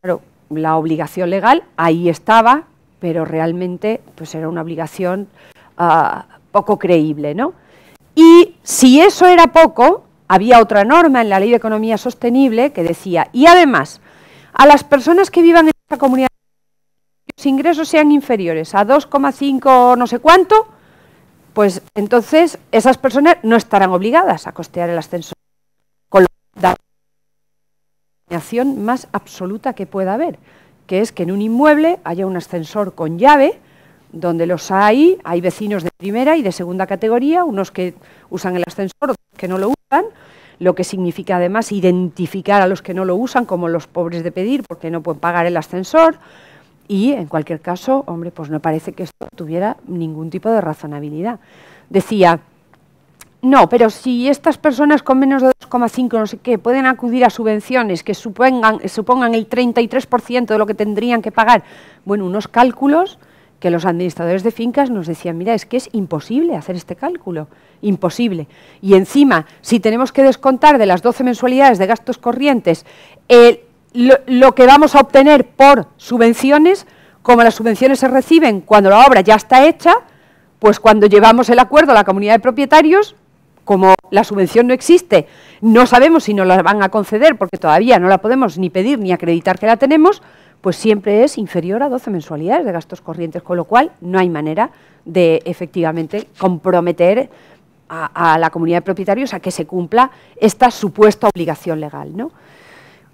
Claro, la obligación legal ahí estaba, pero realmente pues era una obligación ah, poco creíble, ¿no? Y si eso era poco, había otra norma en la Ley de Economía Sostenible que decía, y además, a las personas que vivan en esta comunidad, los ingresos sean inferiores a 2,5 no sé cuánto, pues entonces esas personas no estarán obligadas a costear el ascensor, con la más absoluta que pueda haber, que es que en un inmueble haya un ascensor con llave donde los hay, hay vecinos de primera y de segunda categoría, unos que usan el ascensor, otros que no lo usan, lo que significa además identificar a los que no lo usan como los pobres de pedir porque no pueden pagar el ascensor y en cualquier caso, hombre, pues no parece que esto tuviera ningún tipo de razonabilidad. Decía, no, pero si estas personas con menos de 2,5 no sé qué pueden acudir a subvenciones que supongan, supongan el 33% de lo que tendrían que pagar, bueno, unos cálculos que los administradores de fincas nos decían, mira, es que es imposible hacer este cálculo, imposible. Y encima, si tenemos que descontar de las 12 mensualidades de gastos corrientes eh, lo que vamos a obtener por subvenciones, como las subvenciones se reciben cuando la obra ya está hecha, pues cuando llevamos el acuerdo a la comunidad de propietarios, como la subvención no existe, no sabemos si nos la van a conceder porque todavía no la podemos ni pedir ni acreditar que la tenemos, pues siempre es inferior a 12 mensualidades de gastos corrientes, con lo cual no hay manera de efectivamente comprometer a, la comunidad de propietarios a que se cumpla esta supuesta obligación legal. ¿no?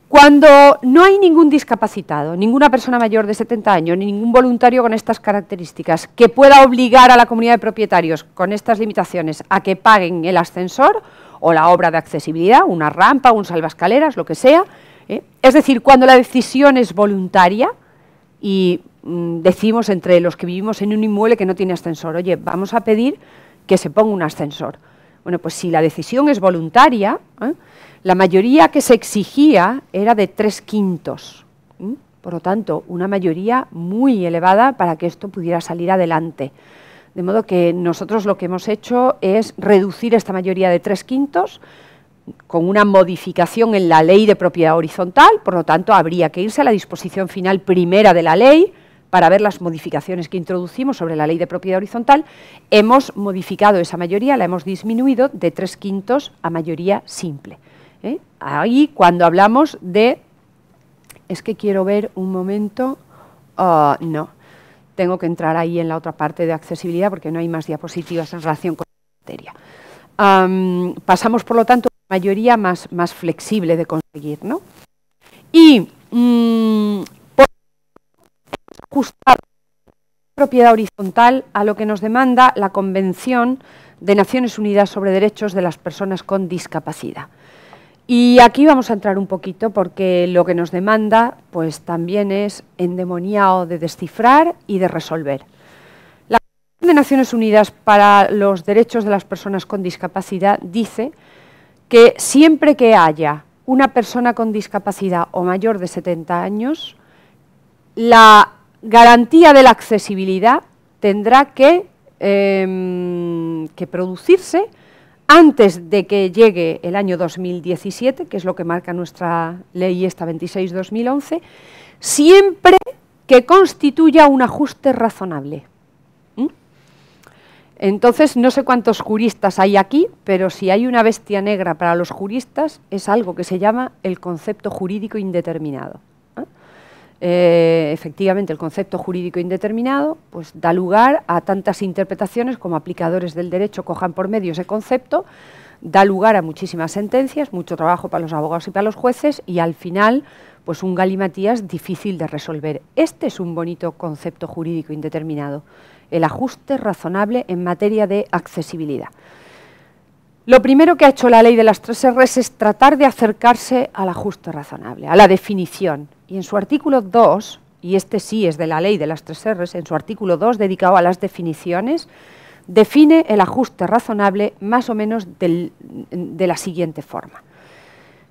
Cuando no hay ningún discapacitado, ninguna persona mayor de 70 años, ningún voluntario con estas características que pueda obligar a la comunidad de propietarios con estas limitaciones a que paguen el ascensor o la obra de accesibilidad, una rampa, un salvascaleras, lo que sea, ¿eh? Es decir, cuando la decisión es voluntaria y mm, decimos entre los que vivimos en un inmueble que no tiene ascensor, oye, vamos a pedir que se ponga un ascensor. Bueno, pues si la decisión es voluntaria, ¿eh? la mayoría que se exigía era de tres quintos. ¿eh? Por lo tanto, una mayoría muy elevada para que esto pudiera salir adelante. De modo que nosotros lo que hemos hecho es reducir esta mayoría de tres quintos con una modificación en la ley de propiedad horizontal, por lo tanto habría que irse a la disposición final primera de la ley para ver las modificaciones que introducimos sobre la ley de propiedad horizontal. Hemos modificado esa mayoría, la hemos disminuido de tres quintos a mayoría simple. ¿eh? Ahí cuando hablamos de... Es que quiero ver un momento... Ah, no, tengo que entrar ahí en la otra parte de accesibilidad porque no hay más diapositivas en relación con la materia. pasamos, por lo tanto, mayoría más, más flexible de conseguir. ¿no? Y mmm, la propiedad horizontal a lo que nos demanda la Convención de Naciones Unidas sobre Derechos de las Personas con Discapacidad. Y aquí vamos a entrar un poquito porque lo que nos demanda pues también es endemoniado de descifrar y de resolver. La Convención de Naciones Unidas para los Derechos de las Personas con Discapacidad dice que siempre que haya una persona con discapacidad o mayor de 70 años, la garantía de la accesibilidad tendrá que, em, que producirse antes de que llegue el año 2017, que es lo que marca nuestra ley esta 26-2011, siempre que constituya un ajuste razonable. Entonces, no sé cuántos juristas hay aquí, pero si hay una bestia negra para los juristas, es algo que se llama el concepto jurídico indeterminado. ¿eh? Eh, efectivamente, el concepto jurídico indeterminado pues, da lugar a tantas interpretaciones como aplicadores del derecho cojan por medio ese concepto, da lugar a muchísimas sentencias, mucho trabajo para los abogados y para los jueces y al final pues un galimatías difícil de resolver. Este es un bonito concepto jurídico indeterminado el ajuste razonable en materia de accesibilidad. Lo primero que ha hecho la ley de las tres R's es tratar de acercarse al ajuste razonable, a la definición. Y en su artículo 2, y este sí es de la ley de las tres R's, en su artículo 2 dedicado a las definiciones, define el ajuste razonable más o menos de la siguiente forma.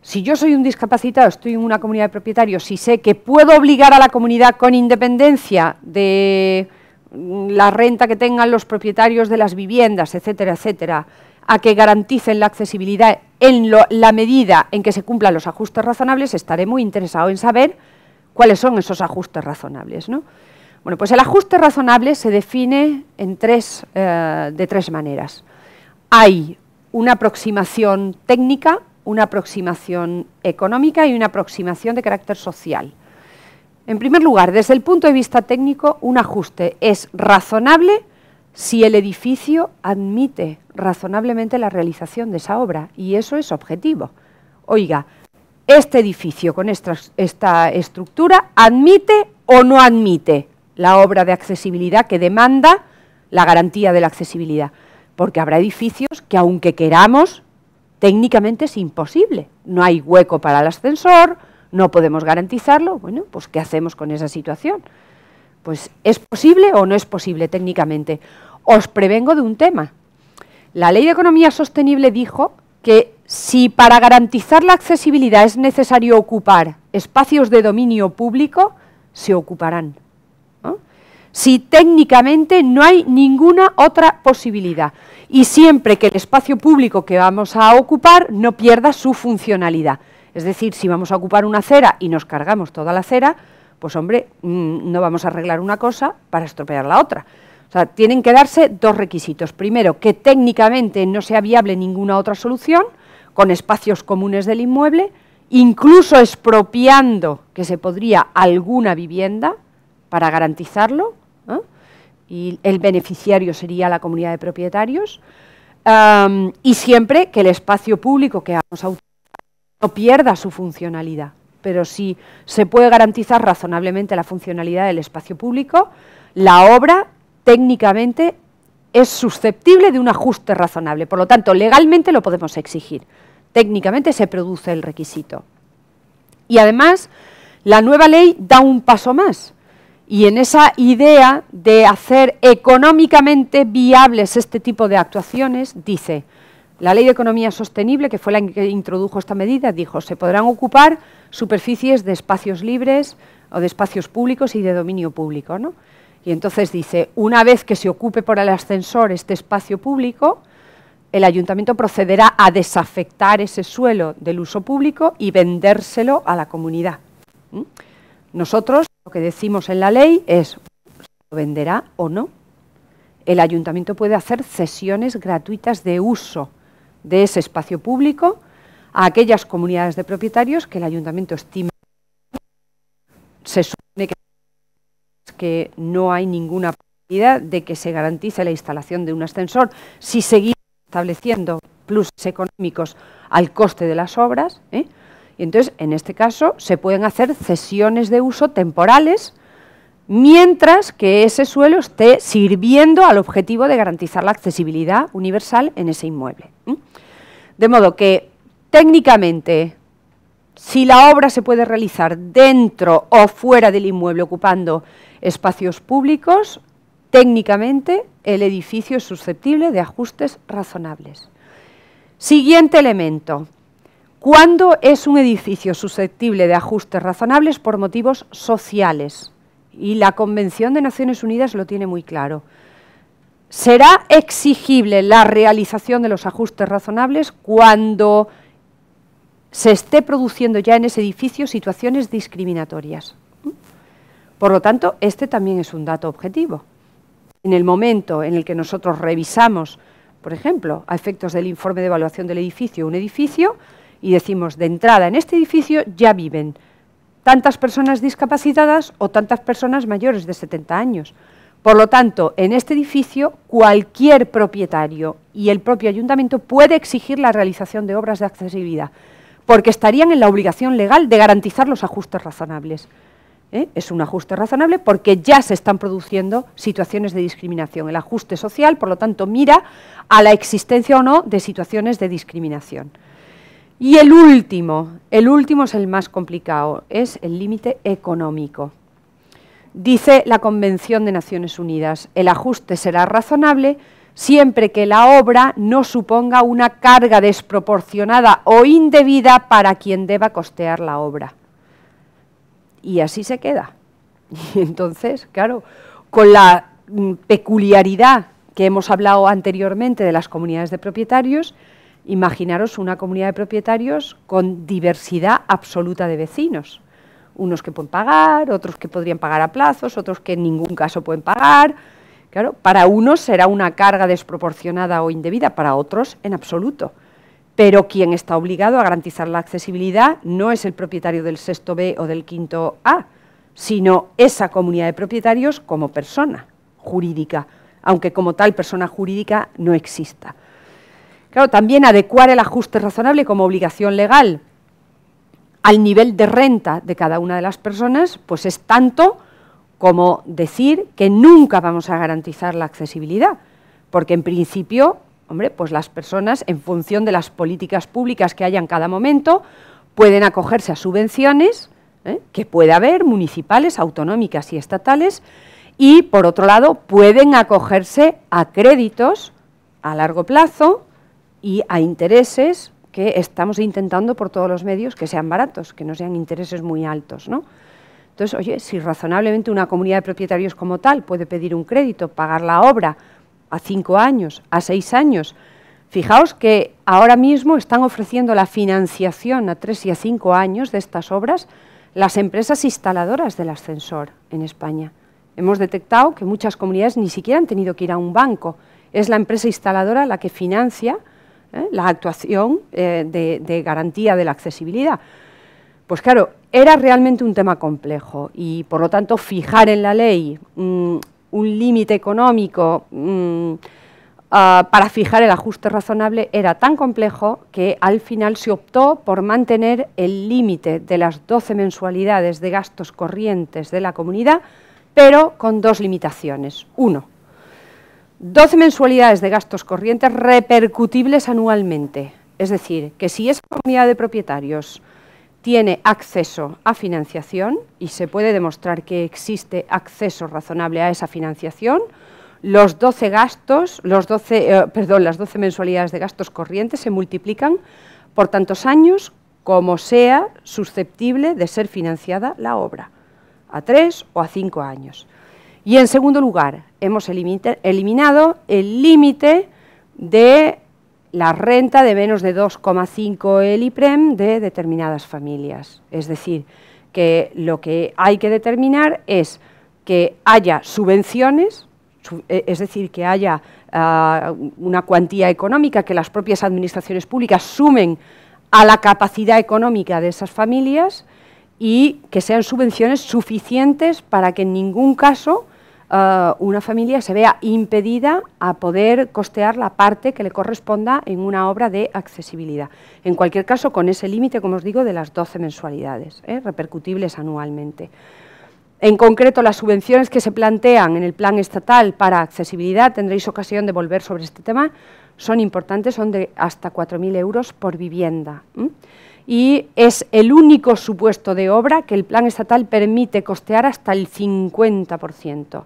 Si yo soy un discapacitado, estoy en una comunidad de propietarios y sé que puedo obligar a la comunidad con independencia de la renta que tengan los propietarios de las viviendas, etcétera, etcétera, a que garanticen la accesibilidad en la medida en que se cumplan los ajustes razonables, estaré muy interesado en saber cuáles son esos ajustes razonables. ¿no? Bueno, pues el ajuste razonable se define en eh, de tres maneras. Hay una aproximación técnica, una aproximación económica y una aproximación de carácter social. En primer lugar, desde el punto de vista técnico, un ajuste es razonable si el edificio admite razonablemente la realización de esa obra, y eso es objetivo. Oiga, este edificio con esta, estructura admite o no admite la obra de accesibilidad que demanda la garantía de la accesibilidad, porque habrá edificios que aunque queramos, técnicamente es imposible. No hay hueco para el ascensor, no podemos garantizarlo, bueno, pues ¿qué hacemos con esa situación? Pues ¿es posible o no es posible técnicamente? Os prevengo de un tema. La Ley de Economía Sostenible dijo que si para garantizar la accesibilidad es necesario ocupar espacios de dominio público, se ocuparán. Si técnicamente no hay ninguna otra posibilidad y siempre que el espacio público que vamos a ocupar no pierda su funcionalidad. Es decir, si vamos a ocupar una acera y nos cargamos toda la acera, pues hombre, mm, no vamos a arreglar una cosa para estropear la otra. O sea, tienen que darse dos requisitos. Primero, que técnicamente no sea viable ninguna otra solución, con espacios comunes del inmueble, incluso expropiando que se podría alguna vivienda para garantizarlo, ¿eh? y el beneficiario sería la comunidad de propietarios, y siempre que el espacio público que vamos a utilizar no pierda su funcionalidad, pero si se puede garantizar razonablemente la funcionalidad del espacio público, la obra técnicamente es susceptible de un ajuste razonable. Por lo tanto, legalmente lo podemos exigir. Técnicamente se produce el requisito. Y además, la nueva ley da un paso más. Y en esa idea de hacer económicamente viables este tipo de actuaciones, dice, la Ley de Economía Sostenible, que fue la que introdujo esta medida, dijo se podrán ocupar superficies de espacios libres o de espacios públicos y de dominio público. ¿no? Y entonces dice, una vez que se ocupe por el ascensor este espacio público, el ayuntamiento procederá a desafectar ese suelo del uso público y vendérselo a la comunidad. Nosotros lo que decimos en la ley es, ¿lo venderá o no? El ayuntamiento puede hacer cesiones gratuitas de uso de ese espacio público a aquellas comunidades de propietarios que el ayuntamiento estima que no hay ninguna posibilidad de que se garantice la instalación de un ascensor si seguimos estableciendo plus económicos al coste de las obras. ¿eh? Y entonces, en este caso, se pueden hacer cesiones de uso temporales mientras que ese suelo esté sirviendo al objetivo de garantizar la accesibilidad universal en ese inmueble. De modo que, técnicamente, si la obra se puede realizar dentro o fuera del inmueble ocupando espacios públicos, técnicamente el edificio es susceptible de ajustes razonables. Siguiente elemento. ¿Cuándo es un edificio susceptible de ajustes razonables por motivos sociales? y la Convención de Naciones Unidas lo tiene muy claro. Será exigible la realización de los ajustes razonables cuando se esté produciendo ya en ese edificio situaciones discriminatorias. Por lo tanto, este también es un dato objetivo. En el momento en el que nosotros revisamos, por ejemplo, a efectos del informe de evaluación del edificio, un edificio, y decimos de entrada en este edificio ya viven tantas personas discapacitadas o tantas personas mayores de 70 años. Por lo tanto, en este edificio cualquier propietario y el propio ayuntamiento puede exigir la realización de obras de accesibilidad, porque estarían en la obligación legal de garantizar los ajustes razonables. ¿eh? Es un ajuste razonable porque ya se están produciendo situaciones de discriminación. El ajuste social, por lo tanto, mira a la existencia o no de situaciones de discriminación. Y el último, el último es el más complicado, es el límite económico. Dice la Convención de Naciones Unidas, el ajuste será razonable siempre que la obra no suponga una carga desproporcionada o indebida para quien deba costear la obra. Y así se queda. Y entonces, claro, con la mm, peculiaridad que hemos hablado anteriormente de las comunidades de propietarios, Imaginaros una comunidad de propietarios con diversidad absoluta de vecinos. Unos que pueden pagar, otros que podrían pagar a plazos, otros que en ningún caso pueden pagar. Claro, para unos será una carga desproporcionada o indebida, para otros en absoluto. Pero quien está obligado a garantizar la accesibilidad no es el propietario del sexto B o del quinto A, sino esa comunidad de propietarios como persona jurídica, aunque como tal persona jurídica no exista. Claro, también adecuar el ajuste razonable como obligación legal al nivel de renta de cada una de las personas, pues es tanto como decir que nunca vamos a garantizar la accesibilidad, porque en principio, hombre, pues las personas en función de las políticas públicas que haya en cada momento pueden acogerse a subvenciones ¿eh? que puede haber municipales, autonómicas y estatales y por otro lado pueden acogerse a créditos a largo plazo y a intereses que estamos intentando por todos los medios que sean baratos, que no sean intereses muy altos. ¿no? Entonces, oye, si razonablemente una comunidad de propietarios como tal puede pedir un crédito, pagar la obra a cinco años, a seis años, fijaos que ahora mismo están ofreciendo la financiación a tres y a cinco años de estas obras las empresas instaladoras del ascensor en España. Hemos detectado que muchas comunidades ni siquiera han tenido que ir a un banco, es la empresa instaladora la que financia ¿eh? la actuación eh, de, garantía de la accesibilidad. Pues claro, era realmente un tema complejo y por lo tanto fijar en la ley mm, un límite económico mm, ah, para fijar el ajuste razonable era tan complejo que al final se optó por mantener el límite de las 12 mensualidades de gastos corrientes de la comunidad, pero con dos limitaciones. Uno, 12 mensualidades de gastos corrientes repercutibles anualmente. Es decir, que si esa comunidad de propietarios tiene acceso a financiación y se puede demostrar que existe acceso razonable a esa financiación, los 12 gastos, los eh, perdón, las 12 mensualidades de gastos corrientes se multiplican por tantos años como sea susceptible de ser financiada la obra, a tres o a cinco años. Y en segundo lugar, hemos eliminado el límite de la renta de menos de 2,5 el e de determinadas familias. Es decir, que lo que hay que determinar es que haya subvenciones, e, es decir, que haya ah, una cuantía económica que las propias administraciones públicas sumen a la capacidad económica de esas familias y que sean subvenciones suficientes para que en ningún caso eh, una familia se vea impedida a poder costear la parte que le corresponda en una obra de accesibilidad. En cualquier caso, con ese límite, como os digo, de las 12 mensualidades, ¿eh? repercutibles anualmente. En concreto, las subvenciones que se plantean en el Plan Estatal para Accesibilidad, tendréis ocasión de volver sobre este tema, son importantes, son de hasta 4.000 euros por vivienda y es el único supuesto de obra que el plan estatal permite costear hasta el 50%.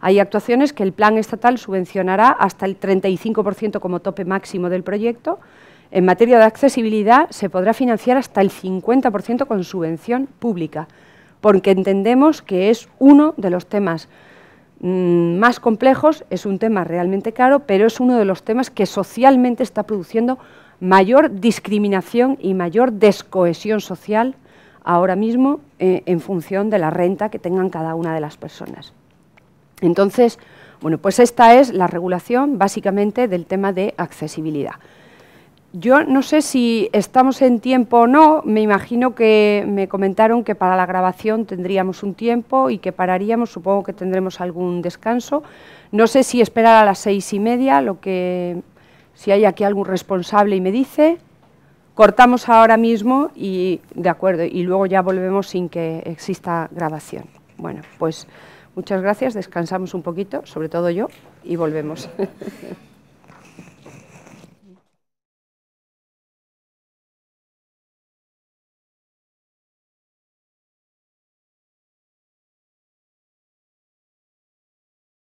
Hay actuaciones que el plan estatal subvencionará hasta el 35% como tope máximo del proyecto. En materia de accesibilidad se podrá financiar hasta el 50% con subvención pública, porque entendemos que es uno de los temas mm, más complejos, es un tema realmente caro, pero es uno de los temas que socialmente está produciendo mayor discriminación y mayor descohesión social ahora mismo eh, en función de la renta que tengan cada una de las personas. Entonces, bueno, pues esta es la regulación básicamente del tema de accesibilidad. Yo no sé si estamos en tiempo o no, me imagino que me comentaron que para la grabación tendríamos un tiempo y que pararíamos, supongo que tendremos algún descanso. No sé si esperar a las seis y media, lo que si hay aquí algún responsable y me dice, cortamos ahora mismo y de acuerdo, y luego ya volvemos sin que exista grabación. Bueno, pues muchas gracias, descansamos un poquito, sobre todo yo, y volvemos.